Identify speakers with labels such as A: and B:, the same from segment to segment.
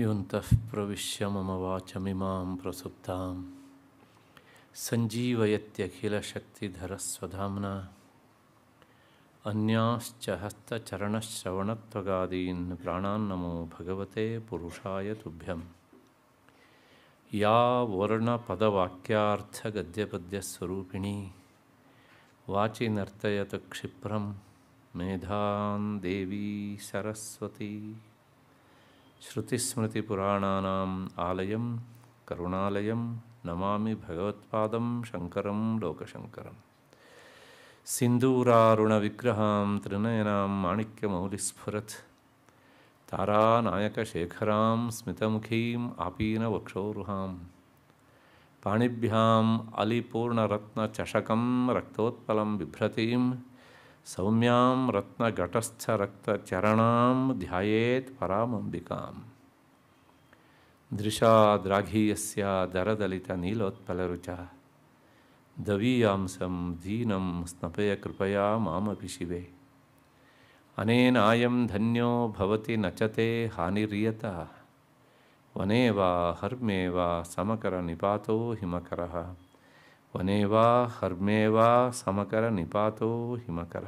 A: युत प्रवेश मम वाचमिमां प्रसुप्ता सजीवयतखिलशक्तिधरस्वधा अन्याश्च हस्तचरणश्रवणत्वगादीन् प्राणान्नमो भगवते पुरुषाय तुभ्यं या वर्णपदवाक्यार्थगद्यपद्यस्वरूपिणी वाचि नर्तयत क्षिप्रं मेधां देवी सरस्वती श्रुतिस्मृतिपुराणानाम् आलयं करुणालयं नमामि भगवत्पादं शङ्करं लोकशङ्करम् सिन्दूरारुणविग्रहां त्रिनयनां माणिक्यमौलिस्फुरत् तारानायकशेखरां स्मितमुखीम् आपीनवक्षोरुहां पाणिभ्याम् अलिपूर्णरत्नचषकं रक्तोत्पलं बिभ्रतीं सौम्याम रत्न घटस्थ रक्त चरणाम ध्यायेत परामंबिका दृशा द्राघीयस्य दरदलित नीलोत्पलरुचा दवीयांसं दीनं स्नपय कृपया मामपि शिवे अनेनायं धन्यो भवति नचते हानिरियता वने वा हर्मे वा समकरनिपातो हिमकरः ವನೇವಾ ಹರ್ಮೇವಾ ಸಮಕರ ನಿಪಾತೋ ಹಿಮಕರ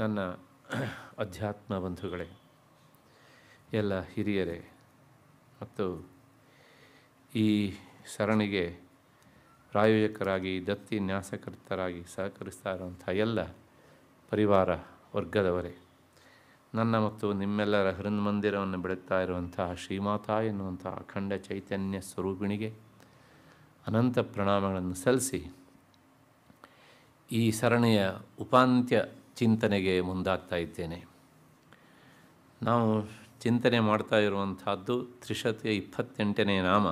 A: ನನ್ನ ಅಧ್ಯಾತ್ಮ ಬಂಧುಗಳೇ ಎಲ್ಲ ಹಿರಿಯರೇ ಮತ್ತು ಈ ಸರಣಿಗೆ ಪ್ರಾಯೋಜಕರಾಗಿ ದತ್ತಿ ನ್ಯಾಸಕರ್ತರಾಗಿ ಸಹಕರಿಸ್ತಾ ಇರುವಂಥ ಎಲ್ಲ ಪರಿವಾರ ವರ್ಗದವರೇ ನನ್ನ ಮತ್ತು ನಿಮ್ಮೆಲ್ಲರ ಹೃನ್ಮಂದಿರವನ್ನು ಬೆಳೆತಾ ಇರುವಂತಹ ಶ್ರೀಮಾತಾ ಎನ್ನುವಂಥ ಅಖಂಡ ಚೈತನ್ಯ ಸ್ವರೂಪಿಣಿಗೆ ಅನಂತ ಪ್ರಣಾಮಗಳನ್ನು ಸಲ್ಲಿಸಿ ಈ ಸರಣಿಯ ಉಪಾಂತ್ಯ ಚಿಂತನೆಗೆ ಮುಂದಾಗ್ತಾ ಇದ್ದೇನೆ ನಾವು ಚಿಂತನೆ ಮಾಡ್ತಾ ಇರುವಂತಹದ್ದು ತ್ರಿಶತ ಇಪ್ಪತ್ತೆಂಟನೇ ನಾಮ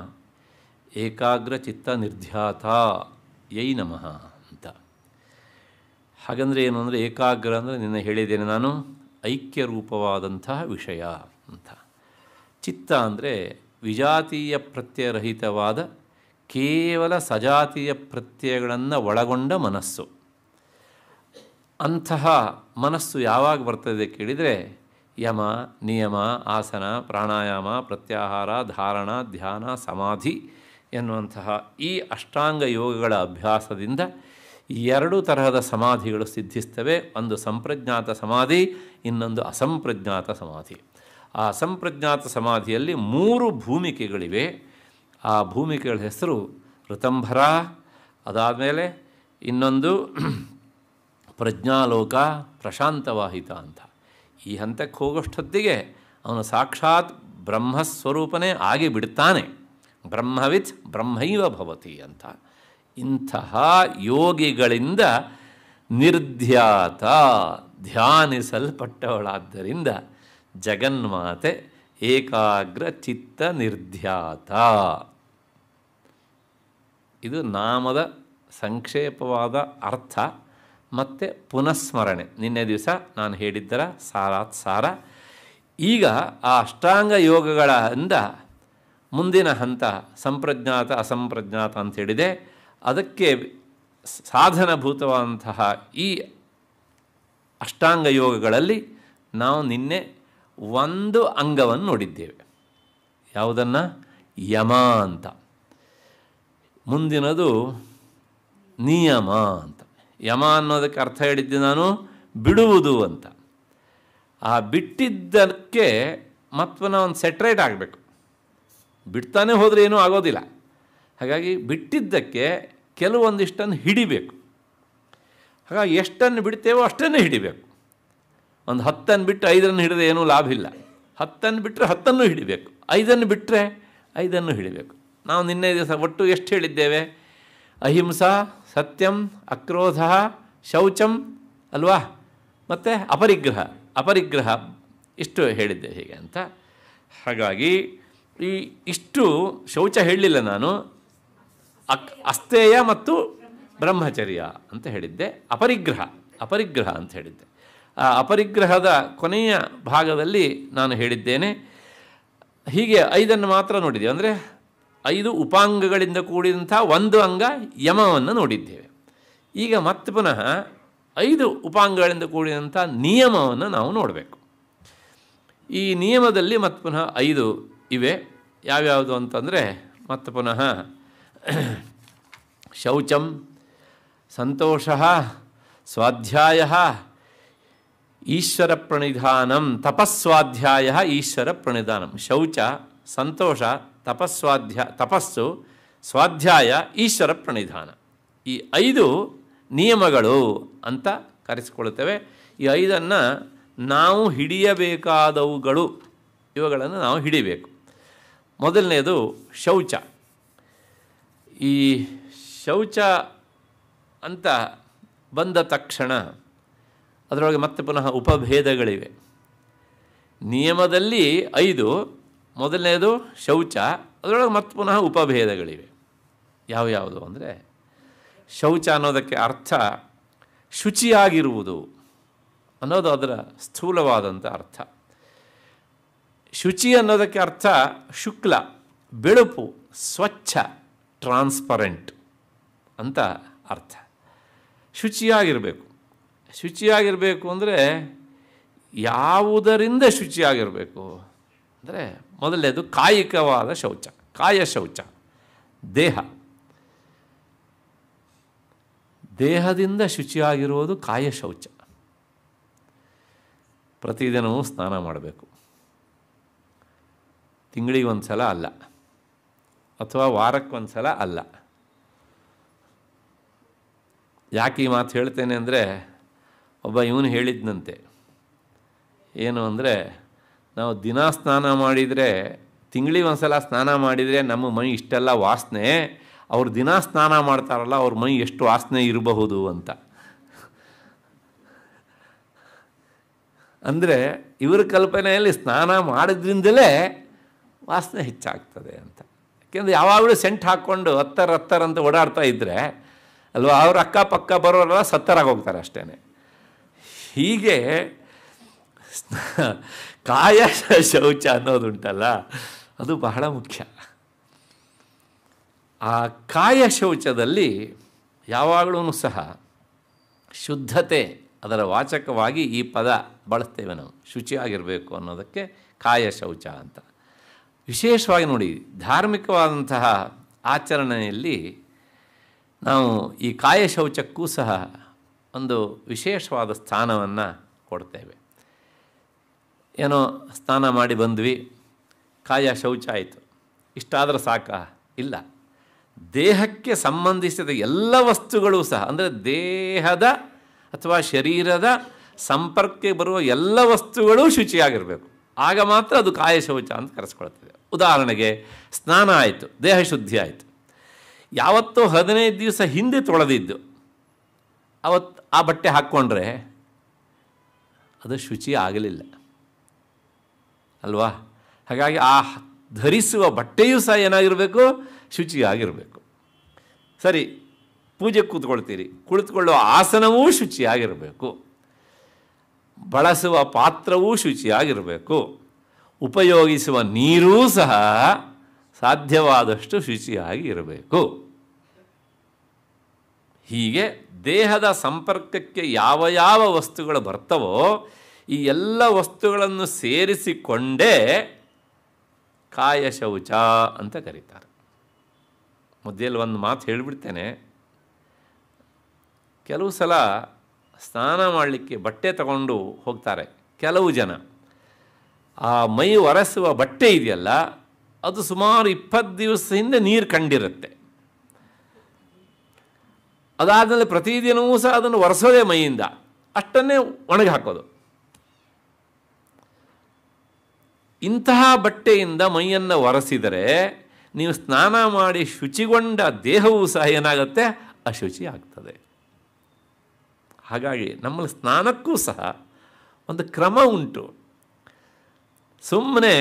A: ಏಕಾಗ್ರ ಚಿತ್ತ ನಿರ್ಧ್ಯಾತ ಯೈ ನಮಃ ಅಂತ ಹಾಗಂದರೆ ಏನು ಅಂದರೆ ಏಕಾಗ್ರ ಅಂದರೆ ನಿನ್ನೆ ಹೇಳಿದ್ದೇನೆ ನಾನು ಐಕ್ಯ ರೂಪವಾದಂತಹ ವಿಷಯ ಅಂತ ಚಿತ್ತ ಅಂದರೆ ವಿಜಾತೀಯ ಪ್ರತ್ಯರಹಿತವಾದ ಕೇವಲ ಸಜಾತಿಯ ಪ್ರತ್ಯಯಗಳನ್ನು ಒಳಗೊಂಡ ಮನಸ್ಸು ಅಂತಹ ಮನಸ್ಸು ಯಾವಾಗ ಬರ್ತದೆ ಕೇಳಿದರೆ ಯಮ ನಿಯಮ ಆಸನ ಪ್ರಾಣಾಯಾಮ ಪ್ರತ್ಯಾಹಾರ ಧಾರಣ ಧ್ಯಾನ ಸಮಾಧಿ ಎನ್ನುವಂತಹ ಈ ಅಷ್ಟಾಂಗ ಯೋಗಗಳ ಅಭ್ಯಾಸದಿಂದ ಎರಡು ತರಹದ ಸಮಾಧಿಗಳು ಸಿದ್ಧಿಸ್ತವೆ ಒಂದು ಸಂಪ್ರಜ್ಞಾತ ಸಮಾಧಿ ಇನ್ನೊಂದು ಅಸಂಪ್ರಜ್ಞಾತ ಸಮಾಧಿ ಆ ಅಸಂಪ್ರಜ್ಞಾತ ಸಮಾಧಿಯಲ್ಲಿ ಮೂರು ಭೂಮಿಕೆಗಳಿವೆ ಆ ಭೂಮಿಕೆಗಳ ಹೆಸರು ಋತಂಭರ ಅದಾದಮೇಲೆ ಇನ್ನೊಂದು ಪ್ರಜ್ಞಾಲೋಕ ಪ್ರಶಾಂತವಾಹಿತ ಅಂತ ಈ ಹಂತಕ್ಕೆ ಹೋಗೋಷ್ಟೊತ್ತಿಗೆ ಅವನು ಸಾಕ್ಷಾತ್ ಬ್ರಹ್ಮಸ್ವರೂಪನೇ ಆಗಿ ಬಿಡ್ತಾನೆ ಬ್ರಹ್ಮವಿತ್ ಬ್ರಹ್ಮೈವ ಭವತಿ ಅಂತ ಇಂತಹ ಯೋಗಿಗಳಿಂದ ನಿರ್ಧ್ಯಾತ ಧ್ಯಾನಿಸಲ್ಪಟ್ಟವಳಾದ್ದರಿಂದ ಜಗನ್ಮಾತೆ ಏಕಾಗ್ರ ಚಿತ್ತ ನಿರ್ಧ್ಯಾತ ಇದು ನಾಮದ ಸಂಕ್ಷೇಪವಾದ ಅರ್ಥ ಮತ್ತು ಪುನಃಸ್ಮರಣೆ ನಿನ್ನೆ ದಿವಸ ನಾನು ಹೇಳಿದ್ದರ ಸಾರಾತ್ ಸಾರ ಈಗ ಆ ಅಷ್ಟಾಂಗ ಯೋಗಗಳಿಂದ ಮುಂದಿನ ಹಂತ ಸಂಪ್ರಜ್ಞಾತ ಅಸಂಪ್ರಜ್ಞಾತ ಅಂತ ಹೇಳಿದೆ ಅದಕ್ಕೆ ಸಾಧನಭೂತವಾದಂತಹ ಈ ಅಷ್ಟಾಂಗ ಯೋಗಗಳಲ್ಲಿ ನಾವು ನಿನ್ನೆ ಒಂದು ಅಂಗವನ್ನು ನೋಡಿದ್ದೇವೆ ಯಾವುದನ್ನು ಯಮ ಅಂತ ಮುಂದಿನದು ನಿಯಮ ಅಂತ ಯಮ ಅನ್ನೋದಕ್ಕೆ ಅರ್ಥ ಹೇಳಿದ್ದೆ ನಾನು ಬಿಡುವುದು ಅಂತ ಆ ಬಿಟ್ಟಿದ್ದಕ್ಕೆ ಮತ್ವನ ಒಂದು ಸೆಟ್ರೇಟ್ ಆಗಬೇಕು ಬಿಡ್ತಾನೆ ಹೋದರೆ ಏನೂ ಆಗೋದಿಲ್ಲ ಹಾಗಾಗಿ ಬಿಟ್ಟಿದ್ದಕ್ಕೆ ಕೆಲವೊಂದಿಷ್ಟನ್ನು ಹಿಡಿಬೇಕು ಹಾಗಾಗಿ ಎಷ್ಟನ್ನು ಬಿಡ್ತೇವೋ ಅಷ್ಟನ್ನು ಹಿಡಿಬೇಕು ಒಂದು ಹತ್ತನ್ನು ಬಿಟ್ಟು ಐದನ್ನು ಹಿಡಿದ್ರೆ ಏನೂ ಲಾಭ ಇಲ್ಲ ಹತ್ತನ್ನು ಬಿಟ್ಟರೆ ಹತ್ತನ್ನು ಹಿಡಿಬೇಕು ಐದನ್ನು ಬಿಟ್ಟರೆ ಐದನ್ನು ಹಿಡಿಬೇಕು ನಾವು ನಿನ್ನೆ ದಿವಸ ಒಟ್ಟು ಎಷ್ಟು ಹೇಳಿದ್ದೇವೆ ಅಹಿಂಸಾ ಸತ್ಯಂ ಅಕ್ರೋಧ ಶೌಚಂ ಅಲ್ವಾ ಮತ್ತು ಅಪರಿಗ್ರಹ ಅಪರಿಗ್ರಹ ಇಷ್ಟು ಹೇಳಿದ್ದೆ ಹೀಗೆ ಅಂತ ಹಾಗಾಗಿ ಈ ಇಷ್ಟು ಶೌಚ ಹೇಳಲಿಲ್ಲ ನಾನು ಅಕ್ ಅಸ್ತೇಯ ಮತ್ತು ಬ್ರಹ್ಮಚರ್ಯ ಅಂತ ಹೇಳಿದ್ದೆ ಅಪರಿಗ್ರಹ ಅಪರಿಗ್ರಹ ಅಂತ ಹೇಳಿದ್ದೆ ಆ ಅಪರಿಗ್ರಹದ ಕೊನೆಯ ಭಾಗದಲ್ಲಿ ನಾನು ಹೇಳಿದ್ದೇನೆ ಹೀಗೆ ಐದನ್ನು ಮಾತ್ರ ನೋಡಿದೆ ಅಂದರೆ ಐದು ಉಪಾಂಗಗಳಿಂದ ಕೂಡಿದಂಥ ಒಂದು ಅಂಗ ಯಮವನ್ನು ನೋಡಿದ್ದೇವೆ ಈಗ ಮತ್ತೆ ಪುನಃ ಐದು ಉಪಾಂಗಗಳಿಂದ ಕೂಡಿದಂಥ ನಿಯಮವನ್ನು ನಾವು ನೋಡಬೇಕು ಈ ನಿಯಮದಲ್ಲಿ ಮತ್ತೆ ಪುನಃ ಐದು ಇವೆ ಯಾವ್ಯಾವುದು ಅಂತಂದರೆ ಮತ್ತೆ ಪುನಃ ಶೌಚಂ ಸಂತೋಷ ಸ್ವಾಧ್ಯಾಯ ಈಶ್ವರ ಪ್ರಣಿಧಾನಂ ತಪಸ್ವಾಧ್ಯಾಯ ಈಶ್ವರ ಪ್ರಣಿಧಾನಂ ಶೌಚ ಸಂತೋಷ ತಪಸ್ವಾಧ್ಯ ತಪಸ್ಸು ಸ್ವಾಧ್ಯಾಯ ಈಶ್ವರ ಪ್ರಣಿಧಾನ ಈ ಐದು ನಿಯಮಗಳು ಅಂತ ಕರೆಸಿಕೊಳ್ಳುತ್ತೇವೆ ಈ ಐದನ್ನು ನಾವು ಹಿಡಿಯಬೇಕಾದವುಗಳು ಇವುಗಳನ್ನು ನಾವು ಹಿಡಿಬೇಕು ಮೊದಲನೇದು ಶೌಚ ಈ ಶೌಚ ಅಂತ ಬಂದ ತಕ್ಷಣ ಅದರೊಳಗೆ ಮತ್ತೆ ಪುನಃ ಉಪಭೇದಗಳಿವೆ ನಿಯಮದಲ್ಲಿ ಐದು ಮೊದಲನೇದು ಶೌಚ ಅದರೊಳಗೆ ಮತ್ತೆ ಪುನಃ ಉಪಭೇದಗಳಿವೆ ಯಾವ್ಯಾವುದು ಅಂದರೆ ಶೌಚ ಅನ್ನೋದಕ್ಕೆ ಅರ್ಥ ಶುಚಿಯಾಗಿರುವುದು ಅನ್ನೋದು ಅದರ ಸ್ಥೂಲವಾದಂಥ ಅರ್ಥ ಶುಚಿ ಅನ್ನೋದಕ್ಕೆ ಅರ್ಥ ಶುಕ್ಲ ಬೆಳಪು ಸ್ವಚ್ಛ ಟ್ರಾನ್ಸ್ಪರೆಂಟ್ ಅಂತ ಅರ್ಥ ಶುಚಿಯಾಗಿರಬೇಕು ಶುಚಿಯಾಗಿರಬೇಕು ಅಂದರೆ ಯಾವುದರಿಂದ ಶುಚಿಯಾಗಿರಬೇಕು ಅಂದರೆ ಮೊದಲನೇದು ಕಾಯಿಕವಾದ ಶೌಚ ಕಾಯ ಶೌಚ ದೇಹ ದೇಹದಿಂದ ಶುಚಿಯಾಗಿರುವುದು ಕಾಯ ಶೌಚ ಪ್ರತಿದಿನವೂ ಸ್ನಾನ ಮಾಡಬೇಕು ತಿಂಗಳಿಗೆ ಒಂದು ಸಲ ಅಲ್ಲ ಅಥವಾ ವಾರಕ್ಕೊಂದು ಸಲ ಅಲ್ಲ ಯಾಕೆ ಈ ಮಾತು ಹೇಳ್ತೇನೆ ಅಂದರೆ ಒಬ್ಬ ಇವನು ಹೇಳಿದ್ನಂತೆ ಏನು ಅಂದರೆ ನಾವು ದಿನ ಸ್ನಾನ ಮಾಡಿದರೆ ತಿಂಗಳಿಗೆ ಒಂದು ಸಲ ಸ್ನಾನ ಮಾಡಿದರೆ ನಮ್ಮ ಮೈ ಇಷ್ಟೆಲ್ಲ ವಾಸನೆ ಅವ್ರು ದಿನ ಸ್ನಾನ ಮಾಡ್ತಾರಲ್ಲ ಅವ್ರ ಮೈ ಎಷ್ಟು ವಾಸನೆ ಇರಬಹುದು ಅಂತ ಅಂದರೆ ಇವರ ಕಲ್ಪನೆಯಲ್ಲಿ ಸ್ನಾನ ಮಾಡಿದ್ರಿಂದಲೇ ವಾಸನೆ ಹೆಚ್ಚಾಗ್ತದೆ ಅಂತ ಯಾಕೆಂದರೆ ಯಾವಾಗಲೂ ಸೆಂಟ್ ಹಾಕ್ಕೊಂಡು ಹತ್ತರ ಹತ್ತರ ಅಂತ ಓಡಾಡ್ತಾ ಇದ್ದರೆ ಅಲ್ವಾ ಅವ್ರ ಅಕ್ಕಪಕ್ಕ ಬರೋರೆಲ್ಲ ಸತ್ತರಾಗಿ ಹೋಗ್ತಾರೆ ಅಷ್ಟೇ ಹೀಗೆ ಕಾಯ ಶೌಚ ಅನ್ನೋದುಂಟಲ್ಲ ಅದು ಬಹಳ ಮುಖ್ಯ ಆ ಕಾಯ ಶೌಚದಲ್ಲಿ ಯಾವಾಗಲೂ ಸಹ ಶುದ್ಧತೆ ಅದರ ವಾಚಕವಾಗಿ ಈ ಪದ ಬಳಸ್ತೇವೆ ನಾವು ಶುಚಿಯಾಗಿರಬೇಕು ಅನ್ನೋದಕ್ಕೆ ಕಾಯ ಶೌಚ ಅಂತ ವಿಶೇಷವಾಗಿ ನೋಡಿ ಧಾರ್ಮಿಕವಾದಂತಹ ಆಚರಣೆಯಲ್ಲಿ ನಾವು ಈ ಕಾಯ ಶೌಚಕ್ಕೂ ಸಹ ಒಂದು ವಿಶೇಷವಾದ ಸ್ಥಾನವನ್ನು ಕೊಡ್ತೇವೆ ಏನೋ ಸ್ನಾನ ಮಾಡಿ ಬಂದ್ವಿ ಕಾಯ ಶೌಚ ಆಯಿತು ಇಷ್ಟಾದರೂ ಸಾಕಾ ಇಲ್ಲ ದೇಹಕ್ಕೆ ಸಂಬಂಧಿಸಿದ ಎಲ್ಲ ವಸ್ತುಗಳು ಸಹ ಅಂದರೆ ದೇಹದ ಅಥವಾ ಶರೀರದ ಸಂಪರ್ಕಕ್ಕೆ ಬರುವ ಎಲ್ಲ ವಸ್ತುಗಳು ಶುಚಿಯಾಗಿರಬೇಕು ಆಗ ಮಾತ್ರ ಅದು ಕಾಯ ಶೌಚ ಅಂತ ಕರೆಸ್ಕೊಳ್ತದೆ ಉದಾಹರಣೆಗೆ ಸ್ನಾನ ಆಯಿತು ದೇಹ ಶುದ್ಧಿ ಆಯಿತು ಯಾವತ್ತೋ ಹದಿನೈದು ದಿವಸ ಹಿಂದೆ ತೊಳೆದಿದ್ದು ಅವತ್ತು ಆ ಬಟ್ಟೆ ಹಾಕ್ಕೊಂಡ್ರೆ ಅದು ಶುಚಿ ಆಗಲಿಲ್ಲ ಅಲ್ವಾ ಹಾಗಾಗಿ ಆ ಧರಿಸುವ ಬಟ್ಟೆಯೂ ಸಹ ಏನಾಗಿರಬೇಕು ಶುಚಿಯಾಗಿರಬೇಕು ಸರಿ ಪೂಜೆ ಕೂತ್ಕೊಳ್ತೀರಿ ಕುಳಿತುಕೊಳ್ಳುವ ಆಸನವೂ ಶುಚಿಯಾಗಿರಬೇಕು ಬಳಸುವ ಪಾತ್ರವೂ ಶುಚಿಯಾಗಿರಬೇಕು ಉಪಯೋಗಿಸುವ ನೀರೂ ಸಹ ಸಾಧ್ಯವಾದಷ್ಟು ಶುಚಿಯಾಗಿ ಇರಬೇಕು ಹೀಗೆ ದೇಹದ ಸಂಪರ್ಕಕ್ಕೆ ಯಾವ ಯಾವ ವಸ್ತುಗಳು ಬರ್ತವೋ ಈ ಎಲ್ಲ ವಸ್ತುಗಳನ್ನು ಸೇರಿಸಿಕೊಂಡೇ ಕಾಯ ಶೌಚ ಅಂತ ಕರೀತಾರೆ ಮೊದಲು ಒಂದು ಮಾತು ಹೇಳಿಬಿಡ್ತೇನೆ ಕೆಲವು ಸಲ ಸ್ನಾನ ಮಾಡಲಿಕ್ಕೆ ಬಟ್ಟೆ ತಗೊಂಡು ಹೋಗ್ತಾರೆ ಕೆಲವು ಜನ ಆ ಮೈ ಒರೆಸುವ ಬಟ್ಟೆ ಇದೆಯಲ್ಲ ಅದು ಸುಮಾರು ಇಪ್ಪತ್ತು ದಿವಸ ಹಿಂದೆ ನೀರು ಕಂಡಿರುತ್ತೆ ಅದಾದಮೇಲೆ ಪ್ರತಿದಿನವೂ ಸಹ ಅದನ್ನು ಒರೆಸೋದೇ ಮೈಯಿಂದ ಅಷ್ಟನ್ನೇ ಒಣಗಿ ಹಾಕೋದು ಇಂತಹ ಬಟ್ಟೆಯಿಂದ ಮೈಯನ್ನು ಒರೆಸಿದರೆ ನೀವು ಸ್ನಾನ ಮಾಡಿ ಶುಚಿಗೊಂಡ ದೇಹವೂ ಸಹ ಏನಾಗುತ್ತೆ ಅಶುಚಿ ಆಗ್ತದೆ ಹಾಗಾಗಿ ನಮ್ಮಲ್ಲಿ ಸ್ನಾನಕ್ಕೂ ಸಹ ಒಂದು ಕ್ರಮ ಉಂಟು ಸುಮ್ಮನೆ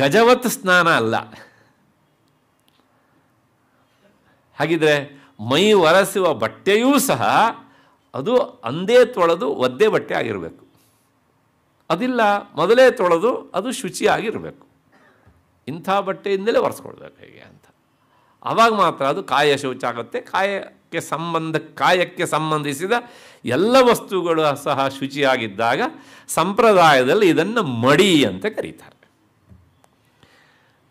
A: ಗಜವತ್ ಸ್ನಾನ ಅಲ್ಲ ಹಾಗಿದ್ರೆ ಮೈ ಒರೆಸುವ ಬಟ್ಟೆಯೂ ಸಹ ಅದು ಅಂದೇ ತೊಳೆದು ಒದ್ದೆ ಬಟ್ಟೆ ಆಗಿರಬೇಕು ಅದಿಲ್ಲ ಮೊದಲೇ ತೊಳೆದು ಅದು ಶುಚಿಯಾಗಿರಬೇಕು ಇಂಥ ಬಟ್ಟೆಯಿಂದಲೇ ಒರೆಸ್ಕೊಳ್ಬೇಕು ಹೇಗೆ ಅಂತ ಆವಾಗ ಮಾತ್ರ ಅದು ಕಾಯ ಶೌಚ ಆಗುತ್ತೆ ಕಾಯಕ್ಕೆ ಸಂಬಂಧ ಕಾಯಕ್ಕೆ ಸಂಬಂಧಿಸಿದ ಎಲ್ಲ ವಸ್ತುಗಳು ಸಹ ಶುಚಿಯಾಗಿದ್ದಾಗ ಸಂಪ್ರದಾಯದಲ್ಲಿ ಇದನ್ನು ಮಡಿ ಅಂತ ಕರೀತಾರೆ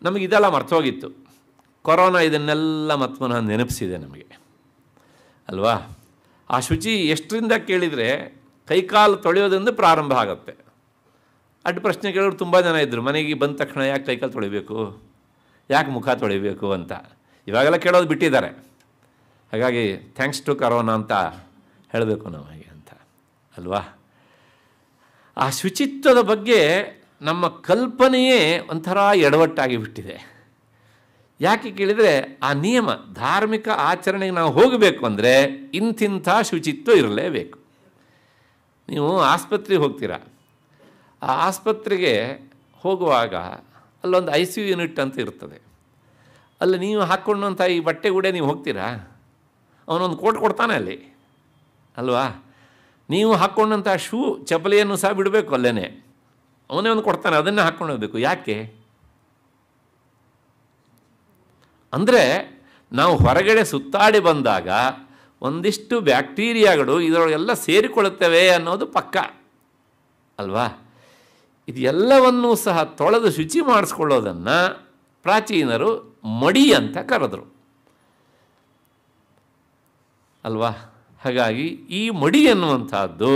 A: ನಮಗೆ ಇದೆಲ್ಲ ಮರ್ತೋಗಿತ್ತು ಕೊರೋನಾ ಇದನ್ನೆಲ್ಲ ಮತ್ತೆ ಪುನಃ ನೆನಪಿಸಿದೆ ನಮಗೆ ಅಲ್ವಾ ಆ ಶುಚಿ ಎಷ್ಟರಿಂದ ಕೇಳಿದರೆ ಕೈಕಾಲು ತೊಳೆಯೋದ್ರಿಂದ ಪ್ರಾರಂಭ ಆಗುತ್ತೆ ಅಡ್ಡ ಪ್ರಶ್ನೆ ಕೇಳೋರು ತುಂಬ ಜನ ಇದ್ದರು ಮನೆಗೆ ಬಂದ ತಕ್ಷಣ ಯಾಕೆ ಕೈಕಾಲು ತೊಳಿಬೇಕು ಯಾಕೆ ಮುಖ ತೊಳಿಬೇಕು ಅಂತ ಇವಾಗೆಲ್ಲ ಕೇಳೋದು ಬಿಟ್ಟಿದ್ದಾರೆ ಹಾಗಾಗಿ ಥ್ಯಾಂಕ್ಸ್ ಟು ಕರೋನಾ ಅಂತ ಹೇಳಬೇಕು ನಮಗೆ ಅಂತ ಅಲ್ವಾ ಆ ಶುಚಿತ್ವದ ಬಗ್ಗೆ ನಮ್ಮ ಕಲ್ಪನೆಯೇ ಒಂಥರ ಎಡವಟ್ಟಾಗಿ ಬಿಟ್ಟಿದೆ ಯಾಕೆ ಕೇಳಿದರೆ ಆ ನಿಯಮ ಧಾರ್ಮಿಕ ಆಚರಣೆಗೆ ನಾವು ಹೋಗಬೇಕು ಅಂದರೆ ಇಂತಿಂಥ ಶುಚಿತ್ವ ಇರಲೇಬೇಕು ನೀವು ಆಸ್ಪತ್ರೆಗೆ ಹೋಗ್ತೀರಾ ಆ ಆಸ್ಪತ್ರೆಗೆ ಹೋಗುವಾಗ ಅಲ್ಲೊಂದು ಐ ಸಿ ಯು ಯೂನಿಟ್ ಅಂತ ಇರ್ತದೆ ಅಲ್ಲಿ ನೀವು ಹಾಕ್ಕೊಂಡಂಥ ಈ ಬಟ್ಟೆ ಕೂಡ ನೀವು ಹೋಗ್ತೀರಾ ಅವನೊಂದು ಕೋಟ್ ಕೊಡ್ತಾನೆ ಅಲ್ಲಿ ಅಲ್ವಾ ನೀವು ಹಾಕ್ಕೊಂಡಂಥ ಶೂ ಚಪ್ಪಲಿಯನ್ನು ಸಹ ಬಿಡಬೇಕು ಅಲ್ಲೇ ಅವನೇ ಒಂದು ಕೊಡ್ತಾನೆ ಅದನ್ನೇ ಹಾಕ್ಕೊಂಡು ಹೋಗಬೇಕು ಯಾಕೆ ಅಂದರೆ ನಾವು ಹೊರಗಡೆ ಸುತ್ತಾಡಿ ಬಂದಾಗ ಒಂದಿಷ್ಟು ಬ್ಯಾಕ್ಟೀರಿಯಾಗಳು ಇದರೊಳಗೆಲ್ಲ ಸೇರಿಕೊಳ್ಳುತ್ತವೆ ಅನ್ನೋದು ಪಕ್ಕ ಅಲ್ವಾ ಇದೆಲ್ಲವನ್ನೂ ಸಹ ತೊಳೆದು ಶುಚಿ ಮಾಡಿಸ್ಕೊಳ್ಳೋದನ್ನು ಪ್ರಾಚೀನರು ಮಡಿ ಅಂತ ಕರೆದರು ಅಲ್ವಾ ಹಾಗಾಗಿ ಈ ಮಡಿ ಎನ್ನುವಂಥದ್ದು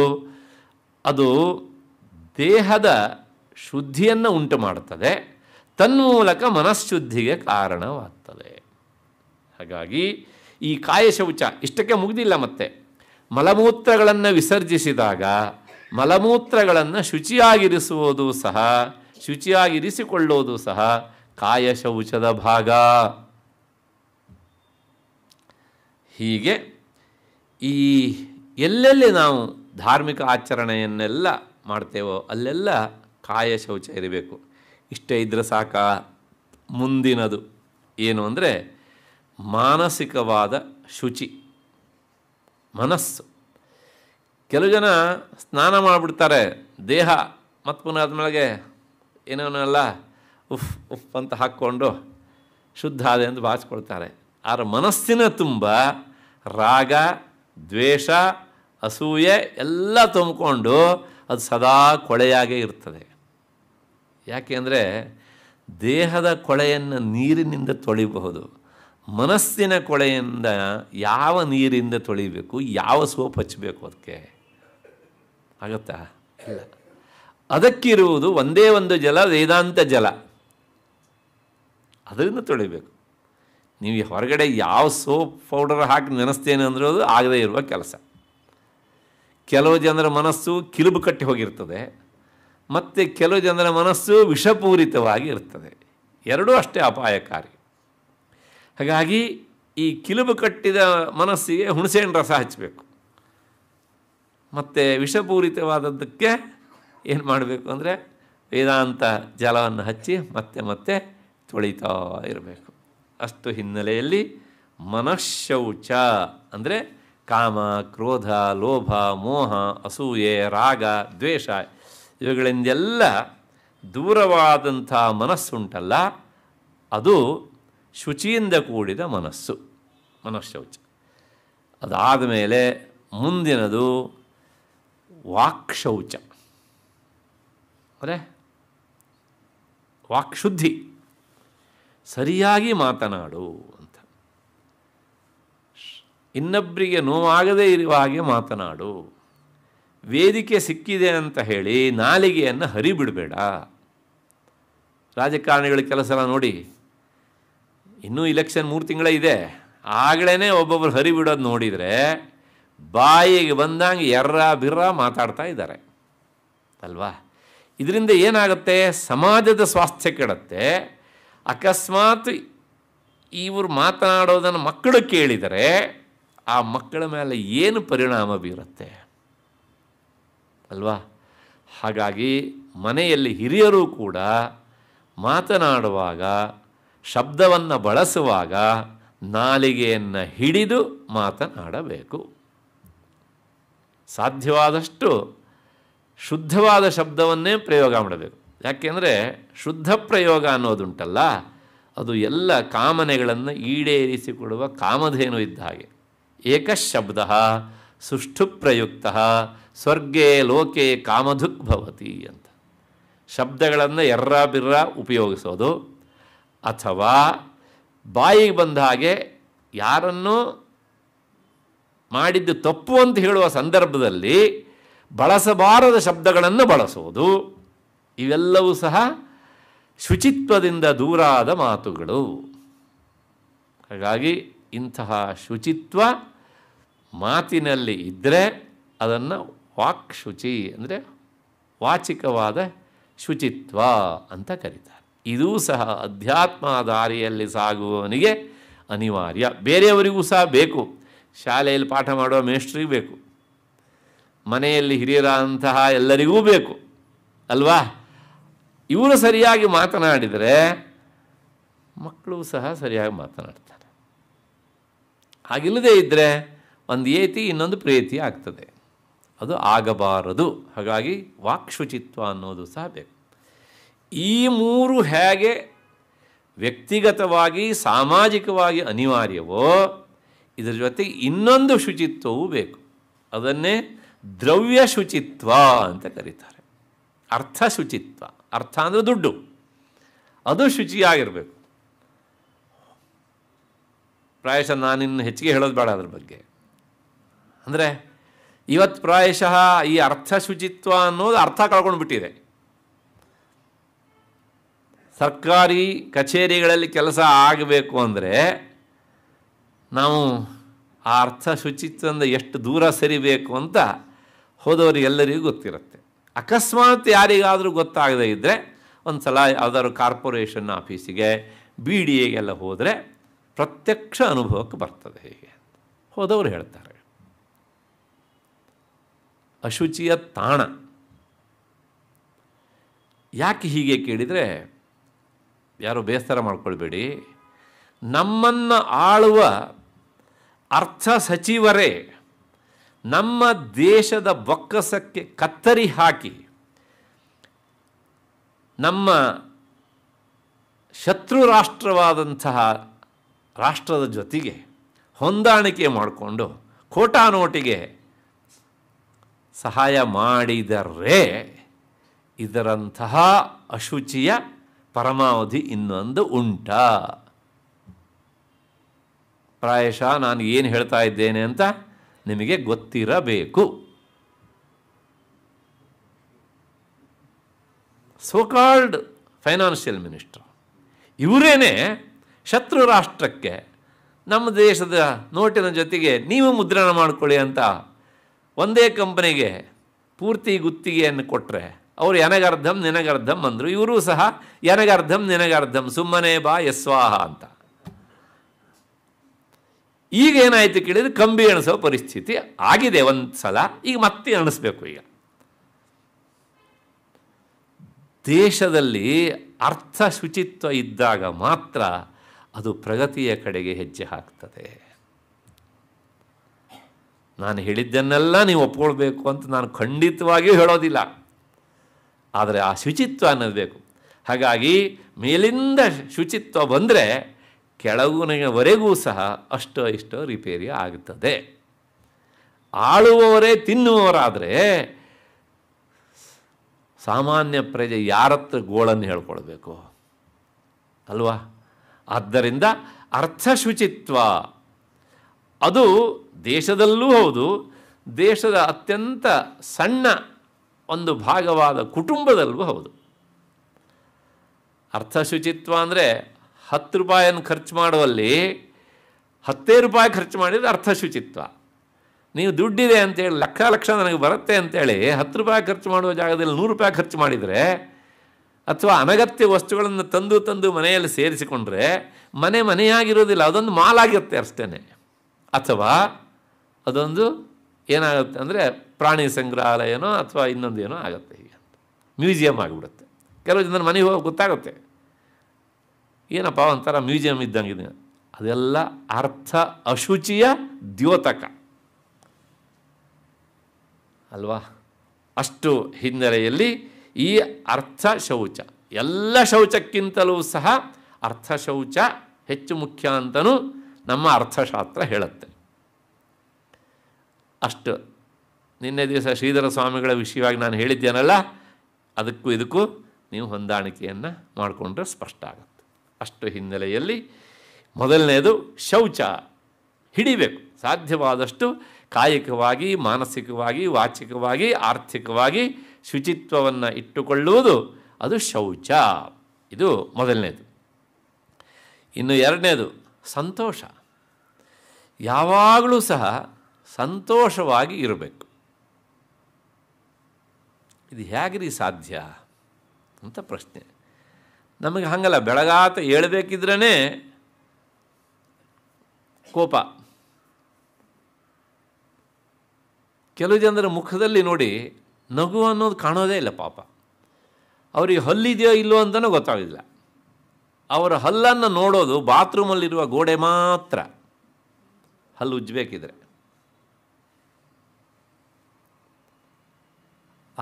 A: ಅದು ದೇಹದ ಶುದ್ಧಿಯನ್ನು ಉಂಟು ಮಾಡುತ್ತದೆ ತನ್ಮೂಲಕ ಮನಃಶುದ್ಧಿಗೆ ಕಾರಣವಾಗ್ತದೆ ಹಾಗಾಗಿ ಈ ಕಾಯಶೌಚ ಇಷ್ಟಕ್ಕೆ ಮುಗಿದಿಲ್ಲ ಮತ್ತೆ ಮಲಮೂತ್ರಗಳನ್ನು ವಿಸರ್ಜಿಸಿದಾಗ ಮಲಮೂತ್ರಗಳನ್ನು ಶುಚಿಯಾಗಿರಿಸುವುದು ಸಹ ಶುಚಿಯಾಗಿರಿಸಿಕೊಳ್ಳುವುದು ಸಹ ಕಾಯ ಶೌಚದ ಭಾಗ ಹೀಗೆ ಈ ಎಲ್ಲೆಲ್ಲಿ ನಾವು ಧಾರ್ಮಿಕ ಆಚರಣೆಯನ್ನೆಲ್ಲ ಮಾಡ್ತೇವೋ ಅಲ್ಲೆಲ್ಲ ಕಾಯ ಶೌಚ ಇರಬೇಕು ಇಷ್ಟೇ ಇದ್ದರೆ ಸಾಕ ಮುಂದಿನದು ಏನು ಅಂದರೆ ಮಾನಸಿಕವಾದ ಶುಚಿ ಮನಸ್ಸು ಕೆಲವು ಜನ ಸ್ನಾನ ಮಾಡಿಬಿಡ್ತಾರೆ ದೇಹ ಮತ್ತು ಪುನಃ ಆದ್ಮೇಲೆ ಏನೇನಲ್ಲ ಉಫ್ ಉಫ್ ಅಂತ ಹಾಕ್ಕೊಂಡು ಶುದ್ಧ ಆದೆ ಅಂತ ಬಾಚಿಕೊಳ್ತಾರೆ ಆದ್ರೆ ಮನಸ್ಸಿನ ತುಂಬ ರಾಗ ದ್ವೇಷ ಅಸೂಯೆ ಎಲ್ಲ ತುಂಬಿಕೊಂಡು ಅದು ಸದಾ ಕೊಳೆಯಾಗೇ ಇರ್ತದೆ ಯಾಕೆಂದರೆ ದೇಹದ ಕೊಳೆಯನ್ನು ನೀರಿನಿಂದ ತೊಳಿಬಹುದು ಮನಸ್ಸಿನ ಕೊಳೆಯಿಂದ ಯಾವ ನೀರಿಂದ ತೊಳಿಬೇಕು ಯಾವ ಸೋಪ್ ಹಚ್ಚಬೇಕು ಅದಕ್ಕೆ ಆಗುತ್ತಾ ಇಲ್ಲ ಅದಕ್ಕಿರುವುದು ಒಂದೇ ಒಂದು ಜಲ ವೇದಾಂತ ಜಲ ಅದರಿಂದ ತೊಳಿಬೇಕು ನೀವು ಹೊರಗಡೆ ಯಾವ ಸೋಪ್ ಪೌಡರ್ ಹಾಕಿ ನೆನೆಸ್ತೇನೆ ಅದು ಆಗದೇ ಇರುವ ಕೆಲಸ ಕೆಲವು ಜನರ ಮನಸ್ಸು ಕಿಲುಬು ಕಟ್ಟಿ ಹೋಗಿರ್ತದೆ ಮತ್ತು ಕೆಲವು ಜನರ ಮನಸ್ಸು ವಿಷಪೂರಿತವಾಗಿ ಇರ್ತದೆ ಎರಡೂ ಅಷ್ಟೇ ಅಪಾಯಕಾರಿ ಹಾಗಾಗಿ ಈ ಕಿಲುಬು ಕಟ್ಟಿದ ಮನಸ್ಸಿಗೆ ಹುಣಸೆಹಣ್ಣು ರಸ ಹಚ್ಚಬೇಕು ಮತ್ತು ವಿಷಪೂರಿತವಾದದ್ದಕ್ಕೆ ಏನು ಮಾಡಬೇಕು ಅಂದರೆ ವೇದಾಂತ ಜಲವನ್ನು ಹಚ್ಚಿ ಮತ್ತೆ ಮತ್ತೆ ತೊಳಿತಾ ಇರಬೇಕು ಅಷ್ಟು ಹಿನ್ನೆಲೆಯಲ್ಲಿ ಮನಃಶೌಚ ಅಂದರೆ ಕಾಮ ಕ್ರೋಧ ಲೋಭ ಮೋಹ ಅಸೂಯೆ ರಾಗ ದ್ವೇಷ ಇವುಗಳಿಂದೆಲ್ಲ ದೂರವಾದಂಥ ಮನಸ್ಸುಂಟಲ್ಲ ಅದು ಶುಚಿಯಿಂದ ಕೂಡಿದ ಮನಸ್ಸು ಮನಃಶೌಚ ಅದಾದ ಮೇಲೆ ಮುಂದಿನದು ವಾಕ್ಶೌಚ ವಾಕ್ ವಾಕ್ಶುದ್ಧಿ ಸರಿಯಾಗಿ ಮಾತನಾಡು ಅಂತ ಇನ್ನೊಬ್ಬರಿಗೆ ನೋವಾಗದೇ ಇರುವ ಹಾಗೆ ಮಾತನಾಡು ವೇದಿಕೆ ಸಿಕ್ಕಿದೆ ಅಂತ ಹೇಳಿ ನಾಲಿಗೆಯನ್ನು ಹರಿಬಿಡಬೇಡ ರಾಜಕಾರಣಿಗಳ ಕೆಲಸ ನೋಡಿ ಇನ್ನೂ ಇಲೆಕ್ಷನ್ ಮೂರು ತಿಂಗಳೇ ಇದೆ ಆಗಲೇ ಒಬ್ಬೊಬ್ಬರು ಹರಿಬಿಡೋದು ನೋಡಿದರೆ ಬಾಯಿಗೆ ಬಂದಂಗೆ ಎರ್ರ ಬಿರ್ರ ಮಾತಾಡ್ತಾ ಇದ್ದಾರೆ ಅಲ್ವಾ ಇದರಿಂದ ಏನಾಗುತ್ತೆ ಸಮಾಜದ ಸ್ವಾಸ್ಥ್ಯ ಕೆಡತ್ತೆ ಅಕಸ್ಮಾತ್ ಇವರು ಮಾತನಾಡೋದನ್ನು ಮಕ್ಕಳು ಕೇಳಿದರೆ ಆ ಮಕ್ಕಳ ಮೇಲೆ ಏನು ಪರಿಣಾಮ ಬೀರುತ್ತೆ ಅಲ್ವಾ ಹಾಗಾಗಿ ಮನೆಯಲ್ಲಿ ಹಿರಿಯರು ಕೂಡ ಮಾತನಾಡುವಾಗ ಶಬ್ದವನ್ನು ಬಳಸುವಾಗ ನಾಲಿಗೆಯನ್ನು ಹಿಡಿದು ಮಾತನಾಡಬೇಕು ಸಾಧ್ಯವಾದಷ್ಟು ಶುದ್ಧವಾದ ಶಬ್ದವನ್ನೇ ಪ್ರಯೋಗ ಮಾಡಬೇಕು ಯಾಕೆಂದರೆ ಶುದ್ಧ ಪ್ರಯೋಗ ಅನ್ನೋದುಂಟಲ್ಲ ಅದು ಎಲ್ಲ ಕಾಮನೆಗಳನ್ನು ಈಡೇರಿಸಿಕೊಡುವ ಕಾಮಧೇನು ಇದ್ದ ಹಾಗೆ ಏಕಶಬ್ದ ಸುಷ್ಠು ಪ್ರಯುಕ್ತ ಸ್ವರ್ಗೇ ಲೋಕೆ ಭವತಿ ಅಂತ ಶಬ್ದಗಳನ್ನು ಎರ್ರ ಬಿರ್ರ ಉಪಯೋಗಿಸೋದು ಅಥವಾ ಬಾಯಿಗೆ ಬಂದ ಹಾಗೆ ಯಾರನ್ನೂ ಮಾಡಿದ್ದು ತಪ್ಪು ಅಂತ ಹೇಳುವ ಸಂದರ್ಭದಲ್ಲಿ ಬಳಸಬಾರದ ಶಬ್ದಗಳನ್ನು ಬಳಸೋದು ಇವೆಲ್ಲವೂ ಸಹ ಶುಚಿತ್ವದಿಂದ ದೂರಾದ ಮಾತುಗಳು ಹಾಗಾಗಿ ಇಂತಹ ಶುಚಿತ್ವ ಮಾತಿನಲ್ಲಿ ಇದ್ದರೆ ಅದನ್ನು ವಾಕ್ ಶುಚಿ ಅಂದರೆ ವಾಚಿಕವಾದ ಶುಚಿತ್ವ ಅಂತ ಕರೀತಾರೆ ಇದೂ ಸಹ ಅಧ್ಯಾತ್ಮ ದಾರಿಯಲ್ಲಿ ಸಾಗುವವನಿಗೆ ಅನಿವಾರ್ಯ ಬೇರೆಯವರಿಗೂ ಸಹ ಬೇಕು ಶಾಲೆಯಲ್ಲಿ ಪಾಠ ಮಾಡುವ ಮೇಷ್ಟ್ರಿಗೆ ಬೇಕು ಮನೆಯಲ್ಲಿ ಹಿರಿಯರಾದಂತಹ ಎಲ್ಲರಿಗೂ ಬೇಕು ಅಲ್ವಾ ಇವರು ಸರಿಯಾಗಿ ಮಾತನಾಡಿದರೆ ಮಕ್ಕಳು ಸಹ ಸರಿಯಾಗಿ ಮಾತನಾಡ್ತಾರೆ ಹಾಗಿಲ್ಲದೇ ಇದ್ದರೆ ಒಂದು ಏತಿ ಇನ್ನೊಂದು ಪ್ರೀತಿ ಆಗ್ತದೆ ಅದು ಆಗಬಾರದು ಹಾಗಾಗಿ ವಾಕ್ಶುಚಿತ್ವ ಅನ್ನೋದು ಸಹ ಬೇಕು ಈ ಮೂರು ಹೇಗೆ ವ್ಯಕ್ತಿಗತವಾಗಿ ಸಾಮಾಜಿಕವಾಗಿ ಅನಿವಾರ್ಯವೋ ಇದರ ಜೊತೆಗೆ ಇನ್ನೊಂದು ಶುಚಿತ್ವವೂ ಬೇಕು ಅದನ್ನೇ ದ್ರವ್ಯ ಶುಚಿತ್ವ ಅಂತ ಕರೀತಾರೆ ಅರ್ಥ ಶುಚಿತ್ವ ಅರ್ಥ ಅಂದರೆ ದುಡ್ಡು ಅದು ಶುಚಿಯಾಗಿರಬೇಕು ಪ್ರಾಯಶಃ ನಾನಿನ್ನು ಹೆಚ್ಚಿಗೆ ಹೇಳೋದು ಬೇಡ ಅದ್ರ ಬಗ್ಗೆ ಅಂದರೆ ಇವತ್ತು ಪ್ರಾಯಶಃ ಈ ಅರ್ಥ ಶುಚಿತ್ವ ಅನ್ನೋದು ಅರ್ಥ ಕಳ್ಕೊಂಡು ಬಿಟ್ಟಿದೆ ಸರ್ಕಾರಿ ಕಚೇರಿಗಳಲ್ಲಿ ಕೆಲಸ ಆಗಬೇಕು ಅಂದರೆ ನಾವು ಆ ಅರ್ಥ ಶುಚಿತ್ವದಿಂದ ಎಷ್ಟು ದೂರ ಸರಿಬೇಕು ಅಂತ ಹೋದವರು ಎಲ್ಲರಿಗೂ ಗೊತ್ತಿರುತ್ತೆ ಅಕಸ್ಮಾತ್ ಯಾರಿಗಾದರೂ ಗೊತ್ತಾಗದೇ ಇದ್ದರೆ ಒಂದು ಸಲ ಯಾವುದಾದ್ರು ಕಾರ್ಪೊರೇಷನ್ ಆಫೀಸಿಗೆ ಬಿ ಡಿ ಎಗೆಲ್ಲ ಹೋದರೆ ಪ್ರತ್ಯಕ್ಷ ಅನುಭವಕ್ಕೆ ಬರ್ತದೆ ಹೀಗೆ ಹೋದವರು ಹೇಳ್ತಾರೆ ಅಶುಚಿಯ ತಾಣ ಯಾಕೆ ಹೀಗೆ ಕೇಳಿದರೆ ಯಾರು ಬೇಸರ ಮಾಡ್ಕೊಳ್ಬೇಡಿ ನಮ್ಮನ್ನು ಆಳುವ ಅರ್ಥ ಸಚಿವರೇ ನಮ್ಮ ದೇಶದ ಬೊಕ್ಕಸಕ್ಕೆ ಕತ್ತರಿ ಹಾಕಿ ನಮ್ಮ ಶತ್ರು ರಾಷ್ಟ್ರವಾದಂತಹ ರಾಷ್ಟ್ರದ ಜೊತೆಗೆ ಹೊಂದಾಣಿಕೆ ಮಾಡಿಕೊಂಡು ಖೋಟಾ ನೋಟಿಗೆ ಸಹಾಯ ಮಾಡಿದರೆ ಇದರಂತಹ ಅಶುಚಿಯ ಪರಮಾವಧಿ ಇನ್ನೊಂದು ಉಂಟ ಪ್ರಾಯಶಃ ನಾನು ಏನು ಹೇಳ್ತಾ ಇದ್ದೇನೆ ಅಂತ ನಿಮಗೆ ಗೊತ್ತಿರಬೇಕು ಸೋಕಾಲ್ಡ್ ಫೈನಾನ್ಷಿಯಲ್ ಮಿನಿಸ್ಟರ್ ಇವರೇನೇ ಶತ್ರು ರಾಷ್ಟ್ರಕ್ಕೆ ನಮ್ಮ ದೇಶದ ನೋಟಿನ ಜೊತೆಗೆ ನೀವು ಮುದ್ರಣ ಮಾಡಿಕೊಳ್ಳಿ ಅಂತ ಒಂದೇ ಕಂಪನಿಗೆ ಪೂರ್ತಿ ಗುತ್ತಿಗೆಯನ್ನು ಕೊಟ್ಟರೆ ಅವರು ಎನಗರ್ಧಂ ನಿನಗರ್ಧಂ ಅಂದರು ಇವರೂ ಸಹ ಎನಗರ್ಧಂ ನಿನಗರ್ಧಂ ಸುಮ್ಮನೆ ಬಾ ಯಸ್ವಾಹ ಅಂತ ಈಗ ಏನಾಯಿತು ಕೇಳಿದರೆ ಕಂಬಿ ಎಣಿಸೋ ಪರಿಸ್ಥಿತಿ ಆಗಿದೆ ಒಂದು ಸಲ ಈಗ ಮತ್ತೆ ಎಣಿಸ್ಬೇಕು ಈಗ ದೇಶದಲ್ಲಿ ಅರ್ಥ ಶುಚಿತ್ವ ಇದ್ದಾಗ ಮಾತ್ರ ಅದು ಪ್ರಗತಿಯ ಕಡೆಗೆ ಹೆಜ್ಜೆ ಹಾಕ್ತದೆ ನಾನು ಹೇಳಿದ್ದನ್ನೆಲ್ಲ ನೀವು ಒಪ್ಕೊಳ್ಬೇಕು ಅಂತ ನಾನು ಖಂಡಿತವಾಗಿಯೂ ಹೇಳೋದಿಲ್ಲ ಆದರೆ ಆ ಶುಚಿತ್ವ ಅನ್ನೋದು ಬೇಕು ಹಾಗಾಗಿ ಮೇಲಿಂದ ಶುಚಿತ್ವ ಬಂದರೆ ಕೆಳಗುನೆಯವರೆಗೂ ಸಹ ಅಷ್ಟೋ ಇಷ್ಟೋ ರಿಪೇರಿ ಆಗುತ್ತದೆ ಆಳುವವರೇ ತಿನ್ನುವವರಾದರೆ ಸಾಮಾನ್ಯ ಪ್ರಜೆ ಯಾರತ್ರ ಗೋಳನ್ನು ಹೇಳ್ಕೊಳ್ಬೇಕು ಅಲ್ವಾ ಆದ್ದರಿಂದ ಅರ್ಥಶುಚಿತ್ವ ಅದು ದೇಶದಲ್ಲೂ ಹೌದು ದೇಶದ ಅತ್ಯಂತ ಸಣ್ಣ ಒಂದು ಭಾಗವಾದ ಕುಟುಂಬದಲ್ಲೂ ಹೌದು ಅರ್ಥಶುಚಿತ್ವ ಅಂದರೆ ಹತ್ತು ರೂಪಾಯಿಯನ್ನು ಖರ್ಚು ಮಾಡುವಲ್ಲಿ ಹತ್ತೇ ರೂಪಾಯಿ ಖರ್ಚು ಮಾಡಿದರೆ ಅರ್ಥ ಶುಚಿತ್ವ ನೀವು ದುಡ್ಡಿದೆ ಅಂತೇಳಿ ಲಕ್ಷ ಲಕ್ಷ ನನಗೆ ಬರುತ್ತೆ ಅಂತೇಳಿ ಹತ್ತು ರೂಪಾಯಿ ಖರ್ಚು ಮಾಡುವ ಜಾಗದಲ್ಲಿ ನೂರು ರೂಪಾಯಿ ಖರ್ಚು ಮಾಡಿದರೆ ಅಥವಾ ಅನಗತ್ಯ ವಸ್ತುಗಳನ್ನು ತಂದು ತಂದು ಮನೆಯಲ್ಲಿ ಸೇರಿಸಿಕೊಂಡ್ರೆ ಮನೆ ಮನೆಯಾಗಿರೋದಿಲ್ಲ ಅದೊಂದು ಮಾಲಾಗಿರುತ್ತೆ ಅಷ್ಟೇ ಅಥವಾ ಅದೊಂದು ಏನಾಗುತ್ತೆ ಅಂದರೆ ಪ್ರಾಣಿ ಸಂಗ್ರಹಾಲಯನೋ ಅಥವಾ ಇನ್ನೊಂದೇನೋ ಆಗುತ್ತೆ ಹೀಗೆ ಮ್ಯೂಸಿಯಂ ಆಗಿಬಿಡುತ್ತೆ ಕೆಲವು ಜನರ ಮನೆಗೆ ಹೋಗಿ ಗೊತ್ತಾಗುತ್ತೆ ಏನಪ್ಪ ಒಂಥರ ಮ್ಯೂಸಿಯಂ ಇದ್ದಂಗೆ ಇದೆ ಅದೆಲ್ಲ ಅರ್ಥ ಅಶುಚಿಯ ದ್ಯೋತಕ ಅಲ್ವಾ ಅಷ್ಟು ಹಿನ್ನೆಲೆಯಲ್ಲಿ ಈ ಅರ್ಥ ಶೌಚ ಎಲ್ಲ ಶೌಚಕ್ಕಿಂತಲೂ ಸಹ ಅರ್ಥ ಶೌಚ ಹೆಚ್ಚು ಮುಖ್ಯ ಅಂತಲೂ ನಮ್ಮ ಅರ್ಥಶಾಸ್ತ್ರ ಹೇಳುತ್ತೆ ಅಷ್ಟು ನಿನ್ನೆ ದಿವಸ ಶ್ರೀಧರ ಸ್ವಾಮಿಗಳ ವಿಷಯವಾಗಿ ನಾನು ಹೇಳಿದ್ದೇನಲ್ಲ ಅದಕ್ಕೂ ಇದಕ್ಕೂ ನೀವು ಹೊಂದಾಣಿಕೆಯನ್ನು ಮಾಡಿಕೊಂಡ್ರೆ ಸ್ಪಷ್ಟ ಆಗುತ್ತೆ ಅಷ್ಟು ಹಿನ್ನೆಲೆಯಲ್ಲಿ ಮೊದಲನೆಯದು ಶೌಚ ಹಿಡಿಬೇಕು ಸಾಧ್ಯವಾದಷ್ಟು ಕಾಯಿಕವಾಗಿ ಮಾನಸಿಕವಾಗಿ ವಾಚಿಕವಾಗಿ ಆರ್ಥಿಕವಾಗಿ ಶುಚಿತ್ವವನ್ನು ಇಟ್ಟುಕೊಳ್ಳುವುದು ಅದು ಶೌಚ ಇದು ಮೊದಲನೇದು ಇನ್ನು ಎರಡನೇದು ಸಂತೋಷ ಯಾವಾಗಲೂ ಸಹ ಸಂತೋಷವಾಗಿ ಇರಬೇಕು ಇದು ಹೇಗ್ರಿ ಸಾಧ್ಯ ಅಂತ ಪ್ರಶ್ನೆ ನಮಗೆ ಹಂಗಲ್ಲ ಬೆಳಗಾತ ಹೇಳಬೇಕಿದ್ರೇ ಕೋಪ ಕೆಲವು ಜನರ ಮುಖದಲ್ಲಿ ನೋಡಿ ನಗು ಅನ್ನೋದು ಕಾಣೋದೇ ಇಲ್ಲ ಪಾಪ ಅವ್ರಿಗೆ ಹಲ್ಲಿದೆಯೋ ಇಲ್ಲೋ ಅಂತಲೂ ಗೊತ್ತಾಗಲಿಲ್ಲ ಅವರ ಹಲ್ಲನ್ನು ನೋಡೋದು ಬಾತ್ರೂಮಲ್ಲಿರುವ ಗೋಡೆ ಮಾತ್ರ ಹಲ್ಲು ಉಜ್ಜಬೇಕಿದ್ರೆ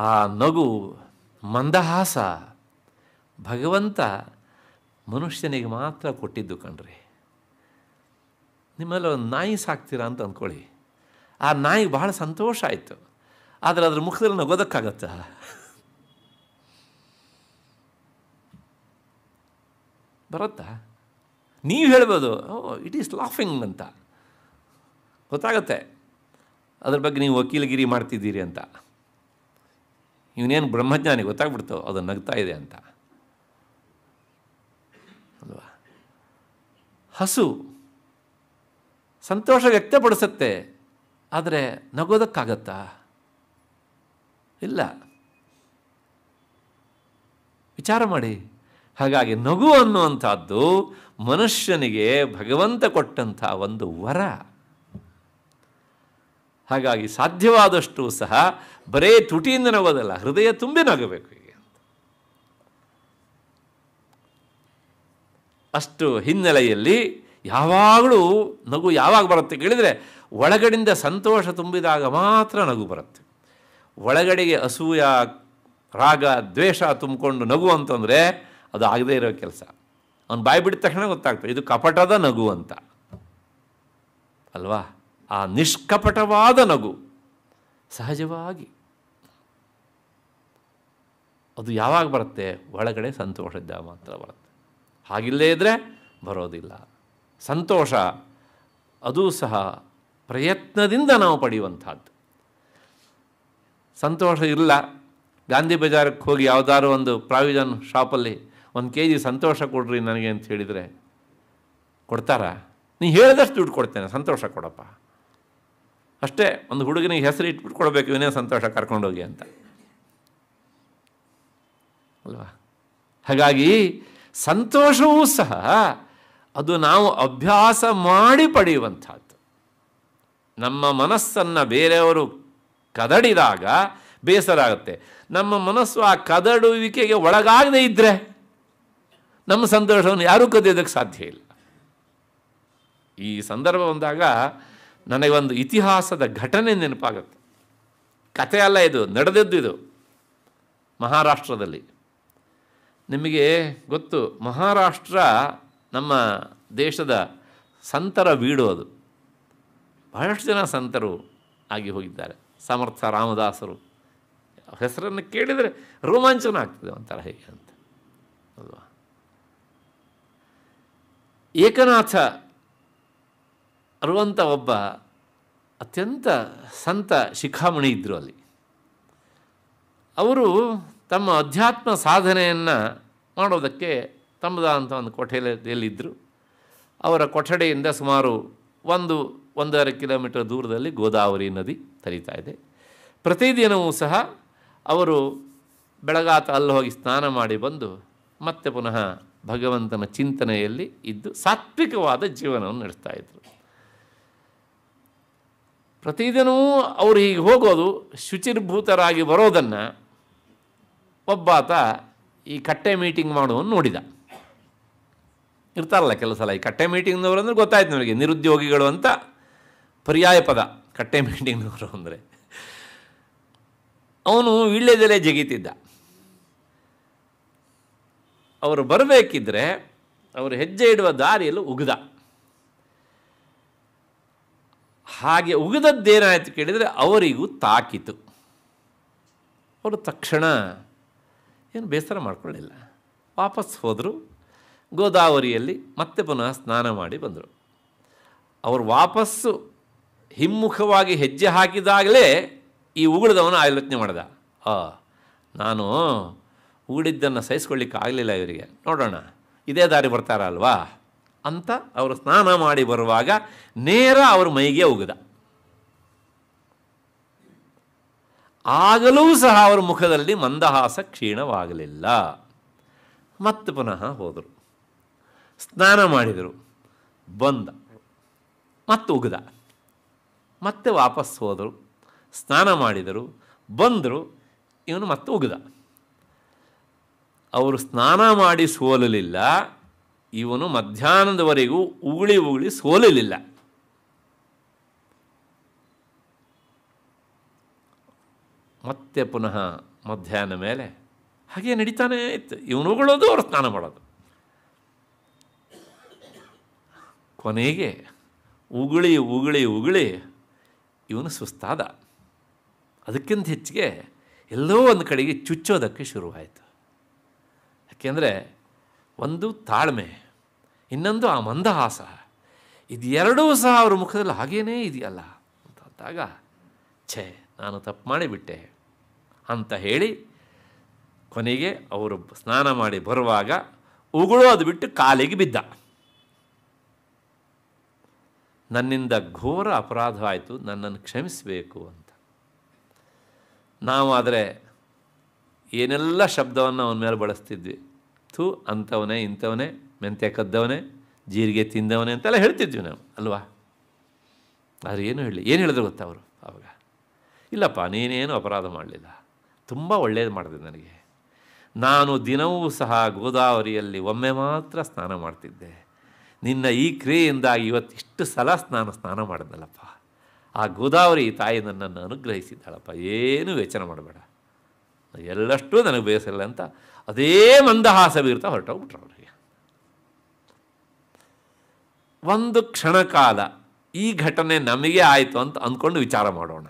A: ಆ ನಗು ಮಂದಹಾಸ ಭಗವಂತ ಮನುಷ್ಯನಿಗೆ ಮಾತ್ರ ಕೊಟ್ಟಿದ್ದು ಕಣ್ರಿ ನಿಮ್ಮಲ್ಲಿ ಒಂದು ನಾಯಿ ಸಾಕ್ತೀರಾ ಅಂತ ಅಂದ್ಕೊಳ್ಳಿ ಆ ನಾಯಿ ಬಹಳ ಸಂತೋಷ ಆಯಿತು ಆದರೆ ಅದ್ರ ಮುಖದಲ್ಲಿ ನಗೋದಕ್ಕಾಗತ್ತಾ ಬರುತ್ತಾ ನೀವು ಹೇಳ್ಬೋದು ಇಟ್ ಈಸ್ ಲಾಫಿಂಗ್ ಅಂತ ಗೊತ್ತಾಗತ್ತೆ ಅದ್ರ ಬಗ್ಗೆ ನೀವು ವಕೀಲಗಿರಿ ಮಾಡ್ತಿದ್ದೀರಿ ಅಂತ ಇವನೇನು ಬ್ರಹ್ಮಜ್ಞಾನಿ ಗೊತ್ತಾಗ್ಬಿಡ್ತು ಅದು ನಗ್ತಾ ಇದೆ ಅಂತ ಹಸು ಸಂತೋಷ ವ್ಯಕ್ತಪಡಿಸುತ್ತೆ ಆದರೆ ನಗೋದಕ್ಕಾಗತ್ತಾ ಇಲ್ಲ ವಿಚಾರ ಮಾಡಿ ಹಾಗಾಗಿ ನಗು ಅನ್ನುವಂಥದ್ದು ಮನುಷ್ಯನಿಗೆ ಭಗವಂತ ಕೊಟ್ಟಂಥ ಒಂದು ವರ ಹಾಗಾಗಿ ಸಾಧ್ಯವಾದಷ್ಟು ಸಹ ಬರೇ ತುಟಿಯಿಂದ ನಗೋದಲ್ಲ ಹೃದಯ ತುಂಬಿ ನಗಬೇಕು ಅಷ್ಟು ಹಿನ್ನೆಲೆಯಲ್ಲಿ ಯಾವಾಗಲೂ ನಗು ಯಾವಾಗ ಬರುತ್ತೆ ಕೇಳಿದರೆ ಒಳಗಡೆಯಿಂದ ಸಂತೋಷ ತುಂಬಿದಾಗ ಮಾತ್ರ ನಗು ಬರುತ್ತೆ ಒಳಗಡೆಗೆ ಅಸೂಯ ರಾಗ ದ್ವೇಷ ತುಂಬಿಕೊಂಡು ನಗು ಅಂತಂದರೆ ಅದು ಆಗದೇ ಇರೋ ಕೆಲಸ ಅವ್ನು ಬಾಯಿ ಬಿಟ್ಟ ತಕ್ಷಣ ಗೊತ್ತಾಗ್ತದೆ ಇದು ಕಪಟದ ನಗು ಅಂತ ಅಲ್ವಾ ಆ ನಿಷ್ಕಪಟವಾದ ನಗು ಸಹಜವಾಗಿ ಅದು ಯಾವಾಗ ಬರುತ್ತೆ ಒಳಗಡೆ ಸಂತೋಷ ಇದ್ದಾಗ ಮಾತ್ರ ಬರುತ್ತೆ ಹಾಗಿಲ್ಲದೇ ಇದ್ದರೆ ಬರೋದಿಲ್ಲ ಸಂತೋಷ ಅದು ಸಹ ಪ್ರಯತ್ನದಿಂದ ನಾವು ಪಡೆಯುವಂಥದ್ದು ಸಂತೋಷ ಇಲ್ಲ ಗಾಂಧಿ ಬಜಾರಕ್ಕೆ ಹೋಗಿ ಯಾವುದಾದ್ರು ಒಂದು ಪ್ರಾವಿಜನ್ ಶಾಪಲ್ಲಿ ಒಂದು ಕೆ ಜಿ ಸಂತೋಷ ಕೊಡ್ರಿ ನನಗೆ ಅಂತ ಹೇಳಿದರೆ ಕೊಡ್ತಾರಾ ನೀ ಹೇಳಿದಷ್ಟು ದುಡ್ಡು ಕೊಡ್ತೇನೆ ಸಂತೋಷ ಕೊಡಪ್ಪ ಅಷ್ಟೇ ಒಂದು ಹುಡುಗನಿಗೆ ಹೆಸರು ಇಟ್ಬಿಟ್ಟು ಕೊಡಬೇಕು ಇವನೇ ಸಂತೋಷ ಕರ್ಕೊಂಡೋಗಿ ಅಂತ ಅಲ್ವಾ ಹಾಗಾಗಿ ಸಂತೋಷವೂ ಸಹ ಅದು ನಾವು ಅಭ್ಯಾಸ ಮಾಡಿ ಪಡೆಯುವಂಥದ್ದು ನಮ್ಮ ಮನಸ್ಸನ್ನು ಬೇರೆಯವರು ಕದಡಿದಾಗ ಬೇಸರ ಆಗುತ್ತೆ ನಮ್ಮ ಮನಸ್ಸು ಆ ಕದಡುವಿಕೆಗೆ ಒಳಗಾಗದೇ ಇದ್ದರೆ ನಮ್ಮ ಸಂತೋಷವನ್ನು ಯಾರೂ ಕದಿಯೋದಕ್ಕೆ ಸಾಧ್ಯ ಇಲ್ಲ ಈ ಸಂದರ್ಭ ಬಂದಾಗ ನನಗೊಂದು ಇತಿಹಾಸದ ಘಟನೆ ನೆನಪಾಗುತ್ತೆ ಕಥೆಯಲ್ಲ ಅಲ್ಲ ಇದು ನಡೆದದ್ದು ಇದು ಮಹಾರಾಷ್ಟ್ರದಲ್ಲಿ ನಿಮಗೆ ಗೊತ್ತು ಮಹಾರಾಷ್ಟ್ರ ನಮ್ಮ ದೇಶದ ಸಂತರ ಬೀಡು ಅದು ಬಹಳಷ್ಟು ಜನ ಸಂತರು ಆಗಿ ಹೋಗಿದ್ದಾರೆ ಸಮರ್ಥ ರಾಮದಾಸರು ಹೆಸರನ್ನು ಕೇಳಿದರೆ ರೋಮಾಂಚನ ಆಗ್ತದೆ ಒಂಥರ ಹೇಗೆ ಅಂತ ಅಲ್ವಾ ಏಕನಾಥ ಅರುವಂಥ ಒಬ್ಬ ಅತ್ಯಂತ ಸಂತ ಶಿಖಾಮಣಿ ಇದ್ದರು ಅಲ್ಲಿ ಅವರು ತಮ್ಮ ಅಧ್ಯಾತ್ಮ ಸಾಧನೆಯನ್ನು ಮಾಡೋದಕ್ಕೆ ತಮ್ಮದಾದಂಥ ಒಂದು ಕೊಠಡಿಯಲ್ಲಿದ್ದರು ಅವರ ಕೊಠಡಿಯಿಂದ ಸುಮಾರು ಒಂದು ಒಂದೂವರೆ ಕಿಲೋಮೀಟರ್ ದೂರದಲ್ಲಿ ಗೋದಾವರಿ ನದಿ ಹರಿತಾ ಇದೆ ಪ್ರತಿದಿನವೂ ಸಹ ಅವರು ಬೆಳಗಾತ ಅಲ್ಲಿ ಹೋಗಿ ಸ್ನಾನ ಮಾಡಿ ಬಂದು ಮತ್ತೆ ಪುನಃ ಭಗವಂತನ ಚಿಂತನೆಯಲ್ಲಿ ಇದ್ದು ಸಾತ್ವಿಕವಾದ ಜೀವನವನ್ನು ನಡೆಸ್ತಾ ಇದ್ದರು ಪ್ರತಿದಿನವೂ ಅವರು ಹೀಗೆ ಹೋಗೋದು ಶುಚಿರ್ಭೂತರಾಗಿ ಬರೋದನ್ನು ಒಬ್ಬಾತ ಈ ಕಟ್ಟೆ ಮೀಟಿಂಗ್ ಮಾಡುವನು ನೋಡಿದ ಇರ್ತಾರಲ್ಲ ಕೆಲವು ಸಲ ಈ ಕಟ್ಟೆ ಮೀಟಿಂಗ್ನವರು ಅಂದರೆ ಗೊತ್ತಾಯ್ತು ನಮಗೆ ನಿರುದ್ಯೋಗಿಗಳು ಅಂತ ಪರ್ಯಾಯ ಪದ ಕಟ್ಟೆ ಮೀಟಿಂಗ್ನವರು ಅಂದರೆ ಅವನು ವೀಳ್ಯದೆಲೆ ಜಗಿತಿದ್ದ ಅವರು ಬರಬೇಕಿದ್ರೆ ಅವರು ಹೆಜ್ಜೆ ಇಡುವ ದಾರಿಯಲ್ಲಿ ಉಗಿದ ಹಾಗೆ ಉಗಿದದ್ದೇನಾಯಿತು ಕೇಳಿದರೆ ಅವರಿಗೂ ತಾಕಿತು ಅವರು ತಕ್ಷಣ ಏನು ಬೇಸರ ಮಾಡಿಕೊಳ್ಳಿಲ್ಲ ವಾಪಸ್ ಹೋದರು ಗೋದಾವರಿಯಲ್ಲಿ ಮತ್ತೆ ಪುನಃ ಸ್ನಾನ ಮಾಡಿ ಬಂದರು ಅವರು ವಾಪಸ್ಸು ಹಿಮ್ಮುಖವಾಗಿ ಹೆಜ್ಜೆ ಹಾಕಿದಾಗಲೇ ಈ ಉಗುಳಿದವನು ಆಲೋಚನೆ ಮಾಡಿದ ಆ ನಾನು ಉಗುಳಿದ್ದನ್ನು ಸಹಿಸ್ಕೊಳ್ಳಿಕ್ಕೆ ಆಗಲಿಲ್ಲ ಇವರಿಗೆ ನೋಡೋಣ ಇದೇ ದಾರಿ ಬರ್ತಾರಲ್ವಾ ಅಂತ ಅವರು ಸ್ನಾನ ಮಾಡಿ ಬರುವಾಗ ನೇರ ಅವ್ರ ಮೈಗೆ ಉಗಿದ ಆಗಲೂ ಸಹ ಅವರ ಮುಖದಲ್ಲಿ ಮಂದಹಾಸ ಕ್ಷೀಣವಾಗಲಿಲ್ಲ ಮತ್ತೆ ಪುನಃ ಹೋದರು ಸ್ನಾನ ಮಾಡಿದರು ಬಂದ ಮತ್ತು ಉಗಿದ ಮತ್ತೆ ವಾಪಸ್ ಹೋದರು ಸ್ನಾನ ಮಾಡಿದರು ಬಂದರು ಇವನು ಮತ್ತೆ ಉಗಿದ ಅವರು ಸ್ನಾನ ಮಾಡಿ ಸೋಲಲಿಲ್ಲ ಇವನು ಮಧ್ಯಾಹ್ನದವರೆಗೂ ಉಗುಳಿ ಉಗುಳಿ ಸೋಲಲಿಲ್ಲ ಮತ್ತೆ ಪುನಃ ಮಧ್ಯಾಹ್ನ ಮೇಲೆ ಹಾಗೆ ನಡೀತಾನೆ ಇತ್ತು ಉಗಳೋದು ಅವರು ಸ್ನಾನ ಮಾಡೋದು ಕೊನೆಗೆ ಉಗುಳಿ ಉಗುಳಿ ಉಗುಳಿ ಇವನು ಸುಸ್ತಾದ ಅದಕ್ಕಿಂತ ಹೆಚ್ಚಿಗೆ ಎಲ್ಲೋ ಒಂದು ಕಡೆಗೆ ಚುಚ್ಚೋದಕ್ಕೆ ಶುರುವಾಯಿತು ಯಾಕೆಂದರೆ ಒಂದು ತಾಳ್ಮೆ ಇನ್ನೊಂದು ಆ ಮಂದಹಾಸ ಇದೆರಡೂ ಸಹ ಅವ್ರ ಮುಖದಲ್ಲಿ ಹಾಗೇನೇ ಇದೆಯಲ್ಲ ಅಂತ ಅಂದಾಗ ಛೇ ನಾನು ತಪ್ಪು ಮಾಡಿಬಿಟ್ಟೆ ಅಂತ ಹೇಳಿ ಕೊನೆಗೆ ಅವರು ಸ್ನಾನ ಮಾಡಿ ಬರುವಾಗ ಉಗುಳೋದು ಬಿಟ್ಟು ಕಾಲಿಗೆ ಬಿದ್ದ ನನ್ನಿಂದ ಘೋರ ಅಪರಾಧವಾಯಿತು ನನ್ನನ್ನು ಕ್ಷಮಿಸಬೇಕು ಅಂತ ನಾವು ಆದರೆ ಏನೆಲ್ಲ ಶಬ್ದವನ್ನು ಅವನ ಮೇಲೆ ಬಳಸ್ತಿದ್ವಿ ಥೂ ಅಂಥವನೇ ಇಂಥವನೇ ಮೆಂತೆ ಕದ್ದವನೇ ಜೀರಿಗೆ ತಿಂದವನೇ ಅಂತೆಲ್ಲ ಹೇಳ್ತಿದ್ವಿ ನಾವು ಅಲ್ವಾ ಆದರೆ ಏನು ಹೇಳಿ ಏನು ಹೇಳಿದ್ರು ಗೊತ್ತಾ ಅವರು ಇಲ್ಲಪ್ಪ ನೀನೇನು ಅಪರಾಧ ಮಾಡಲಿಲ್ಲ ತುಂಬ ಒಳ್ಳೆಯದು ಮಾಡಿದೆ ನನಗೆ ನಾನು ದಿನವೂ ಸಹ ಗೋದಾವರಿಯಲ್ಲಿ ಒಮ್ಮೆ ಮಾತ್ರ ಸ್ನಾನ ಮಾಡ್ತಿದ್ದೆ ನಿನ್ನ ಈ ಕ್ರಿಯೆಯಿಂದಾಗಿ ಇವತ್ತಿಷ್ಟು ಸಲ ಸ್ನಾನ ಸ್ನಾನ ಮಾಡಿದ್ನಲ್ಲಪ್ಪ ಆ ಗೋದಾವರಿ ತಾಯಿ ನನ್ನನ್ನು ಅನುಗ್ರಹಿಸಿದ್ದಾಳಪ್ಪ ಏನು ವೇಚನ ಮಾಡಬೇಡ ಎಲ್ಲಷ್ಟೂ ನನಗೆ ಬೇಸರಿಲ್ಲ ಅಂತ ಅದೇ ಮಂದಹಾಸ ಬೀರ್ತಾ ಹೊರಟೋಗ್ಬಿಟ್ರು ಅವರಿಗೆ ಒಂದು ಕ್ಷಣಕಾಲ ಈ ಘಟನೆ ನಮಗೆ ಆಯಿತು ಅಂತ ಅಂದ್ಕೊಂಡು ವಿಚಾರ ಮಾಡೋಣ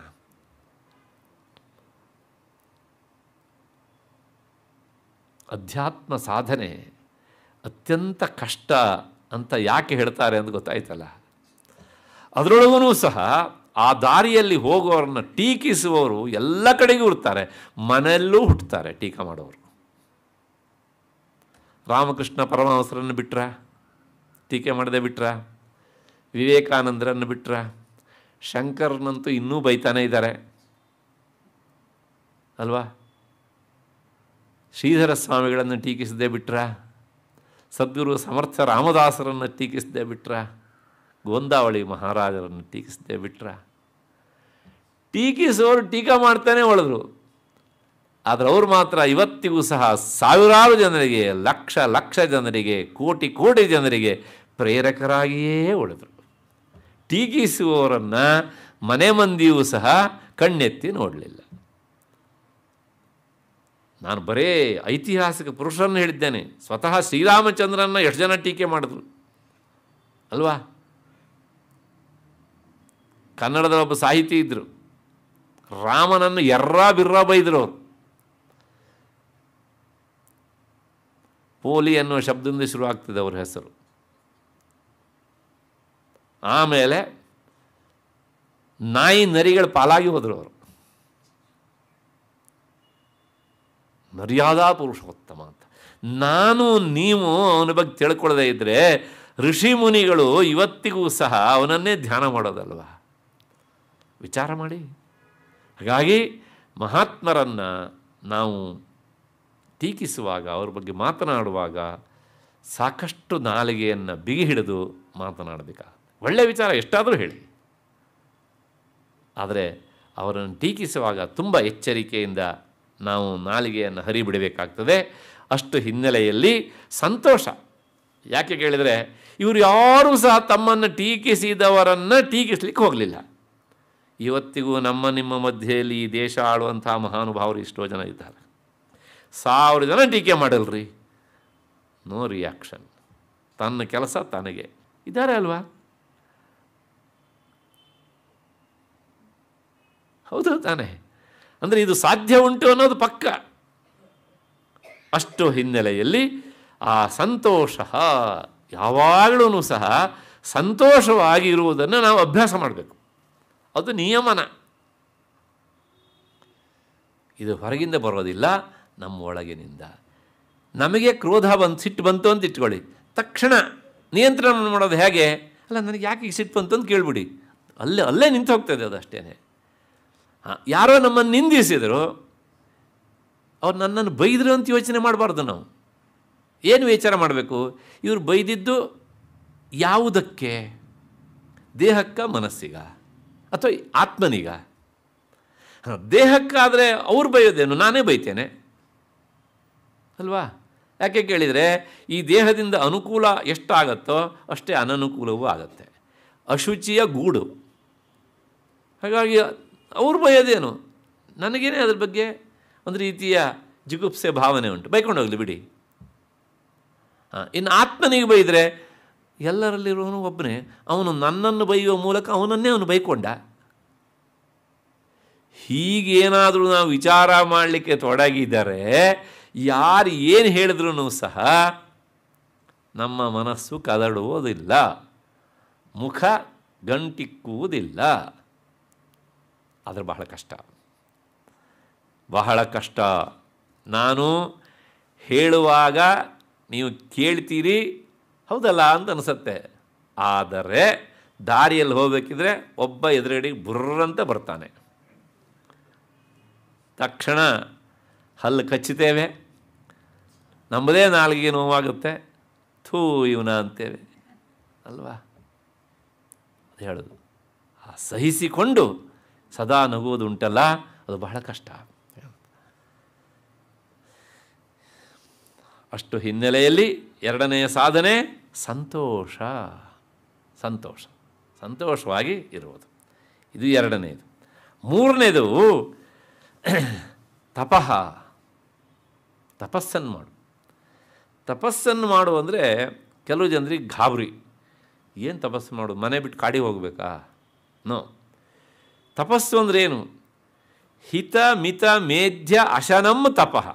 A: ಅಧ್ಯಾತ್ಮ ಸಾಧನೆ ಅತ್ಯಂತ ಕಷ್ಟ ಅಂತ ಯಾಕೆ ಹೇಳ್ತಾರೆ ಅಂತ ಗೊತ್ತಾಯ್ತಲ್ಲ ಅದರೊಳಗೂ ಸಹ ಆ ದಾರಿಯಲ್ಲಿ ಹೋಗುವವರನ್ನು ಟೀಕಿಸುವವರು ಎಲ್ಲ ಕಡೆಗೂ ಇರ್ತಾರೆ ಮನೆಯಲ್ಲೂ ಹುಟ್ಟುತ್ತಾರೆ ಟೀಕಾ ಮಾಡೋರು ರಾಮಕೃಷ್ಣ ಪರಮಹಂಸರನ್ನು ಬಿಟ್ರ ಟೀಕೆ ಮಾಡದೆ ಬಿಟ್ರ ವಿವೇಕಾನಂದರನ್ನು ಬಿಟ್ರ ಶಂಕರ್ನಂತೂ ಇನ್ನೂ ಬೈತಾನೆ ಇದ್ದಾರೆ ಅಲ್ವಾ ಶ್ರೀಧರ ಸ್ವಾಮಿಗಳನ್ನು ಟೀಕಿಸದೆ ಬಿಟ್ರ ಸದ್ಗುರು ಸಮರ್ಥ ರಾಮದಾಸರನ್ನು ಟೀಕಿಸದೆ ಬಿಟ್ರ ಗೋಂದಾವಳಿ ಮಹಾರಾಜರನ್ನು ಟೀಕಿಸದೆ ಬಿಟ್ರ ಟೀಕಿಸೋರು ಟೀಕಾ ಮಾಡ್ತಾನೆ ಒಳದ್ರು ಆದರೆ ಅವರು ಮಾತ್ರ ಇವತ್ತಿಗೂ ಸಹ ಸಾವಿರಾರು ಜನರಿಗೆ ಲಕ್ಷ ಲಕ್ಷ ಜನರಿಗೆ ಕೋಟಿ ಕೋಟಿ ಜನರಿಗೆ ಪ್ರೇರಕರಾಗಿಯೇ ಉಳಿದ್ರು ಟೀಕಿಸುವವರನ್ನು ಮನೆ ಮಂದಿಯೂ ಸಹ ಕಣ್ಣೆತ್ತಿ ನೋಡಲಿಲ್ಲ ನಾನು ಬರೇ ಐತಿಹಾಸಿಕ ಪುರುಷರನ್ನು ಹೇಳಿದ್ದೇನೆ ಸ್ವತಃ ಶ್ರೀರಾಮಚಂದ್ರನ ಎಷ್ಟು ಜನ ಟೀಕೆ ಮಾಡಿದ್ರು ಅಲ್ವಾ ಕನ್ನಡದ ಒಬ್ಬ ಸಾಹಿತಿ ಇದ್ದರು ರಾಮನನ್ನು ಎರ್ರಾ ಬಿರ್ರಾ ಬೈದರು ಅವರು ಪೋಲಿ ಅನ್ನುವ ಶಬ್ದದಿಂದ ಶುರು ಅವ್ರ ಹೆಸರು ಆಮೇಲೆ ನಾಯಿ ನರಿಗಳು ಪಾಲಾಗಿ ಹೋದರು ಅವರು ಮರ್ಯಾದಾ ಪುರುಷೋತ್ತಮ ಅಂತ ನಾನು ನೀವು ಅವನ ಬಗ್ಗೆ ತಿಳ್ಕೊಳ್ಳದೇ ಇದ್ದರೆ ಋಷಿ ಮುನಿಗಳು ಇವತ್ತಿಗೂ ಸಹ ಅವನನ್ನೇ ಧ್ಯಾನ ಮಾಡೋದಲ್ವ ವಿಚಾರ ಮಾಡಿ ಹಾಗಾಗಿ ಮಹಾತ್ಮರನ್ನು ನಾವು ಟೀಕಿಸುವಾಗ ಅವ್ರ ಬಗ್ಗೆ ಮಾತನಾಡುವಾಗ ಸಾಕಷ್ಟು ನಾಲಿಗೆಯನ್ನು ಬಿಗಿ ಹಿಡಿದು ಮಾತನಾಡಬೇಕಾಗುತ್ತೆ ಒಳ್ಳೆಯ ವಿಚಾರ ಎಷ್ಟಾದರೂ ಹೇಳಿ ಆದರೆ ಅವರನ್ನು ಟೀಕಿಸುವಾಗ ತುಂಬ ಎಚ್ಚರಿಕೆಯಿಂದ ನಾವು ನಾಲಿಗೆಯನ್ನು ಹರಿಬಿಡಬೇಕಾಗ್ತದೆ ಅಷ್ಟು ಹಿನ್ನೆಲೆಯಲ್ಲಿ ಸಂತೋಷ ಯಾಕೆ ಕೇಳಿದರೆ ಇವರು ಯಾರೂ ಸಹ ತಮ್ಮನ್ನು ಟೀಕಿಸಿದವರನ್ನು ಟೀಕಿಸ್ಲಿಕ್ಕೆ ಹೋಗಲಿಲ್ಲ ಇವತ್ತಿಗೂ ನಮ್ಮ ನಿಮ್ಮ ಮಧ್ಯೆಯಲ್ಲಿ ಈ ದೇಶ ಆಳುವಂಥ ಮಹಾನುಭಾವರು ಎಷ್ಟೋ ಜನ ಇದ್ದಾರೆ ಸಾವಿರ ಜನ ಟೀಕೆ ಮಾಡಲ್ರಿ ನೋ ರಿಯಾಕ್ಷನ್ ತನ್ನ ಕೆಲಸ ತನಗೆ ಇದ್ದಾರೆ ಅಲ್ವಾ ಹೌದು ತಾನೇ ಅಂದರೆ ಇದು ಸಾಧ್ಯ ಉಂಟು ಅನ್ನೋದು ಪಕ್ಕ ಅಷ್ಟು ಹಿನ್ನೆಲೆಯಲ್ಲಿ ಆ ಸಂತೋಷ ಯಾವಾಗಲೂ ಸಹ ಸಂತೋಷವಾಗಿ ಇರುವುದನ್ನು ನಾವು ಅಭ್ಯಾಸ ಮಾಡಬೇಕು ಅದು ನಿಯಮನ ಇದು ಹೊರಗಿಂದ ಬರೋದಿಲ್ಲ ನಮ್ಮ ಒಳಗಿನಿಂದ ನಮಗೆ ಕ್ರೋಧ ಬಂತು ಸಿಟ್ಟು ಬಂತು ಅಂತ ಇಟ್ಕೊಳ್ಳಿ ತಕ್ಷಣ ನಿಯಂತ್ರಣ ಮಾಡೋದು ಹೇಗೆ ಅಲ್ಲ ನನಗೆ ಯಾಕೆ ಸಿಟ್ಟು ಬಂತು ಅಂತ ಕೇಳಿಬಿಡಿ ಅಲ್ಲೇ ಅಲ್ಲೇ ನಿಂತು ಹೋಗ್ತದೆ ಅದು ಅಷ್ಟೇ ಯಾರೋ ನಮ್ಮನ್ನು ನಿಂದಿಸಿದರು ಅವ್ರು ನನ್ನನ್ನು ಬೈದರು ಅಂತ ಯೋಚನೆ ಮಾಡಬಾರ್ದು ನಾವು ಏನು ವಿಚಾರ ಮಾಡಬೇಕು ಇವರು ಬೈದಿದ್ದು ಯಾವುದಕ್ಕೆ ದೇಹಕ್ಕ ಮನಸ್ಸಿಗ ಅಥವಾ ಆತ್ಮನಿಗ ದೇಹಕ್ಕಾದರೆ ಅವ್ರು ಬೈಯೋದೇನು ನಾನೇ ಬೈತೇನೆ ಅಲ್ವಾ ಯಾಕೆ ಕೇಳಿದರೆ ಈ ದೇಹದಿಂದ ಅನುಕೂಲ ಎಷ್ಟಾಗತ್ತೋ ಅಷ್ಟೇ ಅನನುಕೂಲವೂ ಆಗುತ್ತೆ ಅಶುಚಿಯ ಗೂಡು ಹಾಗಾಗಿ ಅವ್ರ ಭಯದೇನು ನನಗೇನೆ ಅದ್ರ ಬಗ್ಗೆ ಒಂದು ರೀತಿಯ ಜಿಗುಪ್ಸೆ ಭಾವನೆ ಉಂಟು ಬೈಕೊಂಡೋಗ್ಲಿ ಬಿಡಿ ಹಾಂ ಇನ್ನು ಆತ್ಮನಿಗೆ ಬೈದರೆ ಎಲ್ಲರಲ್ಲಿರೋನು ಒಬ್ಬನೇ ಅವನು ನನ್ನನ್ನು ಬೈಯುವ ಮೂಲಕ ಅವನನ್ನೇ ಅವನು ಬೈಕೊಂಡ ಹೀಗೇನಾದರೂ ನಾವು ವಿಚಾರ ಮಾಡಲಿಕ್ಕೆ ತೊಡಗಿದರೆ ಯಾರು ಏನು ಹೇಳಿದ್ರೂ ಸಹ ನಮ್ಮ ಮನಸ್ಸು ಕದಡುವುದಿಲ್ಲ ಮುಖ ಗಂಟಿಕ್ಕುವುದಿಲ್ಲ ಆದರೆ ಬಹಳ ಕಷ್ಟ ಬಹಳ ಕಷ್ಟ ನಾನು ಹೇಳುವಾಗ ನೀವು ಕೇಳ್ತೀರಿ ಹೌದಲ್ಲ ಅಂತ ಅನಿಸುತ್ತೆ ಆದರೆ ದಾರಿಯಲ್ಲಿ ಹೋಗಬೇಕಿದ್ರೆ ಒಬ್ಬ ಎದುರುಗಡೆಗೆ ಬುರ್ರಂತ ಬರ್ತಾನೆ ತಕ್ಷಣ ಹಲ್ಲು ಕಚ್ಚುತ್ತೇವೆ ನಮ್ಮದೇ ನಾಲ್ಗೆ ನೋವಾಗುತ್ತೆ ಥೂ ಇವನ ಅಂತೇವೆ ಅಲ್ವಾ ಅದು ಹೇಳೋದು ಆ ಸಹಿಸಿಕೊಂಡು ಸದಾ ನಗುವುದುಂಟಲ್ಲ ಅದು ಬಹಳ ಕಷ್ಟ ಅಷ್ಟು ಹಿನ್ನೆಲೆಯಲ್ಲಿ ಎರಡನೆಯ ಸಾಧನೆ ಸಂತೋಷ ಸಂತೋಷ ಸಂತೋಷವಾಗಿ ಇರುವುದು ಇದು ಎರಡನೇದು ಮೂರನೇದು ತಪ ತಪಸ್ಸನ್ನು ಮಾಡು ತಪಸ್ಸನ್ನು ಮಾಡು ಅಂದರೆ ಕೆಲವು ಜನರಿಗೆ ಗಾಬರಿ ಏನು ತಪಸ್ಸು ಮಾಡು ಮನೆ ಬಿಟ್ಟು ಕಾಡಿಗೆ ಹೋಗಬೇಕಾ ನೋ ತಪಸ್ಸು ಅಂದ್ರೇನು ಹಿತ ಮಿತ ಮೇಧ್ಯ ಅಶನಂ ತಪಃ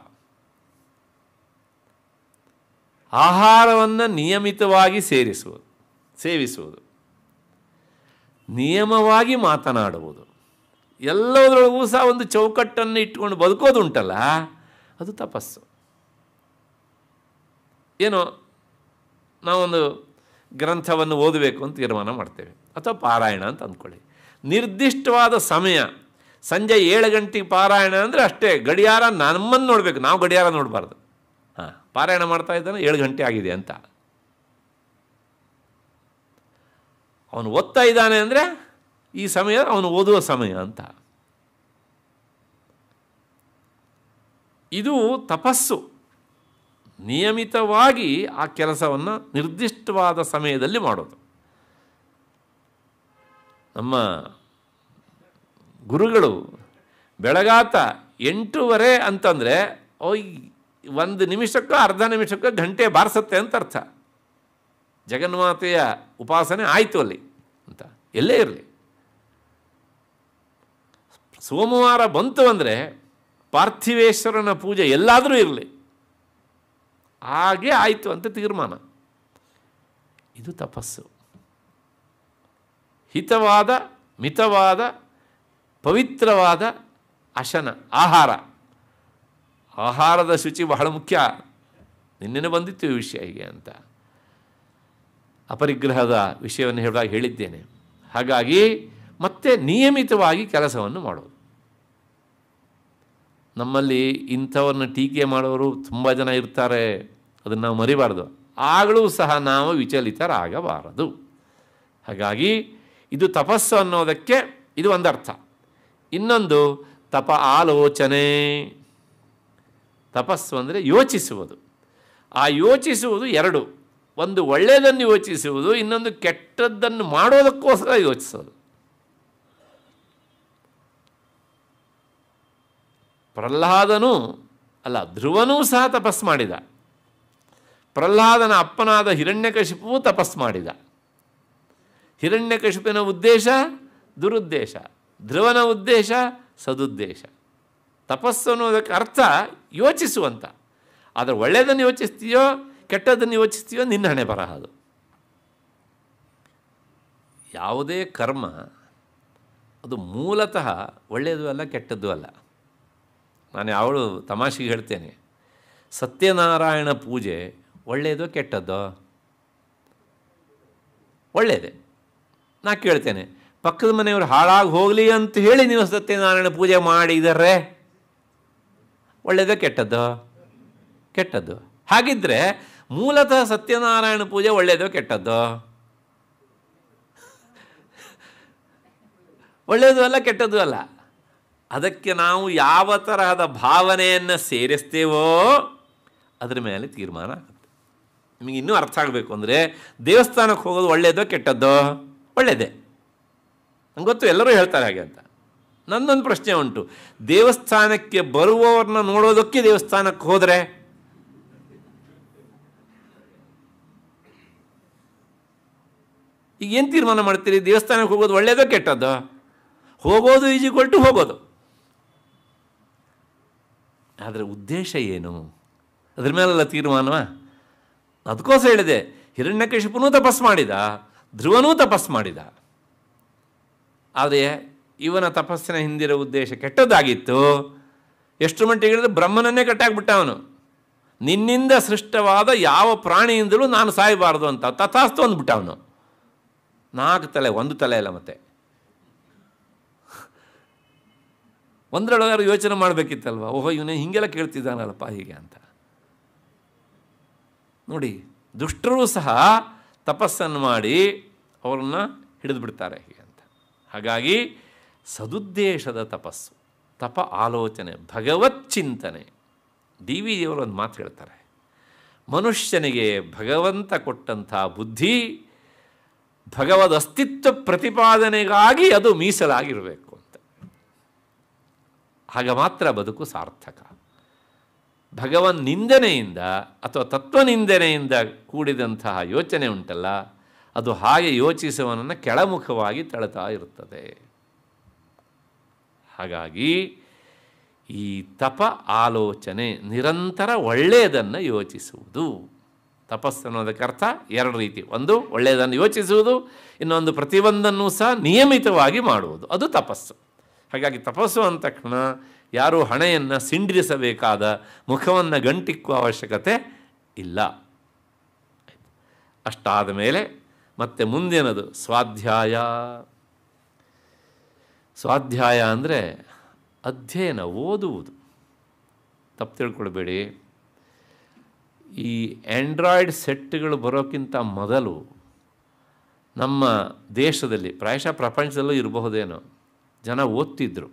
A: ಆಹಾರವನ್ನು ನಿಯಮಿತವಾಗಿ ಸೇರಿಸುವುದು ಸೇವಿಸುವುದು ನಿಯಮವಾಗಿ ಮಾತನಾಡುವುದು ಎಲ್ಲದರೊಳಗೂ ಸಹ ಒಂದು ಚೌಕಟ್ಟನ್ನು ಇಟ್ಕೊಂಡು ಬದುಕೋದುಂಟಲ್ಲ ಅದು ತಪಸ್ಸು ಏನೋ ನಾವೊಂದು ಗ್ರಂಥವನ್ನು ಓದಬೇಕು ಅಂತ ತೀರ್ಮಾನ ಮಾಡ್ತೇವೆ ಅಥವಾ ಪಾರಾಯಣ ಅಂತ ಅಂದ್ಕೊಳ್ಳಿ ನಿರ್ದಿಷ್ಟವಾದ ಸಮಯ ಸಂಜೆ ಏಳು ಗಂಟೆಗೆ ಪಾರಾಯಣ ಅಂದರೆ ಅಷ್ಟೇ ಗಡಿಯಾರ ನಮ್ಮನ್ನು ನೋಡಬೇಕು ನಾವು ಗಡಿಯಾರ ನೋಡಬಾರ್ದು ಹಾಂ ಪಾರಾಯಣ ಮಾಡ್ತಾ ಇದ್ದಾನೆ ಏಳು ಗಂಟೆ ಆಗಿದೆ ಅಂತ ಅವನು ಓದ್ತಾ ಇದ್ದಾನೆ ಅಂದರೆ ಈ ಸಮಯ ಅವನು ಓದುವ ಸಮಯ ಅಂತ ಇದು ತಪಸ್ಸು ನಿಯಮಿತವಾಗಿ ಆ ಕೆಲಸವನ್ನು ನಿರ್ದಿಷ್ಟವಾದ ಸಮಯದಲ್ಲಿ ಮಾಡೋದು ನಮ್ಮ ಗುರುಗಳು ಬೆಳಗಾತ ಎಂಟೂವರೆ ಅಂತಂದರೆ ಓಯ್ ಒಂದು ನಿಮಿಷಕ್ಕೋ ಅರ್ಧ ನಿಮಿಷಕ್ಕೋ ಗಂಟೆ ಬಾರಿಸುತ್ತೆ ಅಂತ ಅರ್ಥ ಜಗನ್ಮಾತೆಯ ಉಪಾಸನೆ ಆಯಿತು ಅಲ್ಲಿ ಅಂತ ಎಲ್ಲೇ ಇರಲಿ ಸೋಮವಾರ ಬಂತು ಅಂದರೆ ಪಾರ್ಥಿವೇಶ್ವರನ ಪೂಜೆ ಎಲ್ಲಾದರೂ ಇರಲಿ ಹಾಗೆ ಆಯಿತು ಅಂತ ತೀರ್ಮಾನ ಇದು ತಪಸ್ಸು ಹಿತವಾದ ಮಿತವಾದ ಪವಿತ್ರವಾದ ಅಶನ ಆಹಾರ ಆಹಾರದ ಶುಚಿ ಬಹಳ ಮುಖ್ಯ ನಿನ್ನೆನೇ ಬಂದಿತ್ತು ಈ ವಿಷಯ ಹೀಗೆ ಅಂತ ಅಪರಿಗ್ರಹದ ವಿಷಯವನ್ನು ಹೇಳುವಾಗ ಹೇಳಿದ್ದೇನೆ ಹಾಗಾಗಿ ಮತ್ತೆ ನಿಯಮಿತವಾಗಿ ಕೆಲಸವನ್ನು ಮಾಡೋದು ನಮ್ಮಲ್ಲಿ ಇಂಥವನ್ನು ಟೀಕೆ ಮಾಡೋರು ತುಂಬ ಜನ ಇರ್ತಾರೆ ಅದನ್ನು ನಾವು ಮರಿಬಾರ್ದು ಆಗಲೂ ಸಹ ನಾವು ವಿಚಲಿತರಾಗಬಾರದು ಹಾಗಾಗಿ ಇದು ತಪಸ್ಸು ಅನ್ನೋದಕ್ಕೆ ಇದು ಒಂದರ್ಥ ಇನ್ನೊಂದು ತಪ ಆಲೋಚನೆ ತಪಸ್ಸು ಅಂದರೆ ಯೋಚಿಸುವುದು ಆ ಯೋಚಿಸುವುದು ಎರಡು ಒಂದು ಒಳ್ಳೆಯದನ್ನು ಯೋಚಿಸುವುದು ಇನ್ನೊಂದು ಕೆಟ್ಟದ್ದನ್ನು ಮಾಡೋದಕ್ಕೋಸ್ಕರ ಯೋಚಿಸೋದು ಪ್ರಹ್ಲಾದನು ಅಲ್ಲ ಧ್ರುವನೂ ಸಹ ತಪಸ್ಸು ಮಾಡಿದ ಪ್ರಹ್ಲಾದನ ಅಪ್ಪನಾದ ಹಿರಣ್ಯಕಶಿಪೂ ತಪಸ್ಸು ಮಾಡಿದ ಹಿರಣ್ಯಕಶಿಪಿನ ಉದ್ದೇಶ ದುರುದ್ದೇಶ ಧ್ರುವನ ಉದ್ದೇಶ ಸದುದ್ದೇಶ ತಪಸ್ಸು ಅನ್ನೋದಕ್ಕೆ ಅರ್ಥ ಯೋಚಿಸುವಂಥ ಆದರೆ ಒಳ್ಳೆಯದನ್ನು ಯೋಚಿಸ್ತೀಯೋ ಕೆಟ್ಟದನ್ನು ಯೋಚಿಸ್ತೀಯೋ ನಿನ್ನ ಹಣೆ ಬರಹ ಅದು ಯಾವುದೇ ಕರ್ಮ ಅದು ಮೂಲತಃ ಒಳ್ಳೆಯದು ಅಲ್ಲ ಕೆಟ್ಟದ್ದು ಅಲ್ಲ ನಾನು ಯಾವಳು ತಮಾಷೆಗೆ ಹೇಳ್ತೇನೆ ಸತ್ಯನಾರಾಯಣ ಪೂಜೆ ಒಳ್ಳೆಯದೋ ಕೆಟ್ಟದ್ದೋ ಒಳ್ಳೆಯದೇ ನಾ ಕೇಳ್ತೇನೆ ಪಕ್ಕದ ಮನೆಯವರು ಹಾಳಾಗಿ ಹೋಗಲಿ ಅಂತ ಹೇಳಿ ನೀವು ಸತ್ಯನಾರಾಯಣ ಪೂಜೆ ಮಾಡಿದರೆ ಒಳ್ಳೆಯದೋ ಕೆಟ್ಟದ್ದು ಕೆಟ್ಟದ್ದು ಹಾಗಿದ್ದರೆ ಮೂಲತಃ ಸತ್ಯನಾರಾಯಣ ಪೂಜೆ ಒಳ್ಳೆಯದೋ ಕೆಟ್ಟದ್ದು ಒಳ್ಳೆಯದು ಅಲ್ಲ ಕೆಟ್ಟದ್ದು ಅಲ್ಲ ಅದಕ್ಕೆ ನಾವು ಯಾವ ತರಹದ ಭಾವನೆಯನ್ನು ಸೇರಿಸ್ತೇವೋ ಅದರ ಮೇಲೆ ತೀರ್ಮಾನ ಆಗುತ್ತೆ ನಿಮಗೆ ಇನ್ನೂ ಅರ್ಥ ಆಗಬೇಕು ಅಂದರೆ ದೇವಸ್ಥಾನಕ್ಕೆ ಹೋಗೋದು ಒಳ್ಳೆಯದೋ ಕೆಟ್ಟದ್ದೋ ಒಳ್ಳೆಯದೇ ನಂಗೆ ಗೊತ್ತು ಎಲ್ಲರೂ ಹೇಳ್ತಾರೆ ಹಾಗೆ ಅಂತ ನನ್ನೊಂದು ಪ್ರಶ್ನೆ ಉಂಟು ದೇವಸ್ಥಾನಕ್ಕೆ ಬರುವವ್ರನ್ನ ನೋಡೋದಕ್ಕೆ ದೇವಸ್ಥಾನಕ್ಕೆ ಹೋದರೆ ಈಗ ಏನು ತೀರ್ಮಾನ ಮಾಡ್ತೀರಿ ದೇವಸ್ಥಾನಕ್ಕೆ ಹೋಗೋದು ಒಳ್ಳೆಯದೋ ಕೆಟ್ಟದ್ದು ಹೋಗೋದು ಈಜಿ ಕೊಟ್ಟು ಹೋಗೋದು ಆದರೆ ಉದ್ದೇಶ ಏನು ಅದ್ರ ಮೇಲೆಲ್ಲ ತೀರ್ಮಾನವಾ ಅದಕ್ಕೋಸ್ಕರ ಹೇಳಿದೆ ಪುನಃ ತಪಸ್ಸು ಮಾಡಿದ ಧ್ರುವನೂ ತಪಸ್ಸು ಮಾಡಿದ ಆದರೆ ಇವನ ತಪಸ್ಸಿನ ಹಿಂದಿರೋ ಉದ್ದೇಶ ಕೆಟ್ಟದ್ದಾಗಿತ್ತು ಎಷ್ಟು ಮಟ್ಟಿಗೆ ಹೇಳಿದ್ರೆ ಬ್ರಹ್ಮನನ್ನೇ ಕಟ್ಟಾಕ್ಬಿಟ್ಟ ಅವನು ನಿನ್ನಿಂದ ಸೃಷ್ಟವಾದ ಯಾವ ಪ್ರಾಣಿಯಿಂದಲೂ ನಾನು ಸಾಯಬಾರದು ಅಂತ ತಥಾಸ್ತು ಅಂದ್ಬಿಟ್ಟ ಅವನು ನಾಲ್ಕು ತಲೆ ಒಂದು ತಲೆ ಇಲ್ಲ ಮತ್ತೆ ಒಂದರೊಳಗಾರು ಯೋಚನೆ ಮಾಡಬೇಕಿತ್ತಲ್ವ ಓಹೋ ಇವನೇ ಹೀಗೆಲ್ಲ ಕೇಳ್ತಿದ್ದಾನಲ್ಲಪ್ಪ ಹೀಗೆ ಅಂತ ನೋಡಿ ದುಷ್ಟರೂ ಸಹ ತಪಸ್ಸನ್ನು ಮಾಡಿ ಅವರನ್ನು ಹಿಡಿದು ಬಿಡ್ತಾರೆ ಹೀಗೆ ಅಂತ ಹಾಗಾಗಿ ಸದುದ್ದೇಶದ ತಪಸ್ಸು ತಪ ಆಲೋಚನೆ ಭಗವತ್ ಚಿಂತನೆ ಡಿ ವಿ ಜಿಯವರು ಒಂದು ಮಾತು ಹೇಳ್ತಾರೆ ಮನುಷ್ಯನಿಗೆ ಭಗವಂತ ಕೊಟ್ಟಂಥ ಬುದ್ಧಿ ಭಗವದ್ ಅಸ್ತಿತ್ವ ಪ್ರತಿಪಾದನೆಗಾಗಿ ಅದು ಮೀಸಲಾಗಿರಬೇಕು ಅಂತ ಆಗ ಮಾತ್ರ ಬದುಕು ಸಾರ್ಥಕ ಭಗವನ್ ನಿಂದನೆಯಿಂದ ಅಥವಾ ತತ್ವ ನಿಂದನೆಯಿಂದ ಕೂಡಿದಂತಹ ಯೋಚನೆ ಉಂಟಲ್ಲ ಅದು ಹಾಗೆ ಯೋಚಿಸುವನನ್ನು ಕೆಳಮುಖವಾಗಿ ತಳೆತಾ ಇರುತ್ತದೆ ಹಾಗಾಗಿ ಈ ತಪ ಆಲೋಚನೆ ನಿರಂತರ ಒಳ್ಳೆಯದನ್ನು ಯೋಚಿಸುವುದು ಅನ್ನೋದಕ್ಕೆ ಅರ್ಥ ಎರಡು ರೀತಿ ಒಂದು ಒಳ್ಳೆಯದನ್ನು ಯೋಚಿಸುವುದು ಇನ್ನೊಂದು ಪ್ರತಿಯೊಂದನ್ನು ಸಹ ನಿಯಮಿತವಾಗಿ ಮಾಡುವುದು ಅದು ತಪಸ್ಸು ಹಾಗಾಗಿ ತಪಸ್ಸು ಅಂತಕ್ಷಣ ಯಾರು ಹಣೆಯನ್ನು ಸಿಂಡಿರಿಸಬೇಕಾದ ಮುಖವನ್ನು ಗಂಟಿಕ್ಕುವ ಅವಶ್ಯಕತೆ ಇಲ್ಲ ಅಷ್ಟಾದ ಮೇಲೆ ಮತ್ತೆ ಮುಂದಿನದು ಸ್ವಾಧ್ಯಾಯ ಸ್ವಾಧ್ಯಾಯ ಅಂದರೆ ಅಧ್ಯಯನ ಓದುವುದು ತಪ್ಪು ತಿಳ್ಕೊಳ್ಬೇಡಿ ಈ ಆ್ಯಂಡ್ರಾಯ್ಡ್ ಸೆಟ್ಗಳು ಬರೋಕ್ಕಿಂತ ಮೊದಲು ನಮ್ಮ ದೇಶದಲ್ಲಿ ಪ್ರಾಯಶಃ ಪ್ರಪಂಚದಲ್ಲೂ ಇರಬಹುದೇನೋ ಜನ ಓದ್ತಿದ್ರು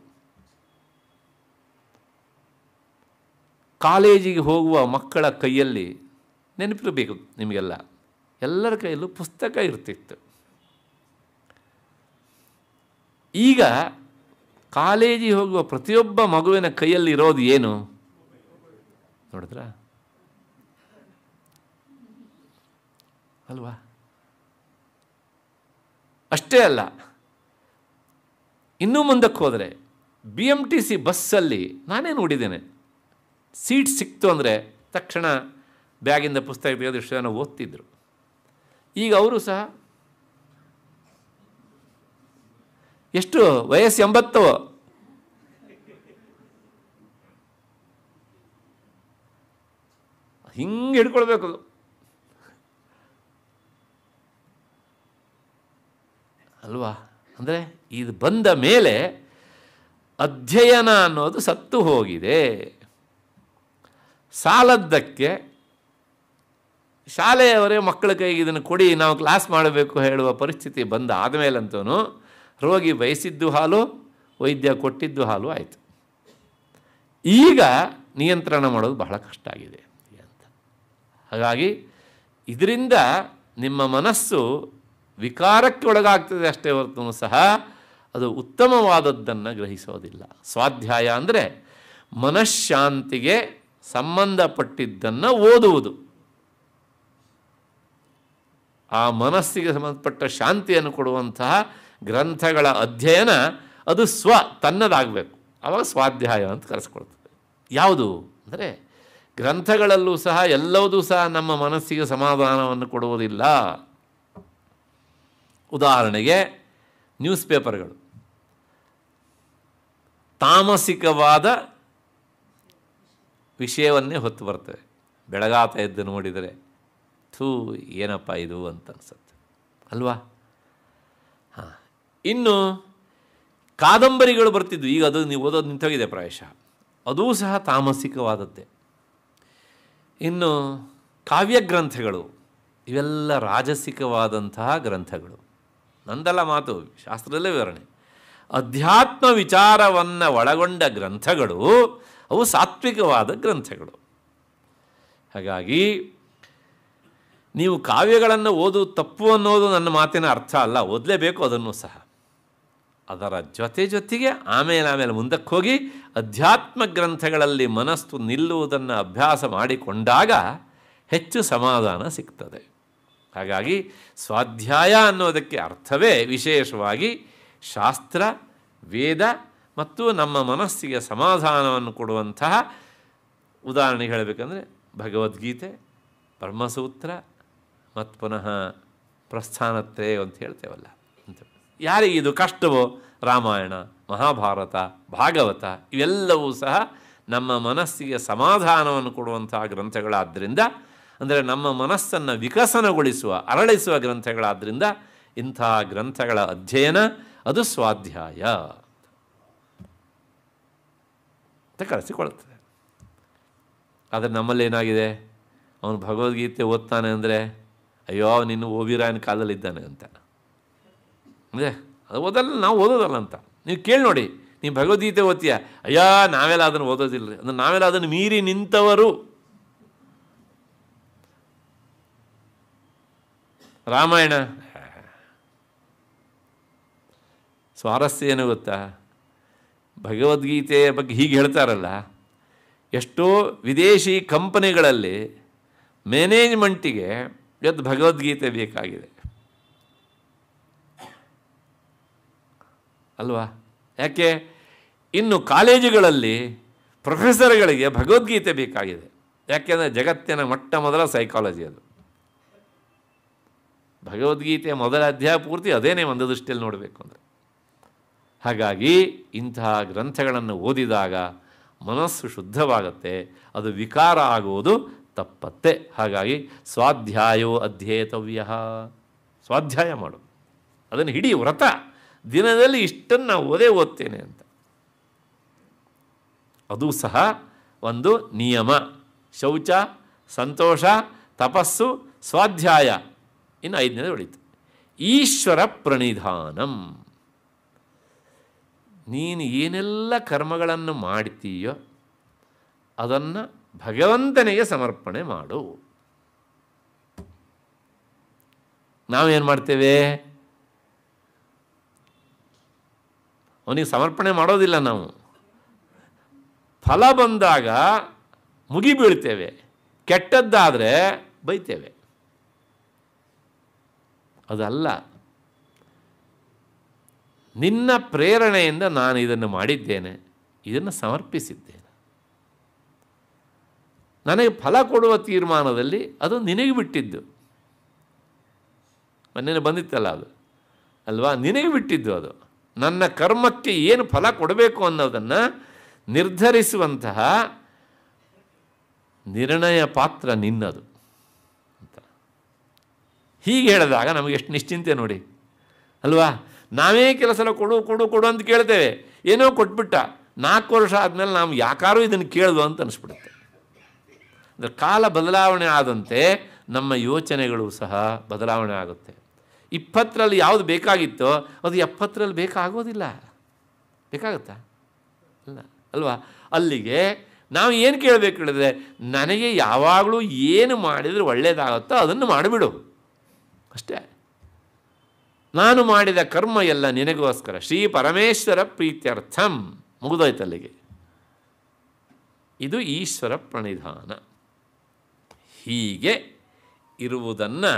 A: ಕಾಲೇಜಿಗೆ ಹೋಗುವ ಮಕ್ಕಳ ಕೈಯಲ್ಲಿ ನೆನಪಿರಬೇಕು ನಿಮಗೆಲ್ಲ ಎಲ್ಲರ ಕೈಯಲ್ಲೂ ಪುಸ್ತಕ ಇರ್ತಿತ್ತು ಈಗ ಕಾಲೇಜಿಗೆ ಹೋಗುವ ಪ್ರತಿಯೊಬ್ಬ ಮಗುವಿನ ಕೈಯಲ್ಲಿ ಇರೋದು ಏನು ನೋಡಿದ್ರ ಅಲ್ವಾ ಅಷ್ಟೇ ಅಲ್ಲ ಇನ್ನೂ ಮುಂದಕ್ಕೆ ಹೋದರೆ ಬಿ ಎಮ್ ಟಿ ಸಿ ಬಸ್ಸಲ್ಲಿ ನಾನೇ ನೋಡಿದ್ದೇನೆ ಸೀಟ್ ಸಿಕ್ತು ಅಂದರೆ ತಕ್ಷಣ ಬ್ಯಾಗಿಂದ ಪುಸ್ತಕ ತೆಗೆದು ಜನ ಓದ್ತಿದ್ರು ಈಗ ಅವರು ಸಹ ಎಷ್ಟು ವಯಸ್ಸು ಎಂಬತ್ತು ಹಿಂಗೆ ಹಿಡ್ಕೊಳ್ಬೇಕು ಅಲ್ವಾ ಅಂದರೆ ಇದು ಬಂದ ಮೇಲೆ ಅಧ್ಯಯನ ಅನ್ನೋದು ಸತ್ತು ಹೋಗಿದೆ ಸಾಲದ್ದಕ್ಕೆ ಶಾಲೆಯವರೇ ಮಕ್ಕಳ ಕೈಗೆ ಇದನ್ನು ಕೊಡಿ ನಾವು ಕ್ಲಾಸ್ ಮಾಡಬೇಕು ಹೇಳುವ ಪರಿಸ್ಥಿತಿ ಬಂದ ಆದಮೇಲಂತೂ ರೋಗಿ ಬಯಸಿದ್ದು ಹಾಲು ವೈದ್ಯ ಕೊಟ್ಟಿದ್ದು ಹಾಲು ಆಯಿತು ಈಗ ನಿಯಂತ್ರಣ ಮಾಡೋದು ಬಹಳ ಕಷ್ಟ ಆಗಿದೆ ಅಂತ ಹಾಗಾಗಿ ಇದರಿಂದ ನಿಮ್ಮ ಮನಸ್ಸು ವಿಕಾರಕ್ಕೆ ಒಳಗಾಗ್ತದೆ ಅಷ್ಟೇ ಹೊರತು ಸಹ ಅದು ಉತ್ತಮವಾದದ್ದನ್ನು ಗ್ರಹಿಸೋದಿಲ್ಲ ಸ್ವಾಧ್ಯಾಯ ಅಂದರೆ ಮನಃಶಾಂತಿಗೆ ಸಂಬಂಧಪಟ್ಟಿದ್ದನ್ನು ಓದುವುದು ಆ ಮನಸ್ಸಿಗೆ ಸಂಬಂಧಪಟ್ಟ ಶಾಂತಿಯನ್ನು ಕೊಡುವಂತಹ ಗ್ರಂಥಗಳ ಅಧ್ಯಯನ ಅದು ಸ್ವ ತನ್ನದಾಗಬೇಕು ಅವಾಗ ಸ್ವಾಧ್ಯಾಯ ಅಂತ ಕರೆಸ್ಕೊಳ್ತದೆ ಯಾವುದು ಅಂದರೆ ಗ್ರಂಥಗಳಲ್ಲೂ ಸಹ ಎಲ್ಲವೂ ಸಹ ನಮ್ಮ ಮನಸ್ಸಿಗೆ ಸಮಾಧಾನವನ್ನು ಕೊಡುವುದಿಲ್ಲ ಉದಾಹರಣೆಗೆ ನ್ಯೂಸ್ ಪೇಪರ್ಗಳು ತಾಮಸಿಕವಾದ ವಿಷಯವನ್ನೇ ಹೊತ್ತು ಬರ್ತವೆ ಬೆಳಗಾತ ಎದ್ದು ನೋಡಿದರೆ ಥೂ ಏನಪ್ಪ ಇದು ಅಂತ ಅನ್ಸುತ್ತೆ ಅಲ್ವಾ ಹಾಂ ಇನ್ನು ಕಾದಂಬರಿಗಳು ಬರ್ತಿದ್ದು ಈಗ ಅದು ನೀವು ಓದೋದು ನಿಂತೋಗಿದೆ ಪ್ರಾಯಶಃ ಅದೂ ಸಹ ತಾಮಸಿಕವಾದದ್ದೇ ಇನ್ನು ಕಾವ್ಯಗ್ರಂಥಗಳು ಇವೆಲ್ಲ ರಾಜಸಿಕವಾದಂತಹ ಗ್ರಂಥಗಳು ನಂದಲ್ಲ ಮಾತು ಶಾಸ್ತ್ರದಲ್ಲೇ ವಿವರಣೆ ಅಧ್ಯಾತ್ಮ ವಿಚಾರವನ್ನು ಒಳಗೊಂಡ ಗ್ರಂಥಗಳು ಅವು ಸಾತ್ವಿಕವಾದ ಗ್ರಂಥಗಳು ಹಾಗಾಗಿ ನೀವು ಕಾವ್ಯಗಳನ್ನು ಓದು ತಪ್ಪು ಅನ್ನೋದು ನನ್ನ ಮಾತಿನ ಅರ್ಥ ಅಲ್ಲ ಓದಲೇಬೇಕು ಅದನ್ನು ಸಹ ಅದರ ಜೊತೆ ಜೊತೆಗೆ ಆಮೇಲೆ ಆಮೇಲೆ ಮುಂದಕ್ಕೆ ಹೋಗಿ ಅಧ್ಯಾತ್ಮ ಗ್ರಂಥಗಳಲ್ಲಿ ಮನಸ್ಸು ನಿಲ್ಲುವುದನ್ನು ಅಭ್ಯಾಸ ಮಾಡಿಕೊಂಡಾಗ ಹೆಚ್ಚು ಸಮಾಧಾನ ಸಿಗ್ತದೆ ಹಾಗಾಗಿ ಸ್ವಾಧ್ಯಾಯ ಅನ್ನೋದಕ್ಕೆ ಅರ್ಥವೇ ವಿಶೇಷವಾಗಿ ಶಾಸ್ತ್ರ ವೇದ ಮತ್ತು ನಮ್ಮ ಮನಸ್ಸಿಗೆ ಸಮಾಧಾನವನ್ನು ಕೊಡುವಂತಹ ಉದಾಹರಣೆ ಹೇಳಬೇಕಂದ್ರೆ ಭಗವದ್ಗೀತೆ ಬ್ರಹ್ಮಸೂತ್ರ ಮತ್ತು ಪುನಃ ಪ್ರಸ್ಥಾನತ್ರೇ ಅಂತ ಹೇಳ್ತೇವಲ್ಲ ಅಂತ ಯಾರಿಗೆ ಇದು ಕಷ್ಟವೋ ರಾಮಾಯಣ ಮಹಾಭಾರತ ಭಾಗವತ ಇವೆಲ್ಲವೂ ಸಹ ನಮ್ಮ ಮನಸ್ಸಿಗೆ ಸಮಾಧಾನವನ್ನು ಕೊಡುವಂತಹ ಗ್ರಂಥಗಳಾದ್ದರಿಂದ ಅಂದರೆ ನಮ್ಮ ಮನಸ್ಸನ್ನು ವಿಕಸನಗೊಳಿಸುವ ಅರಳಿಸುವ ಗ್ರಂಥಗಳಾದ್ದರಿಂದ ಇಂತಹ ಗ್ರಂಥಗಳ ಅಧ್ಯಯನ ಅದು ಸ್ವಾಧ್ಯಾಯ ಅಂತ ಕಳಿಸಿಕೊಳ್ತದೆ ಆದರೆ ನಮ್ಮಲ್ಲಿ ಏನಾಗಿದೆ ಅವನು ಭಗವದ್ಗೀತೆ ಓದ್ತಾನೆ ಅಂದರೆ ಅಯ್ಯೋ ನಿನ್ನ ಓಬಿರಾಯನ ಇದ್ದಾನೆ ಅಂತ ಅಂದರೆ ಅದು ಓದಲ್ಲ ನಾವು ಓದೋದಲ್ಲ ಅಂತ ನೀವು ಕೇಳಿ ನೋಡಿ ನೀವು ಭಗವದ್ಗೀತೆ ಓದ್ತೀಯ ಅಯ್ಯೋ ನಾವೆಲ್ಲ ಅದನ್ನು ಓದೋದಿಲ್ಲ ರೀ ಅಂದರೆ ನಾವೆಲ್ಲ ಅದನ್ನು ಮೀರಿ ನಿಂತವರು ರಾಮಾಯಣ ಸ್ವಾರಸ್ಯ ಏನು ಗೊತ್ತಾ ಭಗವದ್ಗೀತೆಯ ಬಗ್ಗೆ ಹೀಗೆ ಹೇಳ್ತಾರಲ್ಲ ಎಷ್ಟೋ ವಿದೇಶಿ ಕಂಪನಿಗಳಲ್ಲಿ ಮ್ಯಾನೇಜ್ಮೆಂಟಿಗೆ ಇವತ್ತು ಭಗವದ್ಗೀತೆ ಬೇಕಾಗಿದೆ ಅಲ್ವಾ ಯಾಕೆ ಇನ್ನು ಕಾಲೇಜುಗಳಲ್ಲಿ ಪ್ರೊಫೆಸರ್ಗಳಿಗೆ ಭಗವದ್ಗೀತೆ ಬೇಕಾಗಿದೆ ಯಾಕೆಂದರೆ ಜಗತ್ತಿನ ಮೊಟ್ಟ ಮೊದಲ ಸೈಕಾಲಜಿ ಅದು ಭಗವದ್ಗೀತೆಯ ಮೊದಲ ಅಧ್ಯಾಯ ಪೂರ್ತಿ ಅದೇನೇ ಒಂದು ದೃಷ್ಟಿಯಲ್ಲಿ ನೋಡಬೇಕು ಅಂದರೆ ಹಾಗಾಗಿ ಇಂತಹ ಗ್ರಂಥಗಳನ್ನು ಓದಿದಾಗ ಮನಸ್ಸು ಶುದ್ಧವಾಗುತ್ತೆ ಅದು ವಿಕಾರ ಆಗುವುದು ತಪ್ಪತ್ತೆ ಹಾಗಾಗಿ ಸ್ವಾಧ್ಯಾಯೋ ಅಧ್ಯಯತವ್ಯ ಸ್ವಾಧ್ಯಾಯ ಮಾಡು ಅದನ್ನು ಹಿಡಿ ವ್ರತ ದಿನದಲ್ಲಿ ಇಷ್ಟನ್ನು ನಾವು ಓದೇ ಓದ್ತೇನೆ ಅಂತ ಅದು ಸಹ ಒಂದು ನಿಯಮ ಶೌಚ ಸಂತೋಷ ತಪಸ್ಸು ಸ್ವಾಧ್ಯಾಯ ಇನ್ನು ಐದನೇದು ಉಳಿತು ಈಶ್ವರ ಪ್ರಣಿಧಾನಂ ನೀನು ಏನೆಲ್ಲ ಕರ್ಮಗಳನ್ನು ಮಾಡ್ತೀಯೋ ಅದನ್ನು ಭಗವಂತನಿಗೆ ಸಮರ್ಪಣೆ ಮಾಡು ನಾವೇನು ಮಾಡ್ತೇವೆ ಅವನಿಗೆ ಸಮರ್ಪಣೆ ಮಾಡೋದಿಲ್ಲ ನಾವು ಫಲ ಬಂದಾಗ ಮುಗಿಬೀಳ್ತೇವೆ ಕೆಟ್ಟದ್ದಾದರೆ ಬೈತೇವೆ ಅದಲ್ಲ ನಿನ್ನ ಪ್ರೇರಣೆಯಿಂದ ನಾನು ಇದನ್ನು ಮಾಡಿದ್ದೇನೆ ಇದನ್ನು ಸಮರ್ಪಿಸಿದ್ದೇನೆ ನನಗೆ ಫಲ ಕೊಡುವ ತೀರ್ಮಾನದಲ್ಲಿ ಅದು ನಿನಗೆ ಬಿಟ್ಟಿದ್ದು ಮೊನ್ನೆ ಬಂದಿತ್ತಲ್ಲ ಅದು ಅಲ್ವಾ ನಿನಗೆ ಬಿಟ್ಟಿದ್ದು ಅದು ನನ್ನ ಕರ್ಮಕ್ಕೆ ಏನು ಫಲ ಕೊಡಬೇಕು ಅನ್ನೋದನ್ನು ನಿರ್ಧರಿಸುವಂತಹ ನಿರ್ಣಯ ಪಾತ್ರ ನಿನ್ನದು ಅಂತ ಹೀಗೆ ಹೇಳಿದಾಗ ನಮಗೆ ಎಷ್ಟು ನಿಶ್ಚಿಂತೆ ನೋಡಿ ಅಲ್ವಾ ನಾವೇ ಕೆಲಸಲ ಕೊಡು ಕೊಡು ಕೊಡು ಅಂತ ಕೇಳ್ತೇವೆ ಏನೋ ಕೊಟ್ಬಿಟ್ಟ ನಾಲ್ಕು ವರ್ಷ ಆದಮೇಲೆ ನಾವು ಯಾಕಾರೂ ಇದನ್ನು ಕೇಳ್ದು ಅಂತ ಅನಿಸ್ಬಿಡುತ್ತೆ ಅಂದರೆ ಕಾಲ ಬದಲಾವಣೆ ಆದಂತೆ ನಮ್ಮ ಯೋಚನೆಗಳು ಸಹ ಬದಲಾವಣೆ ಆಗುತ್ತೆ ಇಪ್ಪತ್ತರಲ್ಲಿ ಯಾವುದು ಬೇಕಾಗಿತ್ತೋ ಅದು ಎಪ್ಪತ್ತರಲ್ಲಿ ಬೇಕಾಗೋದಿಲ್ಲ ಬೇಕಾಗುತ್ತಾ ಅಲ್ಲ ಅಲ್ವಾ ಅಲ್ಲಿಗೆ ನಾವು ಏನು ಕೇಳಬೇಕು ಹೇಳಿದ್ರೆ ನನಗೆ ಯಾವಾಗಲೂ ಏನು ಮಾಡಿದರೆ ಒಳ್ಳೆಯದಾಗುತ್ತೋ ಅದನ್ನು ಮಾಡಿಬಿಡು ಅಷ್ಟೇ ನಾನು ಮಾಡಿದ ಕರ್ಮ ಎಲ್ಲ ನಿನಗೋಸ್ಕರ ಶ್ರೀ ಪರಮೇಶ್ವರ ಪ್ರೀತ್ಯರ್ಥಂ ಮುಗಿದೋಯ್ತಲ್ಲಿಗೆ ಇದು ಈಶ್ವರ ಪ್ರಣಿಧಾನ ಹೀಗೆ ಇರುವುದನ್ನು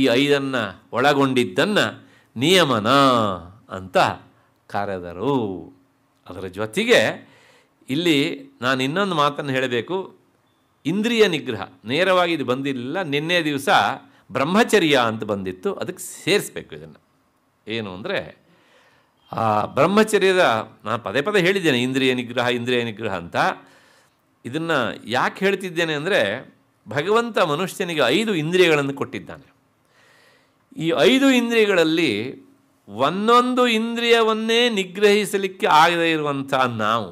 A: ಈ ಐದನ್ನು ಒಳಗೊಂಡಿದ್ದನ್ನು ನಿಯಮನ ಅಂತ ಕರೆದರು ಅದರ ಜೊತೆಗೆ ಇಲ್ಲಿ ನಾನು ಇನ್ನೊಂದು ಮಾತನ್ನು ಹೇಳಬೇಕು ಇಂದ್ರಿಯ ನಿಗ್ರಹ ನೇರವಾಗಿ ಇದು ಬಂದಿಲ್ಲ ನಿನ್ನೆ ದಿವಸ ಬ್ರಹ್ಮಚರ್ಯ ಅಂತ ಬಂದಿತ್ತು ಅದಕ್ಕೆ ಸೇರಿಸ್ಬೇಕು ಇದನ್ನು ಏನು ಅಂದರೆ ಆ ಬ್ರಹ್ಮಚರ್ಯದ ನಾನು ಪದೇ ಪದೇ ಹೇಳಿದ್ದೇನೆ ಇಂದ್ರಿಯ ನಿಗ್ರಹ ಇಂದ್ರಿಯ ನಿಗ್ರಹ ಅಂತ ಇದನ್ನು ಯಾಕೆ ಹೇಳ್ತಿದ್ದೇನೆ ಅಂದರೆ ಭಗವಂತ ಮನುಷ್ಯನಿಗೆ ಐದು ಇಂದ್ರಿಯಗಳನ್ನು ಕೊಟ್ಟಿದ್ದಾನೆ ಈ ಐದು ಇಂದ್ರಿಯಗಳಲ್ಲಿ ಒಂದೊಂದು ಇಂದ್ರಿಯವನ್ನೇ ನಿಗ್ರಹಿಸಲಿಕ್ಕೆ ಆಗದೇ ಇರುವಂಥ ನಾವು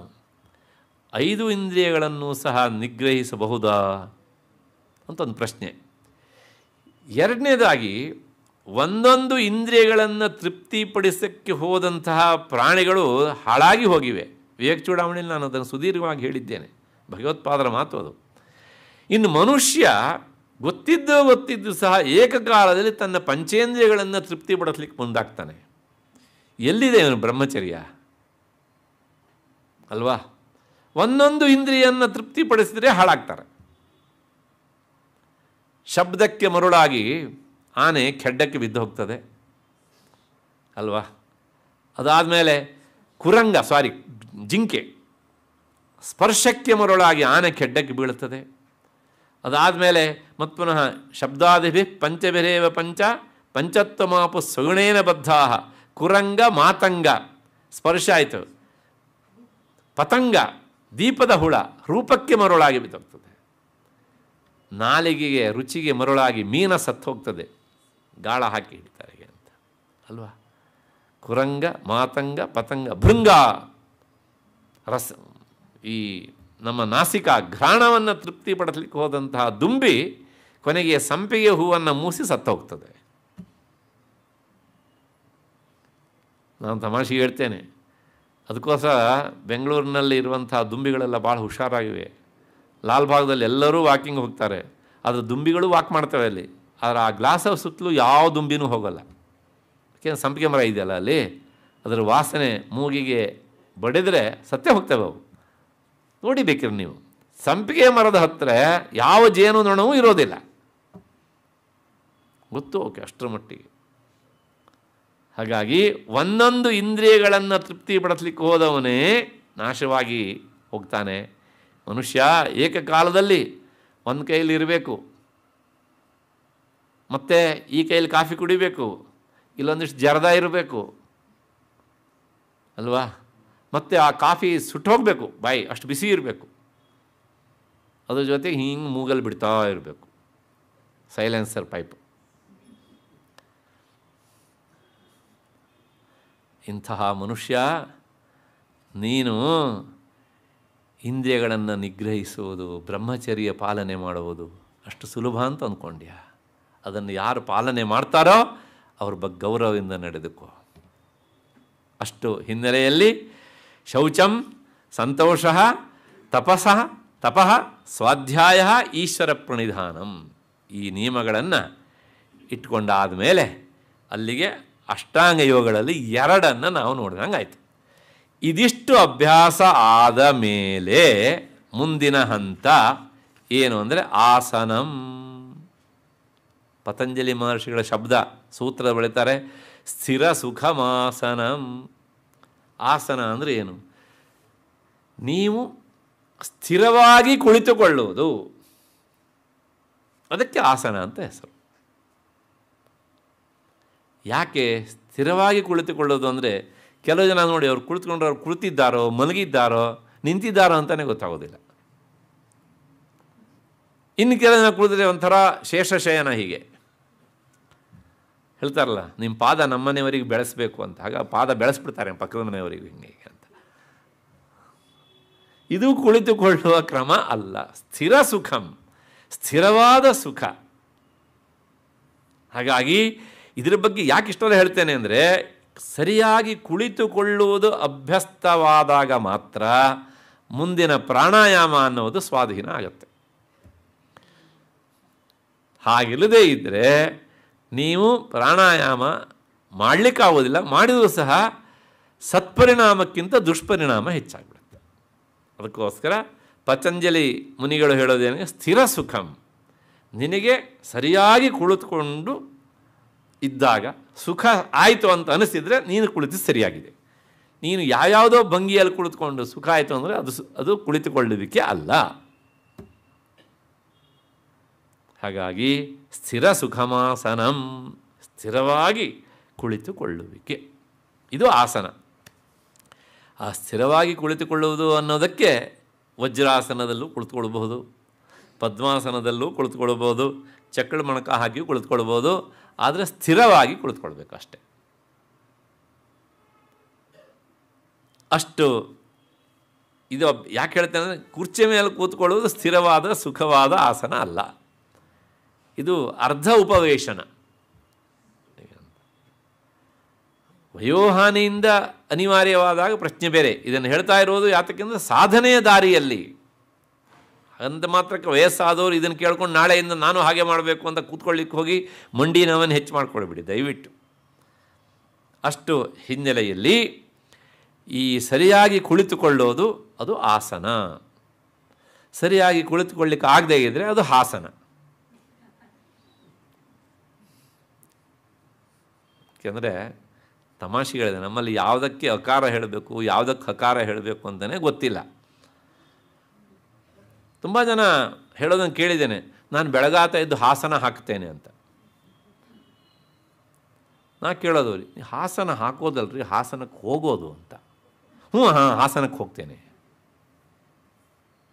A: ಐದು ಇಂದ್ರಿಯಗಳನ್ನು ಸಹ ನಿಗ್ರಹಿಸಬಹುದಾ ಅಂತ ಒಂದು ಪ್ರಶ್ನೆ ಎರಡನೇದಾಗಿ ಒಂದೊಂದು ಇಂದ್ರಿಯಗಳನ್ನು ತೃಪ್ತಿಪಡಿಸೋಕ್ಕೆ ಹೋದಂತಹ ಪ್ರಾಣಿಗಳು ಹಾಳಾಗಿ ಹೋಗಿವೆ ವಿವೇಕ ಚೂಡಾವಣೆಯಲ್ಲಿ ನಾನು ಅದನ್ನು ಸುದೀರ್ಘವಾಗಿ ಹೇಳಿದ್ದೇನೆ ಭಗವತ್ಪಾದರ ಮಾತು ಅದು ಇನ್ನು ಮನುಷ್ಯ ಗೊತ್ತಿದ್ದೋ ಗೊತ್ತಿದ್ದು ಸಹ ಏಕಕಾಲದಲ್ಲಿ ತನ್ನ ಪಂಚೇಂದ್ರಿಯಗಳನ್ನು ತೃಪ್ತಿಪಡಿಸ್ಲಿಕ್ಕೆ ಮುಂದಾಗ್ತಾನೆ ಎಲ್ಲಿದೆ ಅವನು ಬ್ರಹ್ಮಚರ್ಯ ಅಲ್ವಾ ಒಂದೊಂದು ಇಂದ್ರಿಯನ್ನು ತೃಪ್ತಿಪಡಿಸಿದರೆ ಹಾಳಾಗ್ತಾರೆ ಶಬ್ದಕ್ಕೆ ಮರುಳಾಗಿ ಆನೆ ಖೆಡ್ಡಕ್ಕೆ ಬಿದ್ದು ಹೋಗ್ತದೆ ಅಲ್ವಾ ಅದಾದಮೇಲೆ ಕುರಂಗ ಸಾರಿ ಜಿಂಕೆ ಸ್ಪರ್ಶಕ್ಕೆ ಮರುಳಾಗಿ ಆನೆ ಖೆಡ್ಡಕ್ಕೆ ಬೀಳುತ್ತದೆ ಅದಾದಮೇಲೆ ಮತ್ತು ಪುನಃ ಶಬ್ದಾದಿಭಿ ಪಂಚಭಿರೇವ ಪಂಚ ಪಂಚತ್ವಮಾಪು ಸಗುಣೇನ ಬದ್ಧ ಕುರಂಗ ಮಾತಂಗ ಸ್ಪರ್ಶ ಆಯಿತು ಪತಂಗ ದೀಪದ ಹುಳ ರೂಪಕ್ಕೆ ಮರುಳಾಗಿ ಬಿದ್ದೋಗ್ತದೆ ನಾಲಿಗೆಗೆ ರುಚಿಗೆ ಮರುಳಾಗಿ ಮೀನ ಸತ್ತೋಗ್ತದೆ ಗಾಳ ಹಾಕಿ ಇಡ್ತಾರೆ ಅಂತ ಅಲ್ವಾ ಕುರಂಗ ಮಾತಂಗ ಪತಂಗ ಭೃಂಗ ರಸ ಈ ನಮ್ಮ ನಾಸಿಕ ಘ್ರಾಣವನ್ನು ತೃಪ್ತಿಪಡಿಸ್ಲಿಕ್ಕೆ ಹೋದಂತಹ ದುಂಬಿ ಕೊನೆಗೆ ಸಂಪಿಗೆ ಹೂವನ್ನು ಮೂಸಿ ಸತ್ತೋಗ್ತದೆ ನಾನು ತಮಾಷೆಗೆ ಹೇಳ್ತೇನೆ ಅದಕ್ಕೋಸ್ಕರ ಬೆಂಗಳೂರಿನಲ್ಲಿ ಇರುವಂತಹ ದುಂಬಿಗಳೆಲ್ಲ ಭಾಳ ಹುಷಾರಾಗಿವೆ ಲಾಲ್ ಭಾಗದಲ್ಲಿ ಎಲ್ಲರೂ ವಾಕಿಂಗ್ ಹೋಗ್ತಾರೆ ಅದರ ದುಂಬಿಗಳು ವಾಕ್ ಮಾಡ್ತವೆ ಅಲ್ಲಿ ಆದರೆ ಆ ಗ್ಲಾಸ್ ಹೌಸ್ ಸುತ್ತಲೂ ಯಾವ ದುಂಬಿನೂ ಹೋಗಲ್ಲ ಯಾಕೆಂದ್ರೆ ಸಂಪಿಗೆ ಮರ ಇದೆಯಲ್ಲ ಅಲ್ಲಿ ಅದರ ವಾಸನೆ ಮೂಗಿಗೆ ಬಡಿದರೆ ಸತ್ಯ ಹೋಗ್ತವೆ ಅವು ನೋಡಿಬೇಕಿರಿ ನೀವು ಸಂಪಿಗೆ ಮರದ ಹತ್ತಿರ ಯಾವ ಜೇನು ನೊಣವೂ ಇರೋದಿಲ್ಲ ಗೊತ್ತು ಓಕೆ ಅಷ್ಟರ ಮಟ್ಟಿಗೆ ಹಾಗಾಗಿ ಒಂದೊಂದು ಇಂದ್ರಿಯಗಳನ್ನು ತೃಪ್ತಿಪಡಿಸ್ಲಿಕ್ಕೆ ಹೋದವನೇ ನಾಶವಾಗಿ ಹೋಗ್ತಾನೆ ಮನುಷ್ಯ ಏಕಕಾಲದಲ್ಲಿ ಒಂದು ಕೈಯಲ್ಲಿ ಇರಬೇಕು ಮತ್ತು ಈ ಕೈಯಲ್ಲಿ ಕಾಫಿ ಕುಡಿಬೇಕು ಇಲ್ಲೊಂದಿಷ್ಟು ಜರದ ಇರಬೇಕು ಅಲ್ವಾ ಮತ್ತು ಆ ಕಾಫಿ ಸುಟ್ಟೋಗಬೇಕು ಹೋಗಬೇಕು ಬಾಯಿ ಅಷ್ಟು ಬಿಸಿ ಇರಬೇಕು ಅದ್ರ ಜೊತೆಗೆ ಹಿಂಗೆ ಮೂಗಲ್ಲಿ ಬಿಡ್ತಾ ಇರಬೇಕು ಸೈಲೆನ್ಸರ್ ಪೈಪ್ ಇಂತಹ ಮನುಷ್ಯ ನೀನು ಇಂದ್ರಿಯಗಳನ್ನು ನಿಗ್ರಹಿಸುವುದು ಬ್ರಹ್ಮಚರ್ಯ ಪಾಲನೆ ಮಾಡುವುದು ಅಷ್ಟು ಸುಲಭ ಅಂತ ಅಂದ್ಕೊಂಡ್ಯ ಅದನ್ನು ಯಾರು ಪಾಲನೆ ಮಾಡ್ತಾರೋ ಅವ್ರ ಬಗ್ಗೆ ಗೌರವದಿಂದ ನಡೆದುಕೋ ಅಷ್ಟು ಹಿನ್ನೆಲೆಯಲ್ಲಿ ಶೌಚಂ ಸಂತೋಷ ತಪಸ ತಪಃ ಸ್ವಾಧ್ಯಾಯ ಈಶ್ವರ ಪ್ರಣಿಧಾನಂ ಈ ನಿಯಮಗಳನ್ನು ಇಟ್ಕೊಂಡಾದ ಮೇಲೆ ಅಲ್ಲಿಗೆ ಅಷ್ಟಾಂಗ ಯೋಗಗಳಲ್ಲಿ ಎರಡನ್ನು ನಾವು ನೋಡಿದಂಗೆ ಇದಿಷ್ಟು ಅಭ್ಯಾಸ ಆದ ಮೇಲೆ ಮುಂದಿನ ಹಂತ ಏನು ಅಂದರೆ ಆಸನಂ ಪತಂಜಲಿ ಮಹರ್ಷಿಗಳ ಶಬ್ದ ಸೂತ್ರದ ಬೆಳಿತಾರೆ ಸ್ಥಿರ ಸುಖಮಾಸನಂ ಆಸನ ಅಂದರೆ ಏನು ನೀವು ಸ್ಥಿರವಾಗಿ ಕುಳಿತುಕೊಳ್ಳುವುದು ಅದಕ್ಕೆ ಆಸನ ಅಂತ ಹೆಸರು ಯಾಕೆ ಸ್ಥಿರವಾಗಿ ಕುಳಿತುಕೊಳ್ಳೋದು ಅಂದರೆ ಕೆಲವು ಜನ ನೋಡಿ ಅವ್ರು ಕುಳಿತುಕೊಂಡ್ರೆ ಅವ್ರು ಕುಳಿತಿದ್ದಾರೋ ಮಲಗಿದ್ದಾರೋ ನಿಂತಿದ್ದಾರೋ ಅಂತಲೇ ಗೊತ್ತಾಗೋದಿಲ್ಲ ಇನ್ನು ಕೆಲವು ಜನ ಕುಳಿತರೆ ಒಂಥರ ಶಯನ ಹೀಗೆ ಹೇಳ್ತಾರಲ್ಲ ನಿಮ್ಮ ಪಾದ ನಮ್ಮನೆಯವರಿಗೆ ಬೆಳೆಸಬೇಕು ಅಂತ ಹಾಗೆ ಪಾದ ಬೆಳೆಸ್ಬಿಡ್ತಾರೆ ಪಕ್ಕದ ಮನೆಯವರಿಗೆ ಹಿಂಗೆ ಅಂತ ಇದು ಕುಳಿತುಕೊಳ್ಳುವ ಕ್ರಮ ಅಲ್ಲ ಸ್ಥಿರ ಸುಖಂ ಸ್ಥಿರವಾದ ಸುಖ ಹಾಗಾಗಿ ಇದ್ರ ಬಗ್ಗೆ ಯಾಕೆ ಇಷ್ಟೆಲ್ಲ ಹೇಳ್ತೇನೆ ಅಂದರೆ ಸರಿಯಾಗಿ ಕುಳಿತುಕೊಳ್ಳುವುದು ಅಭ್ಯಸ್ತವಾದಾಗ ಮಾತ್ರ ಮುಂದಿನ ಪ್ರಾಣಾಯಾಮ ಅನ್ನೋದು ಸ್ವಾಧೀನ ಆಗುತ್ತೆ ಹಾಗಿಲ್ಲದೇ ಇದ್ದರೆ ನೀವು ಪ್ರಾಣಾಯಾಮ ಮಾಡಲಿಕ್ಕಾಗೋದಿಲ್ಲ ಮಾಡಿದರೂ ಸಹ ಸತ್ಪರಿಣಾಮಕ್ಕಿಂತ ದುಷ್ಪರಿಣಾಮ ಹೆಚ್ಚಾಗ್ಬಿಡುತ್ತೆ ಅದಕ್ಕೋಸ್ಕರ ಪತಂಜಲಿ ಮುನಿಗಳು ಹೇಳೋದೇನೆ ಸ್ಥಿರ ಸುಖಂ ನಿನಗೆ ಸರಿಯಾಗಿ ಕುಳಿತುಕೊಂಡು ಇದ್ದಾಗ ಸುಖ ಆಯಿತು ಅಂತ ಅನಿಸಿದರೆ ನೀನು ಕುಳಿತು ಸರಿಯಾಗಿದೆ ನೀನು ಯಾವ್ಯಾವುದೋ ಭಂಗಿಯಲ್ಲಿ ಕುಳಿತುಕೊಂಡು ಸುಖ ಆಯಿತು ಅಂದರೆ ಅದು ಅದು ಕುಳಿತುಕೊಳ್ಳೋದಕ್ಕೆ ಅಲ್ಲ ಹಾಗಾಗಿ ಸ್ಥಿರ ಸುಖಮಾಸನಂ ಸ್ಥಿರವಾಗಿ ಕುಳಿತುಕೊಳ್ಳುವಿಕೆ ಇದು ಆಸನ ಆ ಸ್ಥಿರವಾಗಿ ಕುಳಿತುಕೊಳ್ಳುವುದು ಅನ್ನೋದಕ್ಕೆ ವಜ್ರಾಸನದಲ್ಲೂ ಕುಳಿತುಕೊಳ್ಬಹುದು ಪದ್ಮಾಸನದಲ್ಲೂ ಕುಳಿತುಕೊಳ್ಬೋದು ಚಕ್ಕಳ ಮಣಕ ಹಾಕಿ ಕುಳಿತುಕೊಳ್ಬೋದು ಆದರೆ ಸ್ಥಿರವಾಗಿ ಕುಳಿತುಕೊಳ್ಬೇಕು ಅಷ್ಟೆ ಅಷ್ಟು ಇದು ಯಾಕೆ ಹೇಳ್ತೇನೆ ಅಂದರೆ ಕುರ್ಚಿಯ ಮೇಲೆ ಕೂತ್ಕೊಳ್ಳುವುದು ಸ್ಥಿರವಾದ ಸುಖವಾದ ಆಸನ ಅಲ್ಲ ಇದು ಅರ್ಧ ಉಪವೇಶನ ವಯೋಹಾನಿಯಿಂದ ಅನಿವಾರ್ಯವಾದಾಗ ಪ್ರಶ್ನೆ ಬೇರೆ ಇದನ್ನು ಹೇಳ್ತಾ ಇರೋದು ಯಾತಕ್ಕಿಂತ ಸಾಧನೆಯ ದಾರಿಯಲ್ಲಿ ಅಂದ ಮಾತ್ರಕ್ಕೆ ವಯಸ್ಸಾದವರು ಇದನ್ನು ಕೇಳ್ಕೊಂಡು ನಾಳೆಯಿಂದ ನಾನು ಹಾಗೆ ಮಾಡಬೇಕು ಅಂತ ಕೂತ್ಕೊಳ್ಳಿಕ್ಕೆ ಹೋಗಿ ಮಂಡಿ ನೋವನ್ನು ಹೆಚ್ಚು ಮಾಡಿಕೊಳ್ಬಿಡಿ ದಯವಿಟ್ಟು ಅಷ್ಟು ಹಿನ್ನೆಲೆಯಲ್ಲಿ ಈ ಸರಿಯಾಗಿ ಕುಳಿತುಕೊಳ್ಳೋದು ಅದು ಆಸನ ಸರಿಯಾಗಿ ಕುಳಿತುಕೊಳ್ಳಿಕ್ಕೆ ಆಗದೇ ಇದ್ದರೆ ಅದು ಹಾಸನ ಯಾಕೆಂದರೆ ತಮಾಷೆಗಳಿದೆ ನಮ್ಮಲ್ಲಿ ಯಾವುದಕ್ಕೆ ಅಕಾರ ಹೇಳಬೇಕು ಯಾವುದಕ್ಕೆ ಹಕಾರ ಹೇಳಬೇಕು ಅಂತಲೇ ಗೊತ್ತಿಲ್ಲ ತುಂಬ ಜನ ಹೇಳೋದನ್ನು ಕೇಳಿದ್ದೇನೆ ನಾನು ಬೆಳಗಾತ ಇದ್ದು ಹಾಸನ ಹಾಕ್ತೇನೆ ಅಂತ ನಾ ಕೇಳೋದು ರೀ ಹಾಸನ ಹಾಕೋದಲ್ರಿ ಹಾಸನಕ್ಕೆ ಹೋಗೋದು ಅಂತ ಹ್ಞೂ ಹಾಂ ಹಾಸನಕ್ಕೆ ಹೋಗ್ತೇನೆ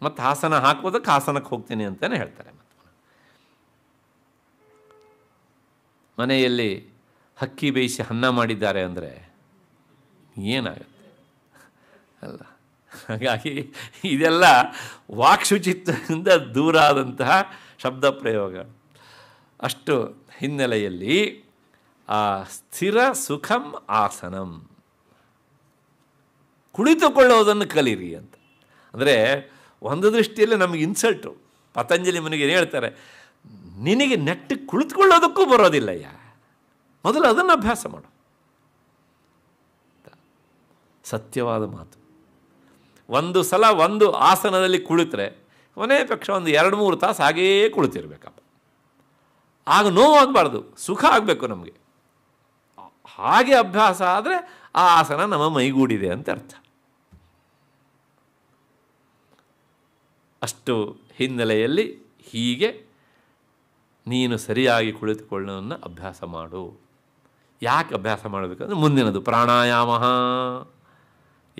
A: ಮತ್ತು ಹಾಸನ ಹಾಕೋದಕ್ಕೆ ಹಾಸನಕ್ಕೆ ಹೋಗ್ತೇನೆ ಅಂತಲೇ ಹೇಳ್ತಾರೆ ಮತ್ತು ಮನೆಯಲ್ಲಿ ಹಕ್ಕಿ ಬೇಯಿಸಿ ಅನ್ನ ಮಾಡಿದ್ದಾರೆ ಅಂದರೆ ಏನಾಗುತ್ತೆ ಅಲ್ಲ ಹಾಗಾಗಿ ಇದೆಲ್ಲ ವಾಕ್ಶುಚಿತ್ವದಿಂದ ದೂರ ಆದಂತಹ ಶಬ್ದ ಪ್ರಯೋಗ ಅಷ್ಟು ಹಿನ್ನೆಲೆಯಲ್ಲಿ ಆ ಸ್ಥಿರ ಸುಖಂ ಆಸನಂ ಕುಳಿತುಕೊಳ್ಳೋದನ್ನು ಕಲೀರಿ ಅಂತ ಅಂದರೆ ಒಂದು ದೃಷ್ಟಿಯಲ್ಲಿ ನಮಗೆ ಇನ್ಸಲ್ಟು ಪತಂಜಲಿ ಏನು ಹೇಳ್ತಾರೆ ನಿನಗೆ ನೆಟ್ಟು ಕುಳಿತುಕೊಳ್ಳೋದಕ್ಕೂ ಬರೋದಿಲ್ಲಯ್ಯ ಮೊದಲು ಅದನ್ನು ಅಭ್ಯಾಸ ಮಾಡು ಸತ್ಯವಾದ ಮಾತು ಒಂದು ಸಲ ಒಂದು ಆಸನದಲ್ಲಿ ಕುಳಿತರೆ ಕೊನೆ ಪಕ್ಷ ಒಂದು ಎರಡು ಮೂರು ತಾಸು ಹಾಗೇ ಕುಳಿತಿರ್ಬೇಕಪ್ಪ ಆಗ ನೋವಾಗಬಾರ್ದು ಸುಖ ಆಗಬೇಕು ನಮಗೆ ಹಾಗೆ ಅಭ್ಯಾಸ ಆದರೆ ಆ ಆಸನ ನಮ್ಮ ಮೈಗೂಡಿದೆ ಅಂತ ಅರ್ಥ ಅಷ್ಟು ಹಿನ್ನೆಲೆಯಲ್ಲಿ ಹೀಗೆ ನೀನು ಸರಿಯಾಗಿ ಕುಳಿತುಕೊಳ್ಳೋದನ್ನು ಅಭ್ಯಾಸ ಮಾಡು ಯಾಕೆ ಅಭ್ಯಾಸ ಮಾಡಬೇಕಂದ್ರೆ ಮುಂದಿನದು ಪ್ರಾಣಾಯಾಮ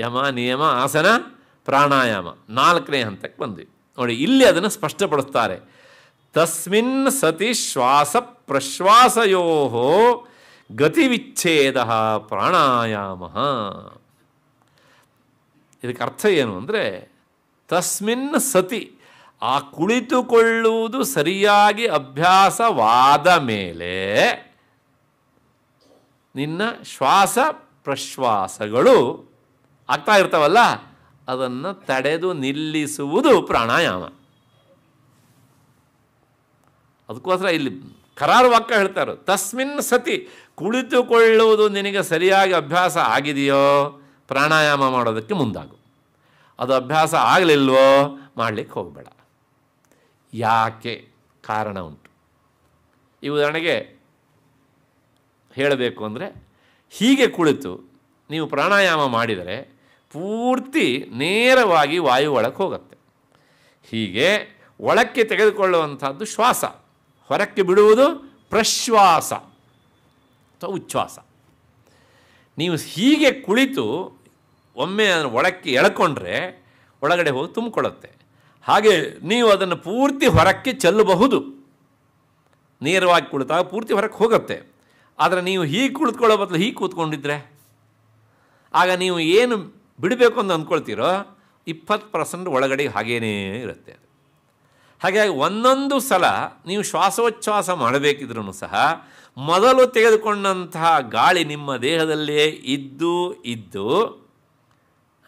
A: ಯಮ ನಿಯಮ ಆಸನ ಪ್ರಾಣಾಯಾಮ ನಾಲ್ಕನೇ ಹಂತಕ್ಕೆ ಬಂದ್ವಿ ನೋಡಿ ಇಲ್ಲಿ ಅದನ್ನು ಸ್ಪಷ್ಟಪಡಿಸ್ತಾರೆ ತಸ್ಮಿನ್ ಸತಿ ಶ್ವಾಸ ಪ್ರಶ್ವಾಸಯೋ ಗತಿವಿಚ್ಛೇದ ಪ್ರಾಣಾಯಾಮ ಇದಕ್ಕೆ ಅರ್ಥ ಏನು ಅಂದರೆ ತಸ್ಮಿನ್ ಸತಿ ಆ ಕುಳಿತುಕೊಳ್ಳುವುದು ಸರಿಯಾಗಿ ಅಭ್ಯಾಸವಾದ ಮೇಲೆ ನಿನ್ನ ಶ್ವಾಸ ಪ್ರಶ್ವಾಸಗಳು ಆಗ್ತಾ ಇರ್ತಾವಲ್ಲ ಅದನ್ನು ತಡೆದು ನಿಲ್ಲಿಸುವುದು ಪ್ರಾಣಾಯಾಮ ಅದಕ್ಕೋಸ್ಕರ ಇಲ್ಲಿ ಕರಾರು ವಾಕ್ಯ ಹೇಳ್ತಾರೆ ತಸ್ಮಿನ್ ಸತಿ ಕುಳಿತುಕೊಳ್ಳುವುದು ನಿನಗೆ ಸರಿಯಾಗಿ ಅಭ್ಯಾಸ ಆಗಿದೆಯೋ ಪ್ರಾಣಾಯಾಮ ಮಾಡೋದಕ್ಕೆ ಮುಂದಾಗು ಅದು ಅಭ್ಯಾಸ ಆಗಲಿಲ್ವೋ ಮಾಡಲಿಕ್ಕೆ ಹೋಗಬೇಡ ಯಾಕೆ ಕಾರಣ ಉಂಟು ಈ ಉದಾಹರಣೆಗೆ ಹೇಳಬೇಕು ಅಂದರೆ ಹೀಗೆ ಕುಳಿತು ನೀವು ಪ್ರಾಣಾಯಾಮ ಮಾಡಿದರೆ ಪೂರ್ತಿ ನೇರವಾಗಿ ವಾಯು ಒಳಕ್ಕೆ ಹೋಗುತ್ತೆ ಹೀಗೆ ಒಳಕ್ಕೆ ತೆಗೆದುಕೊಳ್ಳುವಂಥದ್ದು ಶ್ವಾಸ ಹೊರಕ್ಕೆ ಬಿಡುವುದು ಪ್ರಶ್ವಾಸ ಅಥವಾ ಉಚ್ಛ್ವಾಸ ನೀವು ಹೀಗೆ ಕುಳಿತು ಒಮ್ಮೆ ಅದನ್ನು ಒಳಕ್ಕೆ ಎಳ್ಕೊಂಡ್ರೆ ಒಳಗಡೆ ಹೋಗಿ ತುಂಬಿಕೊಳ್ಳುತ್ತೆ ಹಾಗೆ ನೀವು ಅದನ್ನು ಪೂರ್ತಿ ಹೊರಕ್ಕೆ ಚೆಲ್ಲಬಹುದು ನೇರವಾಗಿ ಕುಳಿತಾಗ ಪೂರ್ತಿ ಹೊರಕ್ಕೆ ಹೋಗುತ್ತೆ ಆದರೆ ನೀವು ಹೀಗೆ ಕುಳಿತುಕೊಳ್ಳೋ ಬದಲು ಹೀಗೆ ಕೂತ್ಕೊಂಡಿದ್ರೆ ಆಗ ನೀವು ಏನು ಬಿಡಬೇಕು ಅಂತ ಅಂದ್ಕೊಳ್ತೀರೋ ಇಪ್ಪತ್ತು ಪರ್ಸೆಂಟ್ ಒಳಗಡೆ ಹಾಗೇನೇ ಇರುತ್ತೆ ಅದು ಹಾಗಾಗಿ ಒಂದೊಂದು ಸಲ ನೀವು ಶ್ವಾಸೋಚ್ಛ್ವಾಸ ಮಾಡಬೇಕಿದ್ರೂ ಸಹ ಮೊದಲು ತೆಗೆದುಕೊಂಡಂತಹ ಗಾಳಿ ನಿಮ್ಮ ದೇಹದಲ್ಲೇ ಇದ್ದು ಇದ್ದು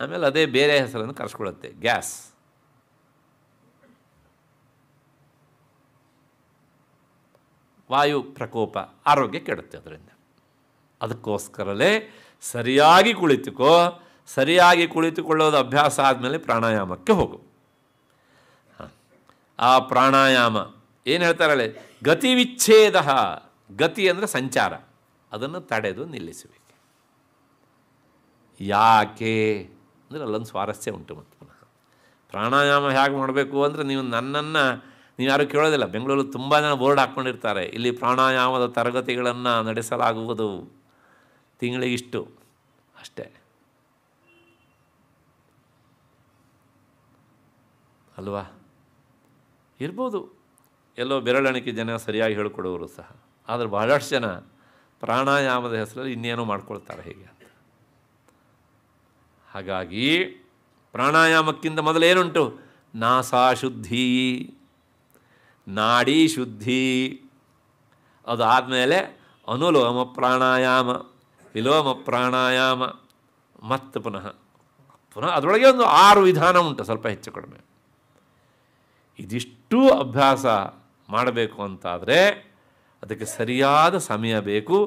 A: ಆಮೇಲೆ ಅದೇ ಬೇರೆ ಹೆಸರನ್ನು ಕರೆಸ್ಕೊಳ್ಳುತ್ತೆ ಗ್ಯಾಸ್ ವಾಯು ಪ್ರಕೋಪ ಆರೋಗ್ಯ ಕೆಡುತ್ತೆ ಅದರಿಂದ ಅದಕ್ಕೋಸ್ಕರಲೇ ಸರಿಯಾಗಿ ಕುಳಿತುಕೋ ಸರಿಯಾಗಿ ಕುಳಿತುಕೊಳ್ಳೋದು ಅಭ್ಯಾಸ ಆದಮೇಲೆ ಪ್ರಾಣಾಯಾಮಕ್ಕೆ ಹೋಗು ಆ ಪ್ರಾಣಾಯಾಮ ಏನು ಹೇಳ್ತಾರೆ ಗತಿ ವಿಚ್ಛೇದ ಗತಿ ಅಂದರೆ ಸಂಚಾರ ಅದನ್ನು ತಡೆದು ನಿಲ್ಲಿಸಬೇಕು ಯಾಕೆ ಅಂದರೆ ಅಲ್ಲೊಂದು ಸ್ವಾರಸ್ಯ ಉಂಟು ಮತ್ತು ಪುನಃ ಪ್ರಾಣಾಯಾಮ ಹೇಗೆ ಮಾಡಬೇಕು ಅಂದರೆ ನೀವು ನನ್ನನ್ನು ನೀವು ಯಾರು ಕೇಳೋದಿಲ್ಲ ಬೆಂಗಳೂರು ತುಂಬ ಜನ ಬೋರ್ಡ್ ಹಾಕ್ಕೊಂಡಿರ್ತಾರೆ ಇಲ್ಲಿ ಪ್ರಾಣಾಯಾಮದ ತರಗತಿಗಳನ್ನು ನಡೆಸಲಾಗುವುದು ತಿಂಗಳಿಗಿಷ್ಟು ಅಷ್ಟೇ ಅಲ್ವಾ ಇರ್ಬೋದು ಎಲ್ಲೋ ಬೆರಳಣಿಕೆ ಜನ ಸರಿಯಾಗಿ ಹೇಳ್ಕೊಡೋರು ಸಹ ಆದರೆ ಬಹಳಷ್ಟು ಜನ ಪ್ರಾಣಾಯಾಮದ ಹೆಸರಲ್ಲಿ ಇನ್ನೇನೋ ಮಾಡ್ಕೊಳ್ತಾರೆ ಹೇಗೆ ಅಂತ ಹಾಗಾಗಿ ಪ್ರಾಣಾಯಾಮಕ್ಕಿಂತ ಮೊದಲೇನುಂಟು ನಾಸಾಶುದ್ಧಿ ನಾಡಿ ಶುದ್ಧಿ ಅದಾದಮೇಲೆ ಅನುಲೋಮ ಪ್ರಾಣಾಯಾಮ ವಿಲೋಮ ಪ್ರಾಣಾಯಾಮ ಮತ್ತು ಪುನಃ ಪುನಃ ಅದರೊಳಗೆ ಒಂದು ಆರು ವಿಧಾನ ಉಂಟು ಸ್ವಲ್ಪ ಹೆಚ್ಚು ಕಡಿಮೆ ಇದಿಷ್ಟು ಅಭ್ಯಾಸ ಮಾಡಬೇಕು ಅಂತಾದರೆ ಅದಕ್ಕೆ ಸರಿಯಾದ ಸಮಯ ಬೇಕು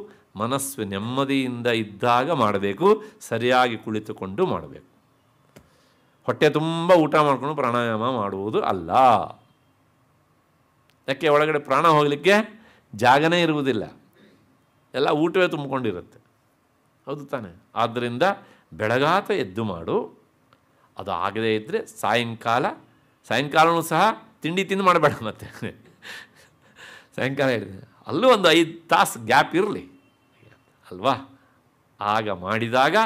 A: ಮನಸ್ಸು ನೆಮ್ಮದಿಯಿಂದ ಇದ್ದಾಗ ಮಾಡಬೇಕು ಸರಿಯಾಗಿ ಕುಳಿತುಕೊಂಡು ಮಾಡಬೇಕು ಹೊಟ್ಟೆ ತುಂಬ ಊಟ ಮಾಡಿಕೊಂಡು ಪ್ರಾಣಾಯಾಮ ಮಾಡುವುದು ಅಲ್ಲ ಯಾಕೆ ಒಳಗಡೆ ಪ್ರಾಣ ಹೋಗಲಿಕ್ಕೆ ಜಾಗನೇ ಇರುವುದಿಲ್ಲ ಎಲ್ಲ ಊಟವೇ ತುಂಬಿಕೊಂಡಿರುತ್ತೆ ಹೌದು ತಾನೆ ಆದ್ದರಿಂದ ಬೆಳಗಾತ ಎದ್ದು ಮಾಡು ಅದು ಆಗದೇ ಇದ್ದರೆ ಸಾಯಂಕಾಲ ಸಾಯಂಕಾಲವೂ ಸಹ ತಿಂಡಿ ತಿಂದು ಮಾಡಬೇಡ ಮತ್ತೆ ಸಾಯಂಕಾಲ ಹೇಳಿದೆ ಅಲ್ಲೂ ಒಂದು ಐದು ತಾಸು ಗ್ಯಾಪ್ ಇರಲಿ ಅಲ್ವಾ ಆಗ ಮಾಡಿದಾಗ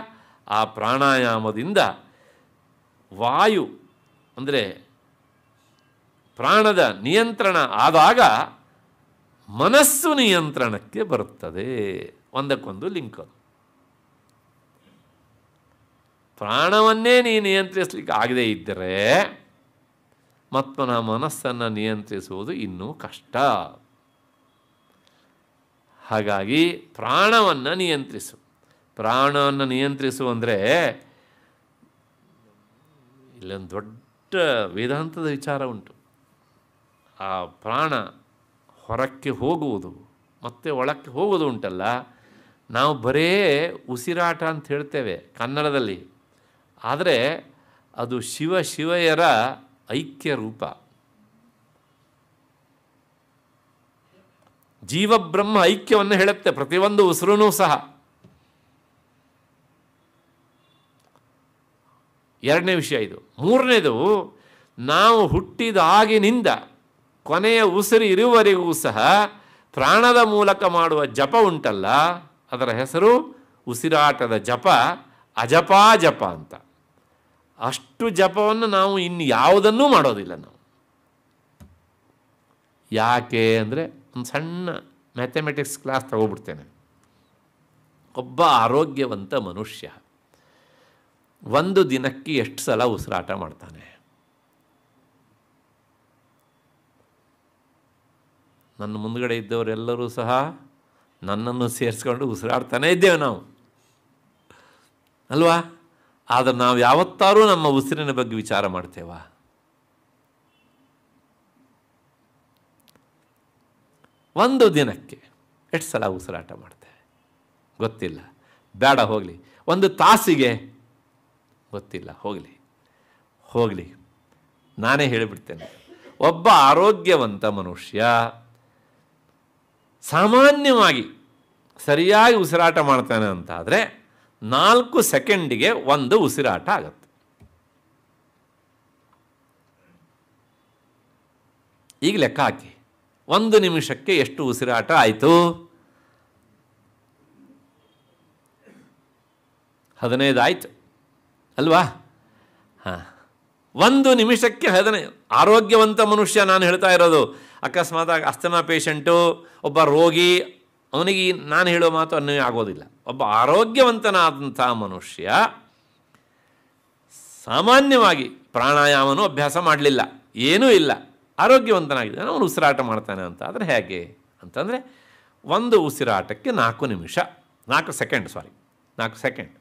A: ಆ ಪ್ರಾಣಾಯಾಮದಿಂದ ವಾಯು ಅಂದರೆ ಪ್ರಾಣದ ನಿಯಂತ್ರಣ ಆದಾಗ ಮನಸ್ಸು ನಿಯಂತ್ರಣಕ್ಕೆ ಬರುತ್ತದೆ ಒಂದಕ್ಕೊಂದು ಲಿಂಕ್ ಅದು ಪ್ರಾಣವನ್ನೇ ನೀ ನಿಯಂತ್ರಿಸಲಿಕ್ಕೆ ಆಗದೇ ಇದ್ದರೆ ಮತ್ಮನ ಮನಸ್ಸನ್ನು ನಿಯಂತ್ರಿಸುವುದು ಇನ್ನೂ ಕಷ್ಟ ಹಾಗಾಗಿ ಪ್ರಾಣವನ್ನು ನಿಯಂತ್ರಿಸು ಪ್ರಾಣವನ್ನು ನಿಯಂತ್ರಿಸು ಅಂದರೆ ಇಲ್ಲೊಂದು ದೊಡ್ಡ ವೇದಾಂತದ ವಿಚಾರ ಉಂಟು ಆ ಪ್ರಾಣ ಹೊರಕ್ಕೆ ಹೋಗುವುದು ಮತ್ತು ಒಳಕ್ಕೆ ಹೋಗುವುದು ಉಂಟಲ್ಲ ನಾವು ಬರೇ ಉಸಿರಾಟ ಅಂತ ಹೇಳ್ತೇವೆ ಕನ್ನಡದಲ್ಲಿ ಆದರೆ ಅದು ಶಿವ ಶಿವಯರ ಐಕ್ಯ ರೂಪ ಜೀವಬ್ರಹ್ಮ ಐಕ್ಯವನ್ನು ಹೇಳುತ್ತೆ ಪ್ರತಿಯೊಂದು ಉಸಿರೂ ಸಹ ಎರಡನೇ ವಿಷಯ ಇದು ಮೂರನೇದು ನಾವು ಹುಟ್ಟಿದಾಗಿನಿಂದ ಕೊನೆಯ ಉಸಿರಿ ಇರುವವರೆಗೂ ಸಹ ಪ್ರಾಣದ ಮೂಲಕ ಮಾಡುವ ಜಪ ಉಂಟಲ್ಲ ಅದರ ಹೆಸರು ಉಸಿರಾಟದ ಜಪ ಜಪ ಅಂತ ಅಷ್ಟು ಜಪವನ್ನು ನಾವು ಇನ್ನು ಯಾವುದನ್ನೂ ಮಾಡೋದಿಲ್ಲ ನಾವು ಯಾಕೆ ಅಂದರೆ ಒಂದು ಸಣ್ಣ ಮ್ಯಾಥಮೆಟಿಕ್ಸ್ ಕ್ಲಾಸ್ ತಗೋಬಿಡ್ತೇನೆ ಒಬ್ಬ ಆರೋಗ್ಯವಂತ ಮನುಷ್ಯ ಒಂದು ದಿನಕ್ಕೆ ಎಷ್ಟು ಸಲ ಉಸಿರಾಟ ಮಾಡ್ತಾನೆ ನನ್ನ ಮುಂದುಗಡೆ ಇದ್ದವರೆಲ್ಲರೂ ಸಹ ನನ್ನನ್ನು ಸೇರಿಸ್ಕೊಂಡು ಉಸಿರಾಡ್ತಾನೇ ಇದ್ದೇವೆ ನಾವು ಅಲ್ವಾ ಆದರೆ ನಾವು ಯಾವತ್ತಾರೂ ನಮ್ಮ ಉಸಿರಿನ ಬಗ್ಗೆ ವಿಚಾರ ಮಾಡ್ತೇವಾ ಒಂದು ದಿನಕ್ಕೆ ಎಷ್ಟು ಸಲ ಉಸಿರಾಟ ಮಾಡ್ತೇವೆ ಗೊತ್ತಿಲ್ಲ ಬೇಡ ಹೋಗಲಿ ಒಂದು ತಾಸಿಗೆ ಗೊತ್ತಿಲ್ಲ ಹೋಗಲಿ ಹೋಗಲಿ ನಾನೇ ಹೇಳಿಬಿಡ್ತೇನೆ ಒಬ್ಬ ಆರೋಗ್ಯವಂತ ಮನುಷ್ಯ ಸಾಮಾನ್ಯವಾಗಿ ಸರಿಯಾಗಿ ಉಸಿರಾಟ ಮಾಡ್ತಾನೆ ಅಂತಾದರೆ ನಾಲ್ಕು ಸೆಕೆಂಡಿಗೆ ಒಂದು ಉಸಿರಾಟ ಆಗುತ್ತೆ ಈಗ ಲೆಕ್ಕ ಹಾಕಿ ಒಂದು ನಿಮಿಷಕ್ಕೆ ಎಷ್ಟು ಉಸಿರಾಟ ಆಯಿತು ಹದಿನೈದು ಆಯಿತು ಅಲ್ವಾ ಹಾಂ ಒಂದು ನಿಮಿಷಕ್ಕೆ ಹದಿನೈದು ಆರೋಗ್ಯವಂತ ಮನುಷ್ಯ ನಾನು ಹೇಳ್ತಾ ಇರೋದು ಅಕಸ್ಮಾತ್ ಅಸ್ತಮಾ ಪೇಷಂಟು ಒಬ್ಬ ರೋಗಿ ಅವನಿಗೆ ನಾನು ಹೇಳೋ ಮಾತು ಅನ್ನೇ ಆಗೋದಿಲ್ಲ ಒಬ್ಬ ಆರೋಗ್ಯವಂತನಾದಂಥ ಮನುಷ್ಯ ಸಾಮಾನ್ಯವಾಗಿ ಪ್ರಾಣಾಯಾಮನೂ ಅಭ್ಯಾಸ ಮಾಡಲಿಲ್ಲ ಏನೂ ಇಲ್ಲ ಆರೋಗ್ಯವಂತನಾಗಿದ್ದಾನೆ ಅವನು ಉಸಿರಾಟ ಮಾಡ್ತಾನೆ ಅಂತ ಆದರೆ ಹೇಗೆ ಅಂತಂದರೆ ಒಂದು ಉಸಿರಾಟಕ್ಕೆ ನಾಲ್ಕು ನಿಮಿಷ ನಾಲ್ಕು ಸೆಕೆಂಡ್ ಸಾರಿ ನಾಲ್ಕು ಸೆಕೆಂಡ್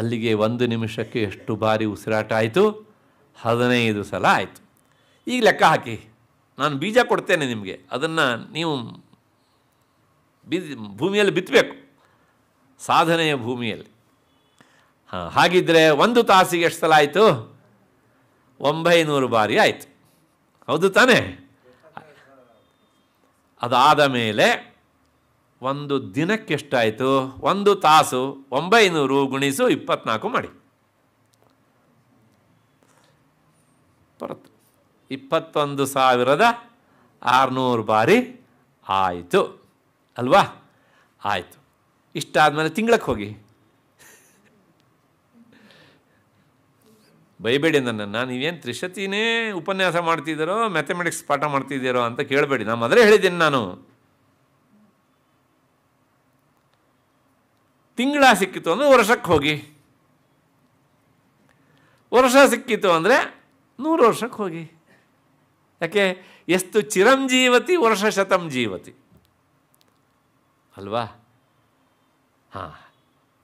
A: ಅಲ್ಲಿಗೆ ಒಂದು ನಿಮಿಷಕ್ಕೆ ಎಷ್ಟು ಬಾರಿ ಉಸಿರಾಟ ಆಯಿತು ಹದಿನೈದು ಸಲ ಆಯಿತು ಈಗ ಲೆಕ್ಕ ಹಾಕಿ ನಾನು ಬೀಜ ಕೊಡ್ತೇನೆ ನಿಮಗೆ ಅದನ್ನು ನೀವು ಬಿ ಭೂಮಿಯಲ್ಲಿ ಬಿತ್ತಬೇಕು ಸಾಧನೆಯ ಭೂಮಿಯಲ್ಲಿ ಹಾಂ ಹಾಗಿದ್ದರೆ ಒಂದು ತಾಸಿಗೆ ಎಷ್ಟು ಸಲ ಆಯಿತು ಒಂಬೈನೂರು ಬಾರಿ ಆಯಿತು ಹೌದು ತಾನೇ ಅದಾದ ಮೇಲೆ ಒಂದು ದಿನಕ್ಕೆ ಎಷ್ಟಾಯಿತು ಒಂದು ತಾಸು ಒಂಬೈನೂರು ಗುಣಿಸು ಇಪ್ಪತ್ನಾಲ್ಕು ಮಾಡಿ ಬರುತ್ತೆ ಇಪ್ಪತ್ತೊಂದು ಸಾವಿರದ ಆರುನೂರು ಬಾರಿ ಆಯಿತು ಅಲ್ವಾ ಆಯಿತು ಇಷ್ಟ ಮೇಲೆ ತಿಂಗಳಕ್ಕೆ ಹೋಗಿ ಬೈಬೇಡಿ ನನ್ನನ್ನು ನೀವೇನು ತ್ರಿಶತಿನೇ ಉಪನ್ಯಾಸ ಮಾಡ್ತಿದ್ದೀರೋ ಮ್ಯಾಥಮೆಟಿಕ್ಸ್ ಪಾಠ ಮಾಡ್ತಿದ್ದೀರೋ ಅಂತ ಕೇಳಬೇಡಿ ನಾನು ಮೊದಲೇ ಹೇಳಿದ್ದೀನಿ ನಾನು ತಿಂಗಳ ಸಿಕ್ಕಿತು ಅಂದರೆ ವರ್ಷಕ್ಕೆ ಹೋಗಿ ವರ್ಷ ಸಿಕ್ಕಿತು ಅಂದರೆ ನೂರು ವರ್ಷಕ್ಕೆ ಹೋಗಿ ಯಾಕೆ ಎಷ್ಟು ಚಿರಂಜೀವತಿ ವರ್ಷ ಶತಂ ಜೀವತಿ ಅಲ್ವಾ ಹಾಂ